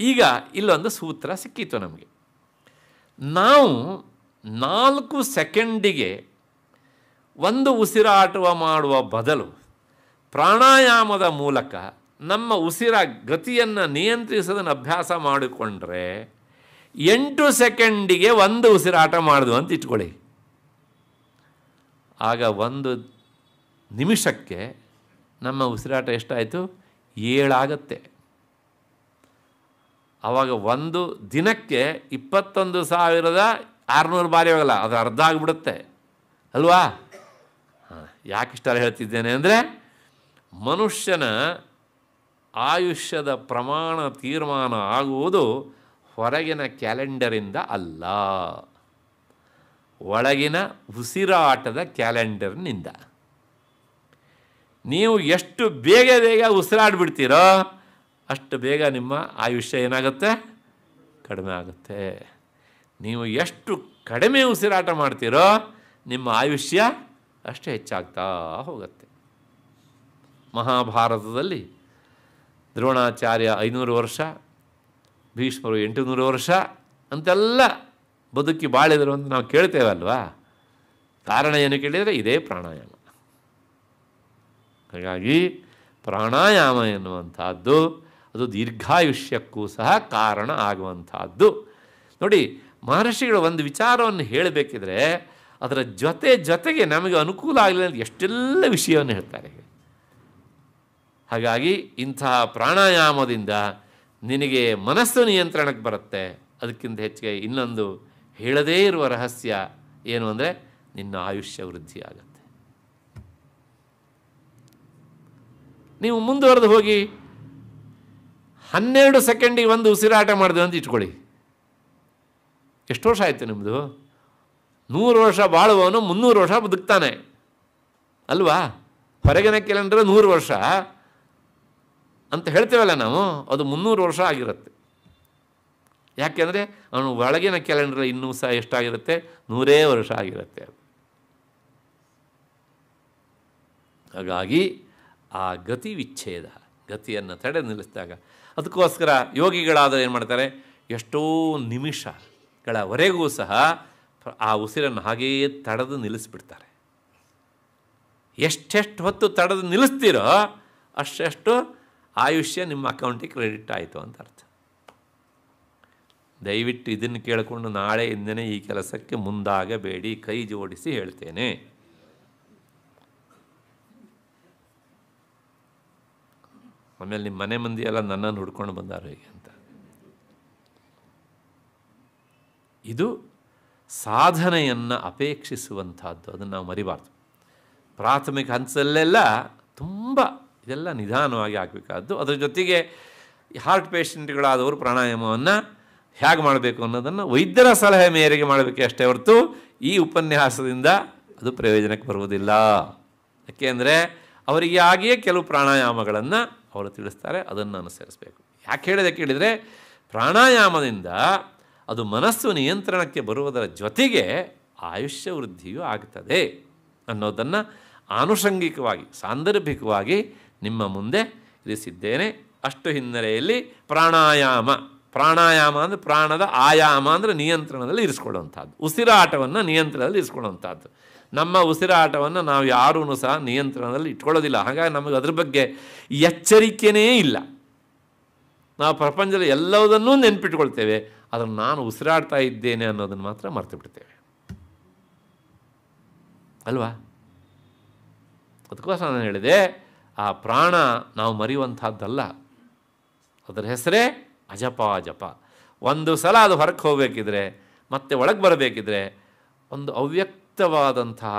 A: ಈಗ ಇಲ್ಲೊಂದು ಸೂತ್ರ ಸಿಕ್ಕಿತ್ತು ನಮಗೆ ನಾವು ನಾಲ್ಕು ಸೆಕೆಂಡಿಗೆ ಒಂದು ಉಸಿರಾಟ ಮಾಡುವ ಬದಲು ಪ್ರಾಣಾಯಾಮದ ಮೂಲಕ ನಮ್ಮ ಉಸಿರ ಗತಿಯನ್ನು ನಿಯಂತ್ರಿಸೋದನ್ನು ಅಭ್ಯಾಸ ಮಾಡಿಕೊಂಡ್ರೆ ಎಂಟು ಸೆಕೆಂಡಿಗೆ ಒಂದು ಉಸಿರಾಟ ಮಾಡಿದ್ವು ಅಂತ ಇಟ್ಕೊಳ್ಳಿ ಆಗ ಒಂದು ನಿಮಿಷಕ್ಕೆ ನಮ್ಮ ಉಸಿರಾಟ ಎಷ್ಟಾಯಿತು ಏಳಾಗತ್ತೆ ಆವಾಗ ಒಂದು ದಿನಕ್ಕೆ ಇಪ್ಪತ್ತೊಂದು ಸಾವಿರದ ಆರುನೂರು ಬಾರಿ ಆಗಲ್ಲ ಅದು ಅರ್ಧ ಆಗಿಬಿಡುತ್ತೆ ಅಲ್ವಾ ಯಾಕಿಷ್ಟೆಲ್ಲ ಹೇಳ್ತಿದ್ದೇನೆ ಅಂದರೆ ಮನುಷ್ಯನ ಆಯುಷ್ಯದ ಪ್ರಮಾಣ ತೀರ್ಮಾನ ಆಗುವುದು ಹೊರಗಿನ ಕ್ಯಾಲೆಂಡರಿಂದ ಅಲ್ಲ ಒಳಗಿನ ಉಸಿರಾಟದ ಕ್ಯಾಲೆಂಡರ್ನಿಂದ ನೀವು ಎಷ್ಟು ಬೇಗ ಬೇಗ ಉಸಿರಾಡ್ಬಿಡ್ತೀರೋ ಅಷ್ಟು ಬೇಗ ನಿಮ್ಮ ಆಯುಷ್ಯ ಏನಾಗುತ್ತೆ ಕಡಿಮೆ ಆಗುತ್ತೆ ನೀವು ಎಷ್ಟು ಕಡಿಮೆ ಉಸಿರಾಟ ಮಾಡ್ತೀರೋ ನಿಮ್ಮ ಆಯುಷ್ಯ ಅಷ್ಟೇ ಹೆಚ್ಚಾಗ್ತಾ ಹೋಗುತ್ತೆ ಮಹಾಭಾರತದಲ್ಲಿ ದ್ರೋಣಾಚಾರ್ಯ ಐನೂರು ವರ್ಷ ಭೀಷ್ಮರು ಎಂಟುನೂರು ವರ್ಷ ಅಂತೆಲ್ಲ ಬದುಕಿ ಬಾಳಿದರು ಅಂತ ನಾವು ಕೇಳ್ತೇವಲ್ವಾ ಕಾರಣ ಏನು ಕೇಳಿದರೆ ಇದೇ ಪ್ರಾಣಾಯಾಮ ಹಾಗಾಗಿ ಪ್ರಾಣಾಯಾಮ ಎನ್ನುವಂಥದ್ದು ಅದು ದೀರ್ಘಾಯುಷ್ಯಕ್ಕೂ ಸಹ ಕಾರಣ ಆಗುವಂಥದ್ದು ನೋಡಿ ಮಹರ್ಷಿಗಳು ಒಂದು ವಿಚಾರವನ್ನು ಹೇಳಬೇಕಿದ್ರೆ ಅದರ ಜೊತೆ ಜೊತೆಗೆ ನಮಗೆ ಅನುಕೂಲ ಆಗಲಿಲ್ಲ ಎಷ್ಟೆಲ್ಲ ವಿಷಯವನ್ನು ಹೇಳ್ತಾರೆ ಹಾಗಾಗಿ ಇಂತಹ ಪ್ರಾಣಾಯಾಮದಿಂದ ನಿನಗೆ ಮನಸ್ಸು ನಿಯಂತ್ರಣಕ್ಕೆ ಬರುತ್ತೆ ಅದಕ್ಕಿಂತ ಹೆಚ್ಚಿಗೆ ಇನ್ನೊಂದು ಹೇಳದೇ ಇರುವ ರಹಸ್ಯ ಏನು ಅಂದರೆ ನಿನ್ನ ಆಯುಷ್ಯ ವೃದ್ಧಿಯಾಗುತ್ತೆ ನೀವು ಮುಂದುವರೆದು ಹೋಗಿ ಹನ್ನೆರಡು ಸೆಕೆಂಡಿಗೆ ಒಂದು ಉಸಿರಾಟ ಮಾಡಿದೆ ಅಂತ ಇಟ್ಕೊಳ್ಳಿ ಎಷ್ಟು ವರ್ಷ ಆಯಿತು ನಿಮ್ಮದು ನೂರು ವರ್ಷ ಬಾಳುವವನು ಮುನ್ನೂರು ವರ್ಷ ಬದುಕ್ತಾನೆ ಅಲ್ವಾ ಹೊರಗಿನ ಕ್ಯಾಲೆಂಡರ್ ನೂರು ವರ್ಷ ಅಂತ ಹೇಳ್ತೇವಲ್ಲ ನಾವು ಅದು ಮುನ್ನೂರು ವರ್ಷ ಆಗಿರುತ್ತೆ ಯಾಕೆಂದರೆ ಅವನು ಒಳಗಿನ ಕ್ಯಾಲೆಂಡರ್ ಇನ್ನೂ ಸಹ ಎಷ್ಟಾಗಿರುತ್ತೆ ನೂರೇ ವರ್ಷ ಆಗಿರುತ್ತೆ ಹಾಗಾಗಿ ಆ ಗತಿ ವಿಚ್ಛೇದ ಗತಿಯನ್ನು ತಡೆ ನಿಲ್ಲಿಸಿದಾಗ ಅದಕ್ಕೋಸ್ಕರ ಯೋಗಿಗಳಾದರೆ ಏನು ಮಾಡ್ತಾರೆ ಎಷ್ಟೋ ನಿಮಿಷಗಳವರೆಗೂ ಸಹ ಆ ಉಸಿರನ್ನು ಹಾಗೆಯೇ ತಡೆದು ನಿಲ್ಲಿಸ್ಬಿಡ್ತಾರೆ ಎಷ್ಟೆಷ್ಟು ಹೊತ್ತು ತಡೆದು ನಿಲ್ಲಿಸ್ತೀರೋ ಅಷ್ಟೆಷ್ಟು ಆಯುಷ್ಯ ನಿಮ್ಮ ಅಕೌಂಟಿಗೆ ಕ್ರೆಡಿಟ್ ಆಯಿತು ಅಂತ ಅರ್ಥ ದಯವಿಟ್ಟು ಇದನ್ನು ಕೇಳಿಕೊಂಡು ನಾಳೆ ಇಂದನೇ ಈ ಕೆಲಸಕ್ಕೆ ಮುಂದಾಗಬೇಡಿ ಕೈ ಜೋಡಿಸಿ ಹೇಳ್ತೇನೆ ಆಮೇಲೆ ನಿಮ್ಮ ಮನೆ ಮಂದಿ ಎಲ್ಲ ನನ್ನನ್ನು ಹುಡ್ಕೊಂಡು ಬಂದಾರು ಹೇಗೆ ಅಂತ ಇದು ಸಾಧನೆಯನ್ನು ಅಪೇಕ್ಷಿಸುವಂಥದ್ದು ಅದನ್ನು ನಾವು ಮರಿಬಾರ್ದು ಪ್ರಾಥಮಿಕ ಹಂತದಲ್ಲೆಲ್ಲ ತುಂಬ ಇದೆಲ್ಲ ನಿಧಾನವಾಗಿ ಆಗಬೇಕಾದ್ದು ಅದರ ಜೊತೆಗೆ ಹಾರ್ಟ್ ಪೇಷಂಟ್ಗಳಾದವರು ಪ್ರಾಣಾಯಾಮವನ್ನು ಹೇಗೆ ಮಾಡಬೇಕು ಅನ್ನೋದನ್ನು ವೈದ್ಯರ ಸಲಹೆ ಮೇರೆಗೆ ಮಾಡಬೇಕೆ ಅಷ್ಟೇ ಹೊರತು ಈ ಉಪನ್ಯಾಸದಿಂದ ಅದು ಪ್ರಯೋಜನಕ್ಕೆ ಬರುವುದಿಲ್ಲ ಯಾಕೆಂದರೆ ಅವರಿಗೆ ಆಗಿಯೇ ಕೆಲವು ಪ್ರಾಣಾಯಾಮಗಳನ್ನು ಅವರು ತಿಳಿಸ್ತಾರೆ ಅದನ್ನು ಅನುಸರಿಸಬೇಕು ಯಾಕೆ ಹೇಳಿದೆ ಕೇಳಿದರೆ ಪ್ರಾಣಾಯಾಮದಿಂದ ಅದು ಮನಸ್ಸು ನಿಯಂತ್ರಣಕ್ಕೆ ಬರುವುದರ ಜೊತೆಗೆ ಆಯುಷ್ಯ ವೃದ್ಧಿಯೂ ಆಗ್ತದೆ ಅನ್ನೋದನ್ನು ಆನುಷಂಗಿಕವಾಗಿ ಸಾಂದರ್ಭಿಕವಾಗಿ ನಿಮ್ಮ ಮುಂದೆ ಇರಿಸಿದ್ದೇನೆ ಅಷ್ಟು ಹಿನ್ನೆಲೆಯಲ್ಲಿ ಪ್ರಾಣಾಯಾಮ ಪ್ರಾಣಾಯಾಮ ಅಂದರೆ ಪ್ರಾಣದ ಆಯಾಮ ಅಂದರೆ ನಿಯಂತ್ರಣದಲ್ಲಿ ಇರಿಸ್ಕೊಳ್ಳುವಂಥದ್ದು ಉಸಿರಾಟವನ್ನು ನಿಯಂತ್ರಣದಲ್ಲಿ ಇರಿಸ್ಕೊಳ್ಳುವಂಥದ್ದು ನಮ್ಮ ಉಸಿರಾಟವನ್ನು ನಾವು ಯಾರೂ ಸಹ ನಿಯಂತ್ರಣದಲ್ಲಿ ಇಟ್ಕೊಳ್ಳೋದಿಲ್ಲ ಹಾಗಾಗಿ ನಮಗೆ ಅದ್ರ ಬಗ್ಗೆ ಎಚ್ಚರಿಕೆಯೇ ಇಲ್ಲ ನಾವು ಪ್ರಪಂಚದ ಎಲ್ಲವುದನ್ನೂ ನೆನ್ಪಿಟ್ಕೊಳ್ತೇವೆ ಅದನ್ನು ನಾನು ಉಸಿರಾಡ್ತಾ ಇದ್ದೇನೆ ಅನ್ನೋದನ್ನು ಮಾತ್ರ ಮರೆತು ಬಿಡ್ತೇವೆ ಅಲ್ವಾ ಅದಕ್ಕೋಸ್ಕರ ನಾನು ಹೇಳಿದೆ ಆ ಪ್ರಾಣ ನಾವು ಮರೆಯುವಂಥದ್ದಲ್ಲ ಅದರ ಹೆಸರೇ ಅಜಪ ಅಜಪ ಒಂದು ಸಲ ಅದು ಹೊರಕ್ಕೆ ಹೋಗಬೇಕಿದ್ರೆ ಮತ್ತೆ ಒಳಗೆ ಬರಬೇಕಿದ್ರೆ ಒಂದು ಅವ್ಯಕ್ತ ವ್ಯಕ್ತವಾದಂತಹ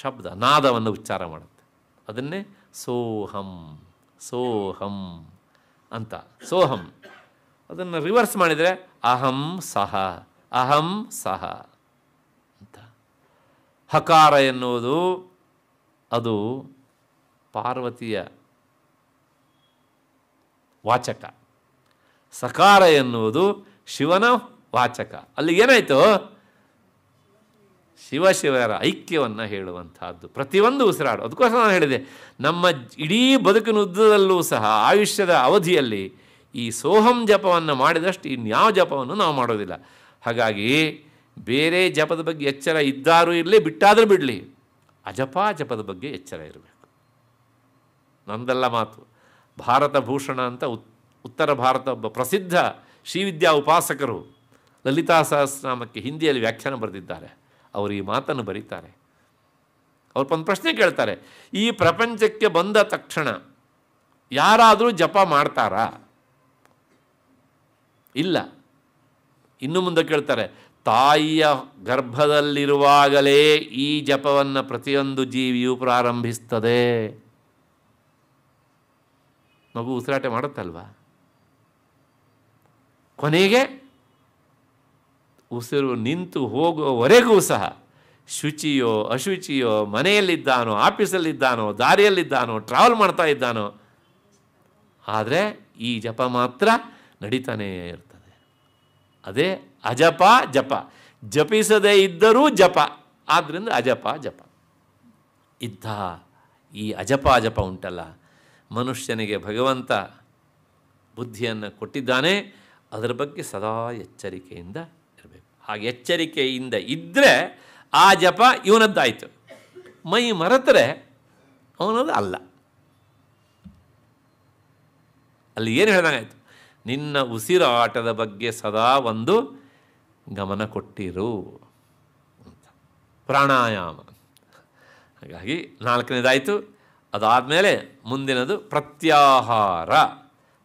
A: ಶಬ್ದ ನಾದವನ್ನು ಉಚ್ಚಾರ ಮಾಡುತ್ತೆ ಅದನ್ನೇ ಸೋಹಂ ಸೋಹಂ ಅಂತ ಸೋಹಂ ಅದನ್ನು ರಿವರ್ಸ್ ಮಾಡಿದರೆ ಅಹಂ ಸಹ ಅಹಂ ಸಹ ಅಂತ ಹಕಾರ ಎನ್ನುವುದು ಅದು ಪಾರ್ವತಿಯ ವಾಚಕ ಸಕಾರ ಎನ್ನುವುದು ಶಿವನ ವಾಚಕ ಅಲ್ಲಿ ಏನಾಯಿತು ಶಿವಶಿವರ ಐಕ್ಯವನ್ನು ಹೇಳುವಂತಹದ್ದು ಪ್ರತಿಯೊಂದು ಉಸಿರಾಡು ಅದಕ್ಕೋಸ್ಕರ ನಾನು ಹೇಳಿದೆ ನಮ್ಮ ಇಡೀ ಬದುಕಿನ ಉದ್ದದಲ್ಲೂ ಸಹ ಆಯುಷ್ಯದ ಅವಧಿಯಲ್ಲಿ ಈ ಸೋಹಂ ಜಪವನ್ನು ಮಾಡಿದಷ್ಟು ಇನ್ಯಾವ ಜಪವನ್ನು ನಾವು ಮಾಡೋದಿಲ್ಲ ಹಾಗಾಗಿ ಬೇರೆ ಜಪದ ಬಗ್ಗೆ ಎಚ್ಚರ ಇದ್ದಾರೂ ಇರಲಿ ಬಿಟ್ಟಾದರೂ ಬಿಡಲಿ ಅಜಪ ಜಪದ ಬಗ್ಗೆ ಎಚ್ಚರ ಇರಬೇಕು ನಂದಲ್ಲ ಮಾತು ಭಾರತ ಭೂಷಣ ಅಂತ ಉತ್ತರ ಭಾರತ ಒಬ್ಬ ಪ್ರಸಿದ್ಧ ಶ್ರೀವಿದ್ಯಾ ಉಪಾಸಕರು ಲಲಿತಾ ಸಹಸ್ರನಾಮಕ್ಕೆ ಹಿಂದಿಯಲ್ಲಿ ವ್ಯಾಖ್ಯಾನ ಬರೆದಿದ್ದಾರೆ ಅವರು ಈ ಮಾತನ್ನು ಬರೀತಾರೆ ಒಂದು ಪ್ರಶ್ನೆ ಕೇಳ್ತಾರೆ ಈ ಪ್ರಪಂಚಕ್ಕೆ ಬಂದ ತಕ್ಷಣ ಯಾರಾದರೂ ಜಪ ಮಾಡ್ತಾರಾ ಇಲ್ಲ ಇನ್ನು ಮುಂದೆ ಕೇಳ್ತಾರೆ ತಾಯಿಯ ಗರ್ಭದಲ್ಲಿರುವಾಗಲೇ ಈ ಜಪವನ್ನು ಪ್ರತಿಯೊಂದು ಜೀವಿಯು ಪ್ರಾರಂಭಿಸ್ತದೆ ಮಗು ಉಸಿರಾಟ ಮಾಡುತ್ತಲ್ವಾ ಕೊನೆಗೆ ಉಸಿರು ನಿಂತು ಹೋಗುವವರೆಗೂ ಸಹ ಶುಚಿಯೋ ಅಶುಚಿಯೋ ಮನೆಯಲ್ಲಿದ್ದಾನೋ ಆಫೀಸಲ್ಲಿದ್ದಾನೋ ದಾರಿಯಲ್ಲಿದ್ದಾನೋ ಟ್ರಾವೆಲ್ ಮಾಡ್ತಾ ಇದ್ದಾನೋ ಆದರೆ ಈ ಜಪ ಮಾತ್ರ ನಡೀತಾನೇ ಇರ್ತದೆ ಅದೇ ಅಜಪ ಜಪ ಜಪಿಸದೇ ಇದ್ದರೂ ಜಪ ಆದ್ದರಿಂದ ಅಜಪ ಜಪ ಇದ್ದ ಈ ಅಜಪ ಜಪ ಉಂಟಲ್ಲ ಮನುಷ್ಯನಿಗೆ ಭಗವಂತ ಬುದ್ಧಿಯನ್ನು ಕೊಟ್ಟಿದ್ದಾನೆ ಅದರ ಬಗ್ಗೆ ಸದಾ ಎಚ್ಚರಿಕೆಯಿಂದ ಹಾಗೆ ಎಚ್ಚರಿಕೆಯಿಂದ ಇದ್ದರೆ ಆ ಜಪ ಇವನದ್ದಾಯಿತು ಮೈ ಮರೆತರೆ ಅವನದು ಅಲ್ಲ ಅಲ್ಲಿ ಏನು ಹೇಳಿದಂಗಾಯಿತು ನಿನ್ನ ಉಸಿರಾಟದ ಬಗ್ಗೆ ಸದಾ ಒಂದು ಗಮನ ಕೊಟ್ಟಿರು ಅಂತ ಪ್ರಾಣಾಯಾಮ ಹಾಗಾಗಿ ನಾಲ್ಕನೇದಾಯಿತು ಅದಾದಮೇಲೆ ಮುಂದಿನದು ಪ್ರತ್ಯಾಹಾರ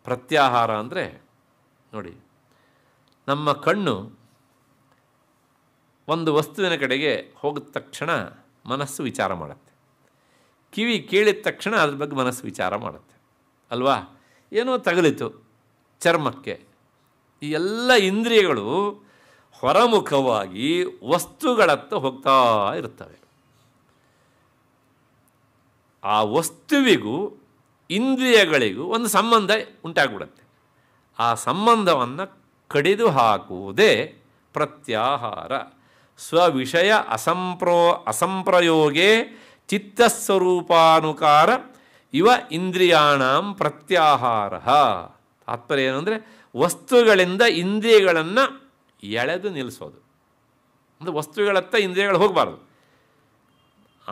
A: ಪ್ರತ್ಯಾಹಾರ ಅಂದರೆ ನೋಡಿ ನಮ್ಮ ಕಣ್ಣು ಒಂದು ವಸ್ತುವಿನ ಕಡೆಗೆ ಹೋಗಿದ ತಕ್ಷಣ ಮನಸ್ಸು ವಿಚಾರ ಮಾಡುತ್ತೆ ಕಿವಿ ಕೇಳಿದ ತಕ್ಷಣ ಅದ್ರ ಬಗ್ಗೆ ಮನಸ್ಸು ವಿಚಾರ ಮಾಡುತ್ತೆ ಅಲ್ವಾ ಏನೋ ತಗಲಿತು ಚರ್ಮಕ್ಕೆ ಈ ಎಲ್ಲ ಇಂದ್ರಿಯಗಳು ಹೊರಮುಖವಾಗಿ ವಸ್ತುಗಳತ್ತ ಹೋಗ್ತಾ ಇರ್ತವೆ ಆ ವಸ್ತುವಿಗೂ ಇಂದ್ರಿಯಗಳಿಗೂ ಒಂದು ಸಂಬಂಧ ಉಂಟಾಗ್ಬಿಡುತ್ತೆ ಆ ಸಂಬಂಧವನ್ನು ಕಡಿದು ಹಾಕುವುದೇ ಪ್ರತ್ಯಾಹಾರ ಸ್ವವಿಷಯ ಅಸಂಪ್ರೋ ಅಸಂಪ್ರಯೋಗೆ ಚಿತ್ತಸ್ವರೂಪಾನುಕಾರ ಇವ ಇಂದ್ರಿಯಾಣ ಪ್ರತ್ಯಾಹಾರ ತಾತ್ಪರ್ಯ ಏನು ಅಂದರೆ ವಸ್ತುಗಳಿಂದ ಇಂದ್ರಿಯಗಳನ್ನು ಎಳೆದು ನಿಲ್ಲಿಸೋದು ಅಂದರೆ ವಸ್ತುಗಳತ್ತ ಇಂದ್ರಿಯಗಳು ಹೋಗಬಾರ್ದು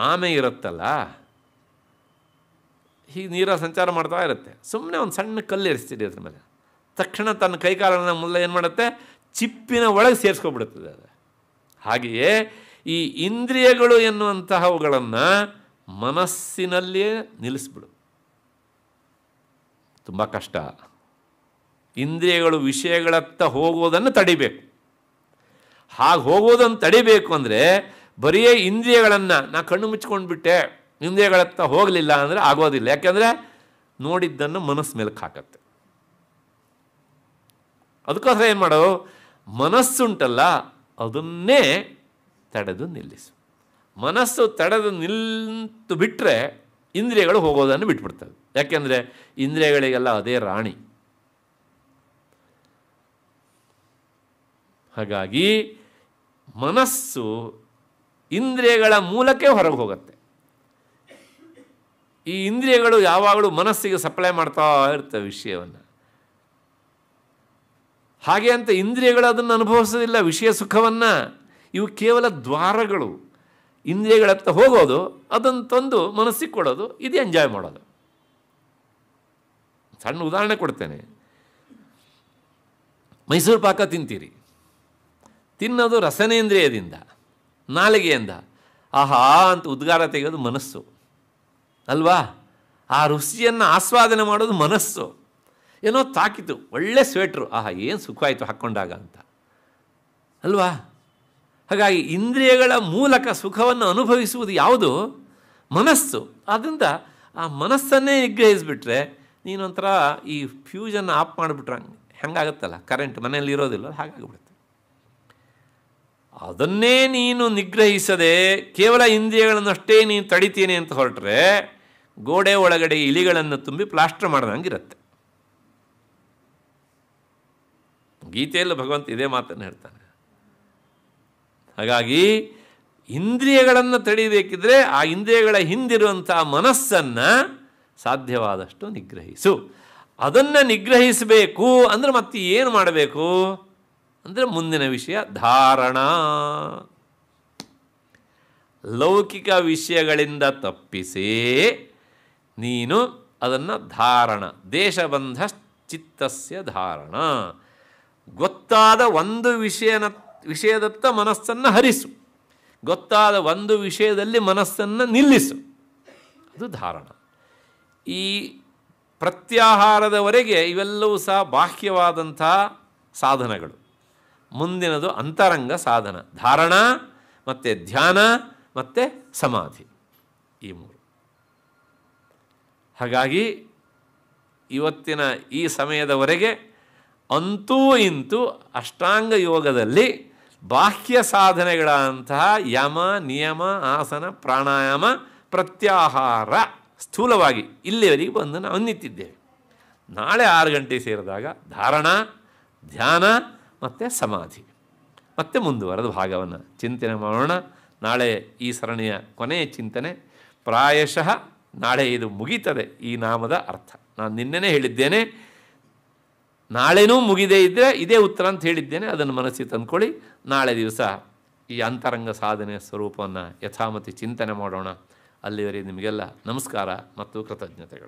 A: ಆಮೆ ಇರುತ್ತಲ್ಲ ಹೀಗೆ ನೀರ ಸಂಚಾರ ಮಾಡ್ತಾ ಇರುತ್ತೆ ಸುಮ್ಮನೆ ಒಂದು ಸಣ್ಣ ಕಲ್ಲು ಇರಿಸ್ತೀರಿ ಅದ್ರ ಮೇಲೆ ತಕ್ಷಣ ತನ್ನ ಕೈಕಾಲನ ಮುಲ್ಲ ಏನು ಮಾಡುತ್ತೆ ಚಿಪ್ಪಿನ ಒಳಗೆ ಸೇರಿಸ್ಕೊಬಿಡುತ್ತದೆ ಅದು ಹಾಗೆಯೇ ಈ ಇಂದ್ರಿಯಗಳು ಎನ್ನುವಂತಹವುಗಳನ್ನು ಮನಸ್ಸಿನಲ್ಲಿಯೇ ನಿಲ್ಲಿಸ್ಬಿಡು ತುಂಬ ಕಷ್ಟ ಇಂದ್ರಿಯಗಳು ವಿಷಯಗಳತ್ತ ಹೋಗೋದನ್ನು ತಡಿಬೇಕು ಹಾಗೆ ಹೋಗೋದನ್ನು ತಡಿಬೇಕು ಅಂದರೆ ಬರೀ ಇಂದ್ರಿಯಗಳನ್ನು ನಾ ಕಣ್ಣು ಬಿಟ್ಟೆ ಇಂದ್ರಿಯಗಳತ್ತ ಹೋಗಲಿಲ್ಲ ಅಂದರೆ ಆಗೋದಿಲ್ಲ ಯಾಕೆಂದರೆ ನೋಡಿದ್ದನ್ನು ಮನಸ್ಸು ಮೇಲೆ ಹಾಕತ್ತೆ ಅದಕ್ಕೋಸ್ಕರ ಏನು ಮಾಡೋ ಮನಸ್ಸುಂಟಲ್ಲ ಅದನ್ನೇ ತಡೆದು ನಿಲ್ಲಿಸು ಮನಸ್ಸು ತಡೆದು ನಿಂತು ಬಿಟ್ಟರೆ ಇಂದ್ರಿಯಗಳು ಹೋಗೋದನ್ನು ಬಿಟ್ಬಿಡ್ತವೆ ಯಾಕೆಂದರೆ ಇಂದ್ರಿಯಗಳಿಗೆಲ್ಲ ಅದೇ ರಾಣಿ ಹಾಗಾಗಿ ಮನಸ್ಸು ಇಂದ್ರಿಯಗಳ ಮೂಲಕ ಹೊರಗೆ ಹೋಗುತ್ತೆ ಈ ಇಂದ್ರಿಯಗಳು ಯಾವಾಗಲೂ ಮನಸ್ಸಿಗೆ ಸಪ್ಲೈ ಮಾಡ್ತಾ ಇರ್ತವೆ ವಿಷಯವನ್ನು ಹಾಗೆ ಅಂತ ಇಂದ್ರಿಯಗಳು ಅದನ್ನು ಅನುಭವಿಸೋದಿಲ್ಲ ವಿಷಯ ಸುಖವನ್ನು ಇವು ಕೇವಲ ದ್ವಾರಗಳು ಇಂದ್ರಿಯಗಳತ್ತ ಹೋಗೋದು ಅದನ್ನು ತಂದು ಮನಸ್ಸಿಗೆ ಕೊಡೋದು ಇದು ಎಂಜಾಯ್ ಮಾಡೋದು ಸಣ್ಣ ಉದಾಹರಣೆ ಕೊಡ್ತೇನೆ ಮೈಸೂರು ಪಾಕ ತಿಂತೀರಿ ತಿನ್ನೋದು ರಸನೇಂದ್ರಿಯದಿಂದ ನಾಲಿಗೆಯಿಂದ ಆಹಾ ಅಂತ ಉದ್ಗಾರ ತೆಗೆಯೋದು ಮನಸ್ಸು ಅಲ್ವಾ ಆ ರುಚಿಯನ್ನು ಆಸ್ವಾದನೆ ಮಾಡೋದು ಮನಸ್ಸು ಏನೋ ತಾಕಿತು ಒಳ್ಳೆ ಸ್ವೆಟ್ರು ಆಹಾ ಏನು ಸುಖ ಆಯಿತು ಹಾಕ್ಕೊಂಡಾಗ ಅಂತ ಅಲ್ವಾ ಹಾಗಾಗಿ ಇಂದ್ರಿಯಗಳ ಮೂಲಕ ಸುಖವನ್ನು ಅನುಭವಿಸುವುದು ಯಾವುದು ಮನಸ್ಸು ಆದ್ದರಿಂದ ಆ ಮನಸ್ಸನ್ನೇ ನಿಗ್ರಹಿಸಿಬಿಟ್ರೆ ನೀನೊಂಥರ ಈ ಫ್ಯೂಜನ್ನು ಆಫ್ ಮಾಡಿಬಿಟ್ರೆ ಹಂಗೆ ಹೆಂಗಾಗುತ್ತಲ್ಲ ಕರೆಂಟ್ ಮನೆಯಲ್ಲಿ ಇರೋದಿಲ್ಲ ಹಾಗಾಗಿಬಿಡುತ್ತೆ ಅದನ್ನೇ ನೀನು ನಿಗ್ರಹಿಸದೆ ಕೇವಲ ಇಂದ್ರಿಯಗಳನ್ನಷ್ಟೇ ನೀನು ತಡಿತೀನಿ ಅಂತ ಹೊರಟ್ರೆ ಗೋಡೆ ಒಳಗಡೆ ಇಲಿಗಳನ್ನು ತುಂಬಿ ಪ್ಲಾಸ್ಟರ್ ಇರುತ್ತೆ ಗೀತೆಯಲ್ಲೂ ಭಗವಂತ ಇದೇ ಮಾತನ್ನು ಹೇಳ್ತಾನೆ ಹಾಗಾಗಿ ಇಂದ್ರಿಯಗಳನ್ನು ತಡೆಯಬೇಕಿದ್ರೆ ಆ ಇಂದ್ರಿಯಗಳ ಹಿಂದಿರುವಂಥ ಮನಸ್ಸನ್ನು ಸಾಧ್ಯವಾದಷ್ಟು ನಿಗ್ರಹಿಸು ಅದನ್ನು ನಿಗ್ರಹಿಸಬೇಕು ಅಂದರೆ ಮತ್ತೆ ಏನು ಮಾಡಬೇಕು ಅಂದರೆ ಮುಂದಿನ ವಿಷಯ ಧಾರಣ ಲೌಕಿಕ ವಿಷಯಗಳಿಂದ ತಪ್ಪಿಸಿ ನೀನು ಅದನ್ನು ಧಾರಣ ದೇಶಬಂಧ ಚಿತ್ತಸ್ಯ ಧಾರಣ ಗೊತ್ತಾದ ಒಂದು ವಿಷಯನ ವಿಷಯದತ್ತ ಮನಸ್ಸನ್ನು ಹರಿಸು ಗೊತ್ತಾದ ಒಂದು ವಿಷಯದಲ್ಲಿ ಮನಸ್ಸನ್ನು ನಿಲ್ಲಿಸು ಅದು ಧಾರಣ ಈ ಪ್ರತ್ಯಾಹಾರದವರೆಗೆ ಇವೆಲ್ಲವೂ ಸಹ ಬಾಹ್ಯವಾದಂಥ ಸಾಧನಗಳು ಮುಂದಿನದು ಅಂತರಂಗ ಸಾಧನ ಧಾರಣ ಮತ್ತು ಧ್ಯಾನ ಮತ್ತು ಸಮಾಧಿ ಈ ಮೂರು ಹಾಗಾಗಿ ಇವತ್ತಿನ ಈ ಸಮಯದವರೆಗೆ ಅಂತೂ ಇಂತೂ ಅಷ್ಟಾಂಗ ಯೋಗದಲ್ಲಿ ಬಾಹ್ಯ ಸಾಧನೆಗಳಂತಹ ಯಮ ನಿಯಮ ಆಸನ ಪ್ರಾಣಾಯಾಮ ಪ್ರತ್ಯಾಹಾರ ಸ್ಥೂಲವಾಗಿ ಇಲ್ಲಿಯವರೆಗೆ ಬಂದು ನಾವು ನಿಂತಿದ್ದೇವೆ ನಾಳೆ ಆರು ಗಂಟೆ ಸೇರಿದಾಗ ಧಾರಣ ಧ್ಯಾನ ಮತ್ತು ಸಮಾಧಿ ಮತ್ತೆ ಮುಂದುವರೆದ ಭಾಗವನ್ನು ಚಿಂತನೆ ಮಾಡೋಣ ನಾಳೆ ಈ ಸರಣಿಯ ಕೊನೆಯ ಚಿಂತನೆ ಪ್ರಾಯಶಃ ನಾಳೆ ಇದು ಮುಗೀತದೆ ಈ ನಾಮದ ಅರ್ಥ ನಾನು ನಿನ್ನೆನೇ ಹೇಳಿದ್ದೇನೆ ನಾಳೆನೂ ಮುಗಿದೇ ಇದ್ದರೆ ಇದೇ ಉತ್ತರ ಅಂತ ಹೇಳಿದ್ದೇನೆ ಅದನ್ನು ಮನಸ್ಸಿಗೆ ತಂದ್ಕೊಳ್ಳಿ ನಾಳೆ ದಿವಸ ಈ ಅಂತರಂಗ ಸಾಧನೆಯ ಸ್ವರೂಪವನ್ನು ಯಥಾಮತಿ ಚಿಂತನೆ ಮಾಡೋಣ ಅಲ್ಲಿವರೆಗೆ ನಿಮಗೆಲ್ಲ ನಮಸ್ಕಾರ ಮತ್ತು ಕೃತಜ್ಞತೆಗಳು